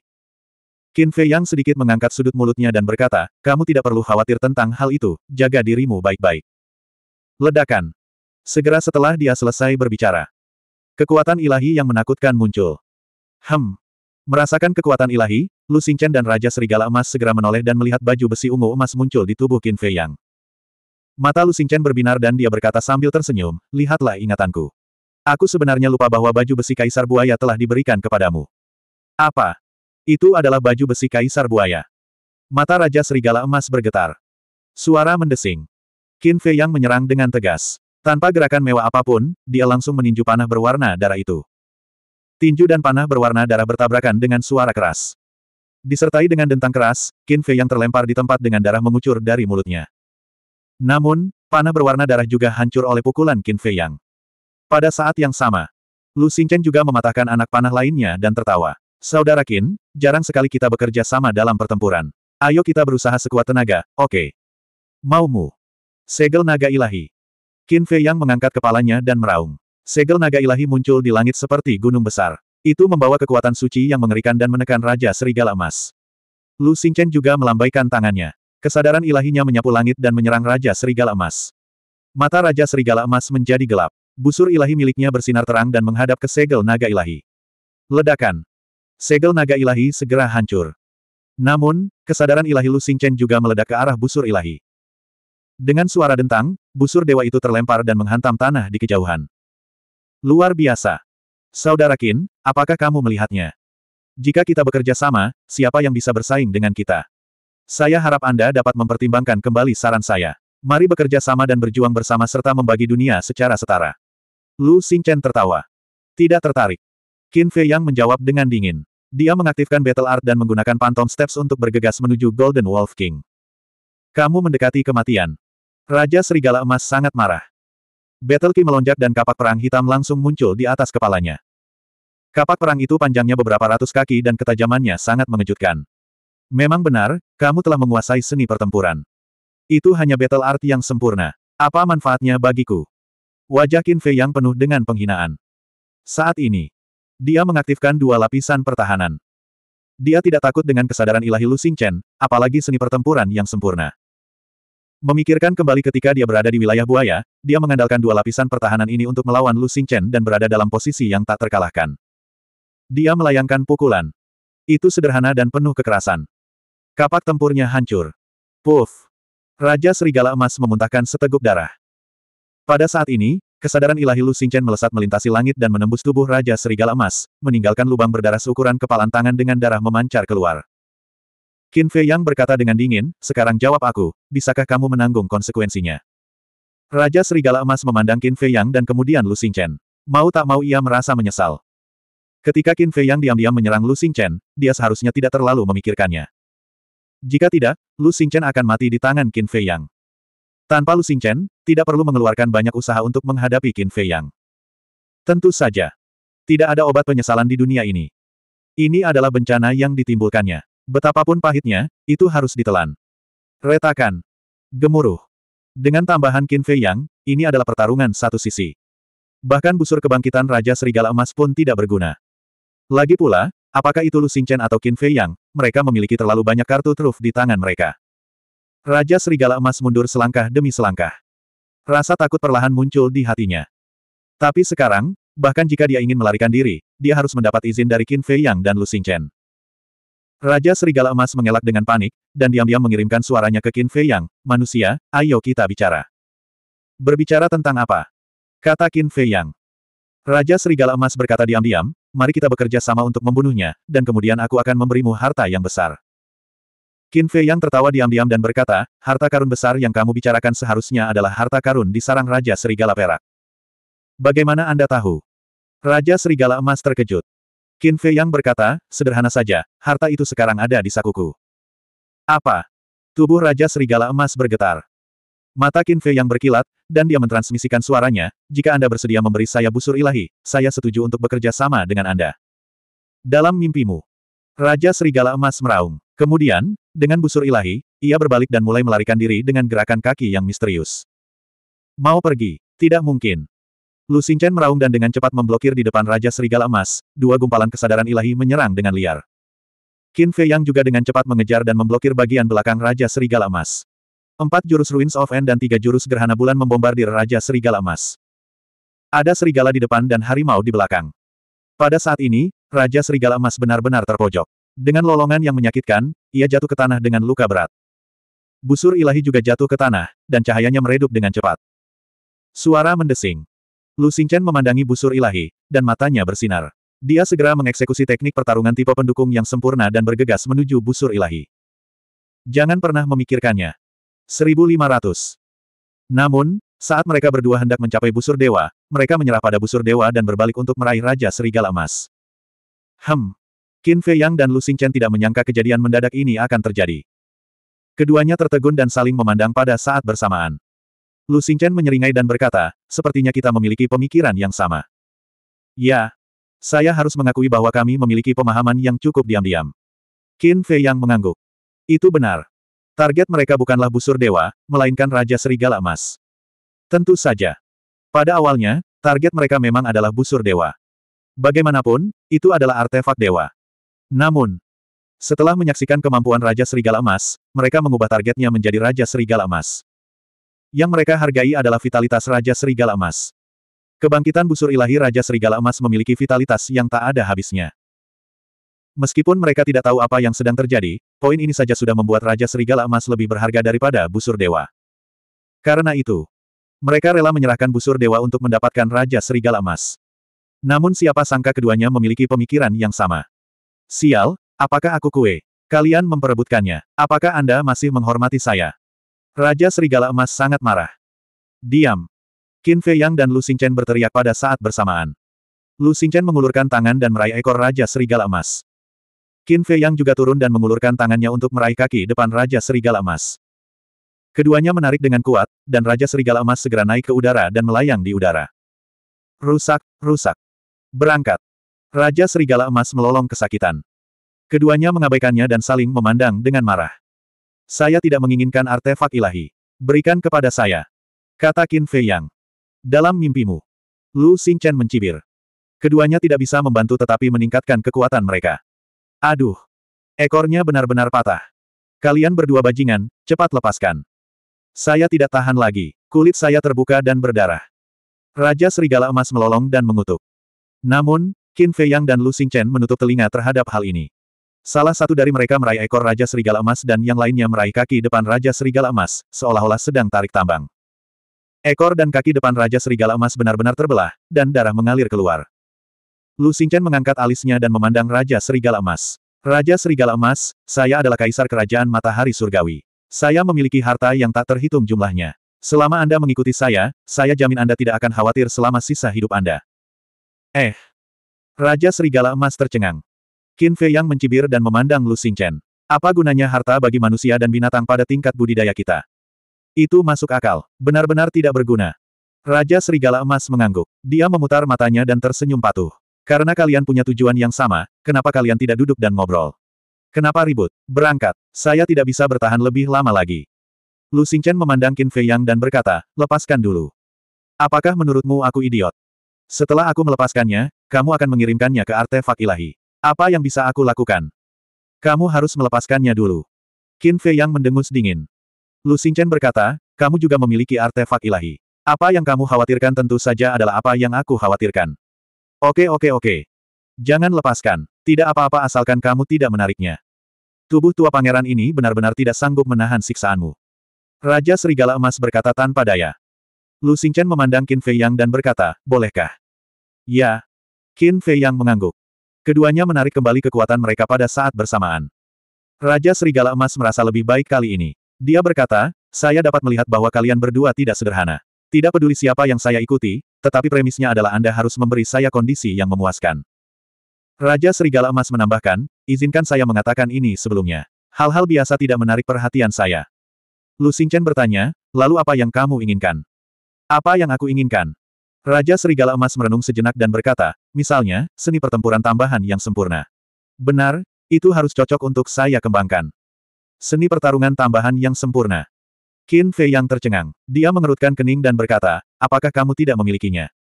Qin Fei Yang sedikit mengangkat sudut mulutnya dan berkata, kamu tidak perlu khawatir tentang hal itu, jaga dirimu baik-baik. Ledakan. Segera setelah dia selesai berbicara. Kekuatan ilahi yang menakutkan muncul. Hem. Merasakan kekuatan ilahi, Lu Xingchen dan Raja Serigala Emas segera menoleh dan melihat baju besi ungu emas muncul di tubuh Qin Fei Yang. Mata Lu Xingchen berbinar dan dia berkata sambil tersenyum, lihatlah ingatanku. Aku sebenarnya lupa bahwa baju besi kaisar buaya telah diberikan kepadamu. Apa? Itu adalah baju besi kaisar buaya. Mata Raja Serigala Emas bergetar. Suara mendesing. Qin Fei Yang menyerang dengan tegas. Tanpa gerakan mewah apapun, dia langsung meninju panah berwarna darah itu. Tinju dan panah berwarna darah bertabrakan dengan suara keras. Disertai dengan dentang keras, Qin Fei yang terlempar di tempat dengan darah mengucur dari mulutnya. Namun, panah berwarna darah juga hancur oleh pukulan Qin Fei yang. Pada saat yang sama, Lu Xingchen juga mematahkan anak panah lainnya dan tertawa. Saudara Qin, jarang sekali kita bekerja sama dalam pertempuran. Ayo kita berusaha sekuat tenaga, oke. Okay. Maumu. Segel naga ilahi. Qin Fei yang mengangkat kepalanya dan meraung. Segel naga ilahi muncul di langit seperti gunung besar. Itu membawa kekuatan suci yang mengerikan dan menekan Raja Serigala Emas. Lu Xingchen juga melambaikan tangannya. Kesadaran ilahinya menyapu langit dan menyerang Raja Serigala Emas. Mata Raja Serigala Emas menjadi gelap. Busur ilahi miliknya bersinar terang dan menghadap ke segel naga ilahi. Ledakan. Segel naga ilahi segera hancur. Namun, kesadaran ilahi Lu Xingchen juga meledak ke arah busur ilahi. Dengan suara dentang, busur dewa itu terlempar dan menghantam tanah di kejauhan. Luar biasa. Saudara Qin, apakah kamu melihatnya? Jika kita bekerja sama, siapa yang bisa bersaing dengan kita? Saya harap Anda dapat mempertimbangkan kembali saran saya. Mari bekerja sama dan berjuang bersama serta membagi dunia secara setara. Lu Xingchen tertawa. Tidak tertarik. Qin Fei Yang menjawab dengan dingin. Dia mengaktifkan Battle Art dan menggunakan Phantom Steps untuk bergegas menuju Golden Wolf King. Kamu mendekati kematian. Raja Serigala Emas sangat marah. Battle Ki melonjak dan kapak perang hitam langsung muncul di atas kepalanya. Kapak perang itu panjangnya beberapa ratus kaki dan ketajamannya sangat mengejutkan. Memang benar, kamu telah menguasai seni pertempuran. Itu hanya battle art yang sempurna. Apa manfaatnya bagiku? Wajah Qin Fei yang penuh dengan penghinaan. Saat ini, dia mengaktifkan dua lapisan pertahanan. Dia tidak takut dengan kesadaran ilahi Lu Xingchen, apalagi seni pertempuran yang sempurna. Memikirkan kembali ketika dia berada di wilayah buaya, dia mengandalkan dua lapisan pertahanan ini untuk melawan Lu Xingchen dan berada dalam posisi yang tak terkalahkan. Dia melayangkan pukulan. Itu sederhana dan penuh kekerasan. Kapak tempurnya hancur. Puff! Raja Serigala Emas memuntahkan seteguk darah. Pada saat ini, kesadaran ilahi Lu Xingchen melesat melintasi langit dan menembus tubuh Raja Serigala Emas, meninggalkan lubang berdarah seukuran kepalan tangan dengan darah memancar keluar. Qin Fei Yang berkata dengan dingin, sekarang jawab aku, bisakah kamu menanggung konsekuensinya? Raja Serigala Emas memandang Qin Fei Yang dan kemudian Lu Xingchen. Mau tak mau ia merasa menyesal. Ketika Qin Fei yang diam-diam menyerang Lu Chen, dia seharusnya tidak terlalu memikirkannya. Jika tidak, Lu Chen akan mati di tangan Qin Fei Yang. Tanpa Lu Chen, tidak perlu mengeluarkan banyak usaha untuk menghadapi Qin Fei Yang. Tentu saja. Tidak ada obat penyesalan di dunia ini. Ini adalah bencana yang ditimbulkannya. Betapapun pahitnya, itu harus ditelan. Retakan. Gemuruh. Dengan tambahan Qin Fei Yang, ini adalah pertarungan satu sisi. Bahkan busur kebangkitan Raja Serigala Emas pun tidak berguna. Lagi pula, apakah itu Lu Xingchen atau Qin Fei Yang, mereka memiliki terlalu banyak kartu truf di tangan mereka. Raja Serigala Emas mundur selangkah demi selangkah. Rasa takut perlahan muncul di hatinya. Tapi sekarang, bahkan jika dia ingin melarikan diri, dia harus mendapat izin dari Qin Fei Yang dan Lu Xingchen. Raja Serigala Emas mengelak dengan panik, dan diam-diam mengirimkan suaranya ke Qin Fei Yang, manusia, ayo kita bicara. Berbicara tentang apa? Kata Qin Fei Yang. Raja Serigala Emas berkata diam-diam, mari kita bekerja sama untuk membunuhnya, dan kemudian aku akan memberimu harta yang besar. Qin Fei yang tertawa diam-diam dan berkata, harta karun besar yang kamu bicarakan seharusnya adalah harta karun di sarang Raja Serigala Perak. Bagaimana Anda tahu? Raja Serigala Emas terkejut. Qin Fei yang berkata, sederhana saja, harta itu sekarang ada di sakuku. Apa? Tubuh Raja Serigala Emas bergetar. Mata Qin Fei yang berkilat, dan dia mentransmisikan suaranya, jika Anda bersedia memberi saya busur ilahi, saya setuju untuk bekerja sama dengan Anda. Dalam mimpimu. Raja Serigala Emas meraung. Kemudian, dengan busur ilahi, ia berbalik dan mulai melarikan diri dengan gerakan kaki yang misterius. Mau pergi? Tidak mungkin. Lu Xingchen meraung dan dengan cepat memblokir di depan Raja Serigala Emas, dua gumpalan kesadaran ilahi menyerang dengan liar. Qin Fei Yang juga dengan cepat mengejar dan memblokir bagian belakang Raja Serigala Emas. Empat jurus Ruins of End dan tiga jurus gerhana bulan membombardir Raja Serigala Emas. Ada serigala di depan dan harimau di belakang. Pada saat ini, Raja Serigala Emas benar-benar terpojok. Dengan lolongan yang menyakitkan, ia jatuh ke tanah dengan luka berat. Busur ilahi juga jatuh ke tanah, dan cahayanya meredup dengan cepat. Suara mendesing. Lu Xingchen memandangi busur ilahi, dan matanya bersinar. Dia segera mengeksekusi teknik pertarungan tipe pendukung yang sempurna dan bergegas menuju busur ilahi. Jangan pernah memikirkannya. 1500. Namun, saat mereka berdua hendak mencapai busur dewa, mereka menyerah pada busur dewa dan berbalik untuk meraih Raja Serigala Emas. Hem. Qin Fei Yang dan Lu Chen tidak menyangka kejadian mendadak ini akan terjadi. Keduanya tertegun dan saling memandang pada saat bersamaan. Lu Chen menyeringai dan berkata, sepertinya kita memiliki pemikiran yang sama. Ya. Saya harus mengakui bahwa kami memiliki pemahaman yang cukup diam-diam. Qin Fei Yang mengangguk. Itu benar. Target mereka bukanlah busur dewa, melainkan Raja Serigala Emas. Tentu saja. Pada awalnya, target mereka memang adalah busur dewa. Bagaimanapun, itu adalah artefak dewa. Namun, setelah menyaksikan kemampuan Raja Serigala Emas, mereka mengubah targetnya menjadi Raja Serigala Emas. Yang mereka hargai adalah vitalitas Raja Serigala Emas. Kebangkitan busur ilahi Raja Serigala Emas memiliki vitalitas yang tak ada habisnya. Meskipun mereka tidak tahu apa yang sedang terjadi, poin ini saja sudah membuat Raja Serigala Emas lebih berharga daripada busur dewa. Karena itu, mereka rela menyerahkan busur dewa untuk mendapatkan Raja Serigala Emas. Namun siapa sangka keduanya memiliki pemikiran yang sama. Sial, apakah aku kue? Kalian memperebutkannya. Apakah Anda masih menghormati saya? Raja Serigala Emas sangat marah. Diam. Qin Fei Yang dan Lu Xingchen berteriak pada saat bersamaan. Lu Xingchen mengulurkan tangan dan meraih ekor Raja Serigala Emas. Qin Fei Yang juga turun dan mengulurkan tangannya untuk meraih kaki depan Raja Serigala Emas. Keduanya menarik dengan kuat, dan Raja Serigala Emas segera naik ke udara dan melayang di udara. Rusak, rusak. Berangkat. Raja Serigala Emas melolong kesakitan. Keduanya mengabaikannya dan saling memandang dengan marah. Saya tidak menginginkan artefak ilahi. Berikan kepada saya. Kata Qin Fei Yang. Dalam mimpimu. Lu Xingchen mencibir. Keduanya tidak bisa membantu tetapi meningkatkan kekuatan mereka. Aduh! Ekornya benar-benar patah. Kalian berdua bajingan, cepat lepaskan. Saya tidak tahan lagi, kulit saya terbuka dan berdarah. Raja Serigala Emas melolong dan mengutuk. Namun, Qin Feiyang dan Lu Chen menutup telinga terhadap hal ini. Salah satu dari mereka meraih ekor Raja Serigala Emas dan yang lainnya meraih kaki depan Raja Serigala Emas, seolah-olah sedang tarik tambang. Ekor dan kaki depan Raja Serigala Emas benar-benar terbelah, dan darah mengalir keluar. Lu Xingchen mengangkat alisnya dan memandang Raja Serigala Emas. Raja Serigala Emas, saya adalah Kaisar Kerajaan Matahari Surgawi. Saya memiliki harta yang tak terhitung jumlahnya. Selama Anda mengikuti saya, saya jamin Anda tidak akan khawatir selama sisa hidup Anda. Eh. Raja Serigala Emas tercengang. Qin Fei Yang mencibir dan memandang Lu Xingchen. Apa gunanya harta bagi manusia dan binatang pada tingkat budidaya kita? Itu masuk akal. Benar-benar tidak berguna. Raja Serigala Emas mengangguk. Dia memutar matanya dan tersenyum patuh. Karena kalian punya tujuan yang sama, kenapa kalian tidak duduk dan ngobrol? Kenapa ribut? Berangkat. Saya tidak bisa bertahan lebih lama lagi. Lu Xingchen memandang Qin Fei Yang dan berkata, lepaskan dulu. Apakah menurutmu aku idiot? Setelah aku melepaskannya, kamu akan mengirimkannya ke artefak ilahi. Apa yang bisa aku lakukan? Kamu harus melepaskannya dulu. Qin Fei Yang mendengus dingin. Lu Xingchen berkata, kamu juga memiliki artefak ilahi. Apa yang kamu khawatirkan tentu saja adalah apa yang aku khawatirkan. Oke oke oke. Jangan lepaskan. Tidak apa-apa asalkan kamu tidak menariknya. Tubuh tua pangeran ini benar-benar tidak sanggup menahan siksaanmu. Raja Serigala Emas berkata tanpa daya. Lu Xingchen memandang Qin Fei Yang dan berkata, bolehkah? Ya. Qin Fei Yang mengangguk. Keduanya menarik kembali kekuatan mereka pada saat bersamaan. Raja Serigala Emas merasa lebih baik kali ini. Dia berkata, saya dapat melihat bahwa kalian berdua tidak sederhana. Tidak peduli siapa yang saya ikuti, tetapi premisnya adalah Anda harus memberi saya kondisi yang memuaskan. Raja Serigala Emas menambahkan, izinkan saya mengatakan ini sebelumnya. Hal-hal biasa tidak menarik perhatian saya. Lu Xingchen bertanya, lalu apa yang kamu inginkan? Apa yang aku inginkan? Raja Serigala Emas merenung sejenak dan berkata, misalnya, seni pertempuran tambahan yang sempurna. Benar, itu harus cocok untuk saya kembangkan. Seni pertarungan tambahan yang sempurna. Qin Fei yang tercengang. Dia mengerutkan kening dan berkata, apakah kamu tidak memilikinya?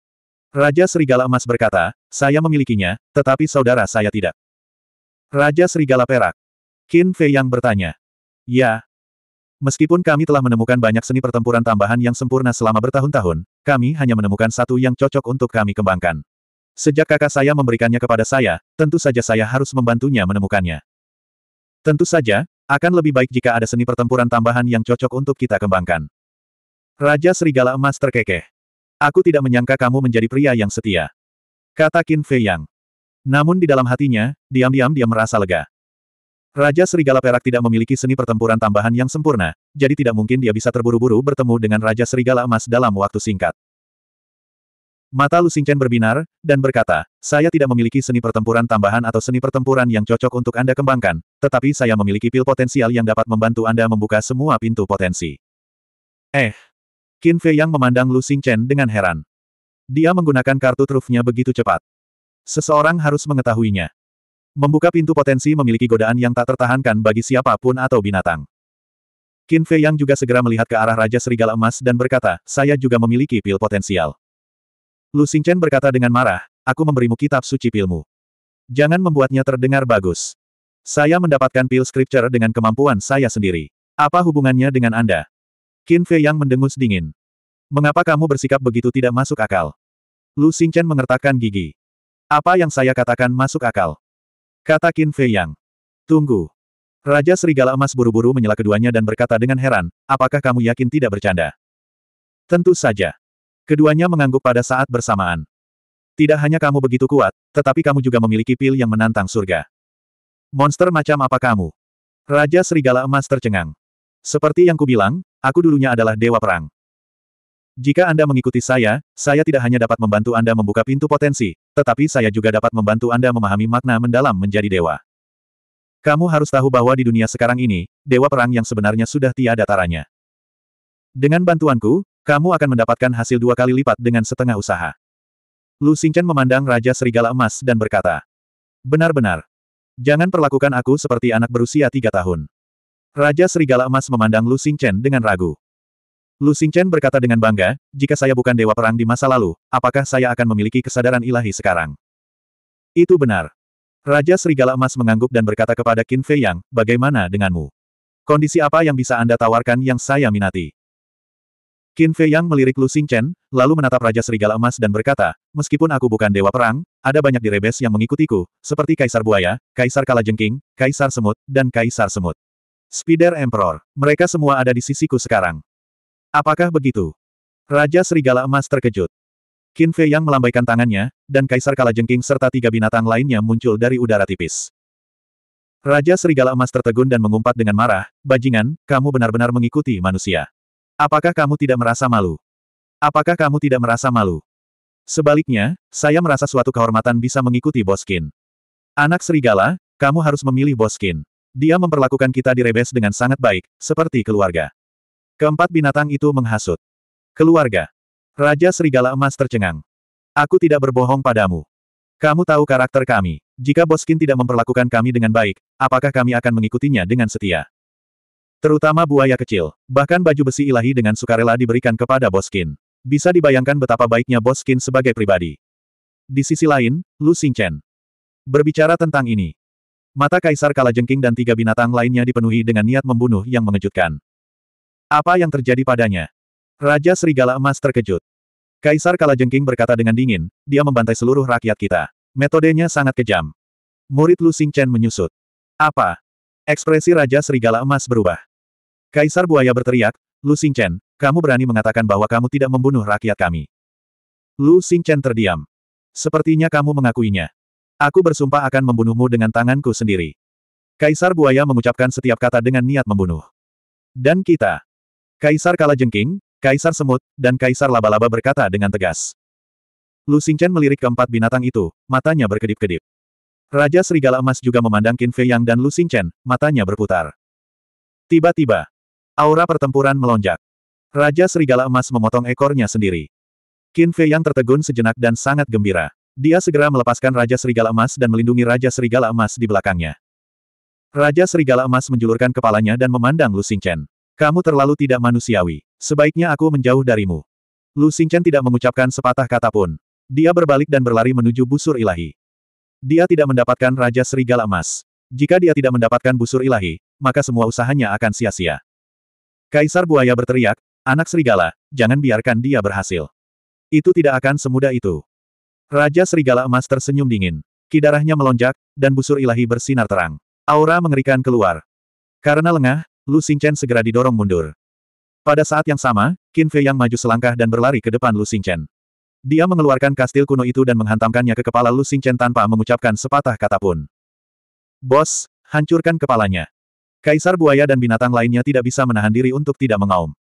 Raja Serigala Emas berkata, saya memilikinya, tetapi saudara saya tidak. Raja Serigala Perak. Qin Fei yang bertanya. Ya. Meskipun kami telah menemukan banyak seni pertempuran tambahan yang sempurna selama bertahun-tahun, kami hanya menemukan satu yang cocok untuk kami kembangkan. Sejak kakak saya memberikannya kepada saya, tentu saja saya harus membantunya menemukannya. Tentu saja, akan lebih baik jika ada seni pertempuran tambahan yang cocok untuk kita kembangkan. Raja Serigala Emas terkekeh. Aku tidak menyangka kamu menjadi pria yang setia. Kata Qin Fei Yang. Namun di dalam hatinya, diam-diam dia merasa lega. Raja Serigala Perak tidak memiliki seni pertempuran tambahan yang sempurna, jadi tidak mungkin dia bisa terburu-buru bertemu dengan Raja Serigala Emas dalam waktu singkat. Mata Lu Xingchen berbinar, dan berkata, saya tidak memiliki seni pertempuran tambahan atau seni pertempuran yang cocok untuk Anda kembangkan, tetapi saya memiliki pil potensial yang dapat membantu Anda membuka semua pintu potensi. Eh. Qin Fei Yang memandang Lu Xingchen dengan heran. Dia menggunakan kartu trufnya begitu cepat. Seseorang harus mengetahuinya. Membuka pintu potensi memiliki godaan yang tak tertahankan bagi siapapun atau binatang. Qin Fei Yang juga segera melihat ke arah Raja Serigala Emas dan berkata, saya juga memiliki pil potensial. Lu Xingchen berkata dengan marah, aku memberimu kitab suci pilmu. Jangan membuatnya terdengar bagus. Saya mendapatkan pil scripture dengan kemampuan saya sendiri. Apa hubungannya dengan Anda? Qin Fei yang mendengus dingin. Mengapa kamu bersikap begitu tidak masuk akal? Lu Xingchen mengertakkan gigi. Apa yang saya katakan masuk akal? Kata Qin Fei yang. Tunggu. Raja Serigala Emas buru-buru menyela keduanya dan berkata dengan heran, apakah kamu yakin tidak bercanda? Tentu saja. Keduanya mengangguk pada saat bersamaan. Tidak hanya kamu begitu kuat, tetapi kamu juga memiliki pil yang menantang surga. Monster macam apa kamu? Raja Serigala Emas tercengang. Seperti yang kubilang, aku dulunya adalah dewa perang. Jika Anda mengikuti saya, saya tidak hanya dapat membantu Anda membuka pintu potensi, tetapi saya juga dapat membantu Anda memahami makna mendalam menjadi dewa. Kamu harus tahu bahwa di dunia sekarang ini, dewa perang yang sebenarnya sudah tiada taranya. Dengan bantuanku, kamu akan mendapatkan hasil dua kali lipat dengan setengah usaha. Lu Xingchen memandang Raja Serigala Emas dan berkata, Benar-benar. Jangan perlakukan aku seperti anak berusia tiga tahun. Raja Serigala Emas memandang Lu Xingchen dengan ragu. Lu Xingchen berkata dengan bangga, jika saya bukan dewa perang di masa lalu, apakah saya akan memiliki kesadaran ilahi sekarang? Itu benar. Raja Serigala Emas mengangguk dan berkata kepada Qin Fei Yang, bagaimana denganmu? Kondisi apa yang bisa Anda tawarkan yang saya minati? Qin Fei Yang melirik Lu Xingchen, lalu menatap Raja Serigala Emas dan berkata, meskipun aku bukan dewa perang, ada banyak direbes yang mengikutiku, seperti Kaisar Buaya, Kaisar Kalajengking, Kaisar Semut, dan Kaisar Semut. Spider Emperor, mereka semua ada di sisiku sekarang. Apakah begitu? Raja Serigala Emas terkejut. Qin Fei Yang melambaikan tangannya, dan Kaisar Kalajengking serta tiga binatang lainnya muncul dari udara tipis. Raja Serigala Emas tertegun dan mengumpat dengan marah, bajingan, kamu benar-benar mengikuti manusia. Apakah kamu tidak merasa malu? Apakah kamu tidak merasa malu? Sebaliknya, saya merasa suatu kehormatan bisa mengikuti Boskin. Anak serigala, kamu harus memilih Boskin. Dia memperlakukan kita di Rebes dengan sangat baik, seperti keluarga. Keempat binatang itu menghasut. Keluarga. Raja Serigala Emas tercengang. Aku tidak berbohong padamu. Kamu tahu karakter kami. Jika Boskin tidak memperlakukan kami dengan baik, apakah kami akan mengikutinya dengan setia? Terutama buaya kecil. Bahkan baju besi ilahi dengan sukarela diberikan kepada Boskin. Bisa dibayangkan betapa baiknya Boskin sebagai pribadi. Di sisi lain, Lu Xingchen. Berbicara tentang ini. Mata Kaisar Kalajengking dan tiga binatang lainnya dipenuhi dengan niat membunuh yang mengejutkan. Apa yang terjadi padanya? Raja Serigala Emas terkejut. Kaisar Kalajengking berkata dengan dingin, dia membantai seluruh rakyat kita. Metodenya sangat kejam. Murid Lu Xingchen menyusut. Apa? Ekspresi Raja Serigala Emas berubah. Kaisar Buaya berteriak, Lu Xingchen, kamu berani mengatakan bahwa kamu tidak membunuh rakyat kami. Lu Xingchen terdiam. Sepertinya kamu mengakuinya. Aku bersumpah akan membunuhmu dengan tanganku sendiri. Kaisar Buaya mengucapkan setiap kata dengan niat membunuh. Dan kita. Kaisar Kalajengking, Kaisar Semut, dan Kaisar Laba-Laba berkata dengan tegas. Lu Xingchen melirik keempat binatang itu, matanya berkedip-kedip. Raja Serigala Emas juga memandang Qin Fei Yang dan Lu Chen, matanya berputar. Tiba-tiba, aura pertempuran melonjak. Raja Serigala Emas memotong ekornya sendiri. Qin Fei Yang tertegun sejenak dan sangat gembira. Dia segera melepaskan Raja Serigala Emas dan melindungi Raja Serigala Emas di belakangnya. Raja Serigala Emas menjulurkan kepalanya dan memandang Lu Chen. Kamu terlalu tidak manusiawi. Sebaiknya aku menjauh darimu. Lu Chen tidak mengucapkan sepatah kata pun. Dia berbalik dan berlari menuju busur ilahi. Dia tidak mendapatkan Raja Serigala Emas. Jika dia tidak mendapatkan busur ilahi, maka semua usahanya akan sia-sia. Kaisar Buaya berteriak, Anak Serigala, jangan biarkan dia berhasil. Itu tidak akan semudah itu. Raja Serigala Emas tersenyum dingin. Kidarahnya melonjak, dan busur ilahi bersinar terang. Aura mengerikan keluar. Karena lengah, Lu Xingchen segera didorong mundur. Pada saat yang sama, Qin Fei yang maju selangkah dan berlari ke depan Lu Xingchen. Dia mengeluarkan kastil kuno itu dan menghantamkannya ke kepala Lu Xingchen tanpa mengucapkan sepatah kata pun. Bos, hancurkan kepalanya. Kaisar buaya dan binatang lainnya tidak bisa menahan diri untuk tidak mengaum.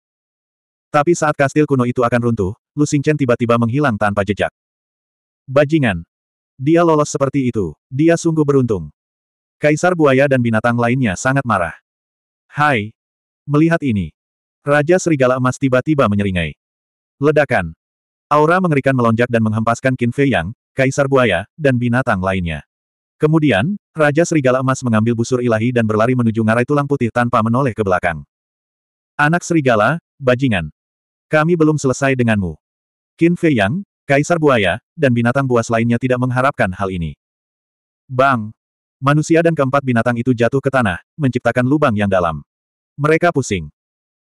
Tapi saat kastil kuno itu akan runtuh, Lu Xingchen tiba-tiba menghilang tanpa jejak. Bajingan. Dia lolos seperti itu. Dia sungguh beruntung. Kaisar buaya dan binatang lainnya sangat marah. Hai. Melihat ini. Raja Serigala Emas tiba-tiba menyeringai. Ledakan. Aura mengerikan melonjak dan menghempaskan Qin Fei Yang, Kaisar Buaya, dan binatang lainnya. Kemudian, Raja Serigala Emas mengambil busur ilahi dan berlari menuju ngarai tulang putih tanpa menoleh ke belakang. Anak Serigala, bajingan. Kami belum selesai denganmu. Qin Fei Yang, Kaisar Buaya, dan binatang buas lainnya tidak mengharapkan hal ini. Bang! Manusia dan keempat binatang itu jatuh ke tanah, menciptakan lubang yang dalam. Mereka pusing.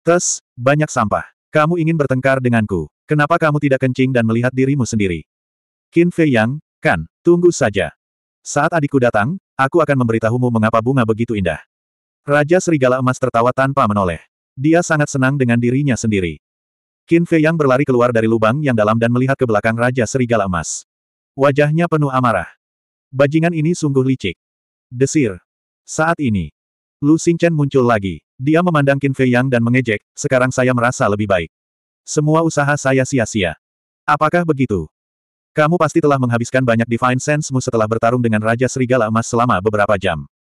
Tes, banyak sampah. Kamu ingin bertengkar denganku. Kenapa kamu tidak kencing dan melihat dirimu sendiri? Qin Fei Yang, kan, tunggu saja. Saat adikku datang, aku akan memberitahumu mengapa bunga begitu indah. Raja Serigala Emas tertawa tanpa menoleh. Dia sangat senang dengan dirinya sendiri. Qin Fei Yang berlari keluar dari lubang yang dalam dan melihat ke belakang Raja Serigala Emas. Wajahnya penuh amarah. Bajingan ini sungguh licik. Desir. Saat ini, Lu Xingchen muncul lagi. Dia memandang Qin Fei Yang dan mengejek, sekarang saya merasa lebih baik. Semua usaha saya sia-sia. Apakah begitu? Kamu pasti telah menghabiskan banyak Divine Sensemu setelah bertarung dengan Raja Serigala Emas selama beberapa jam.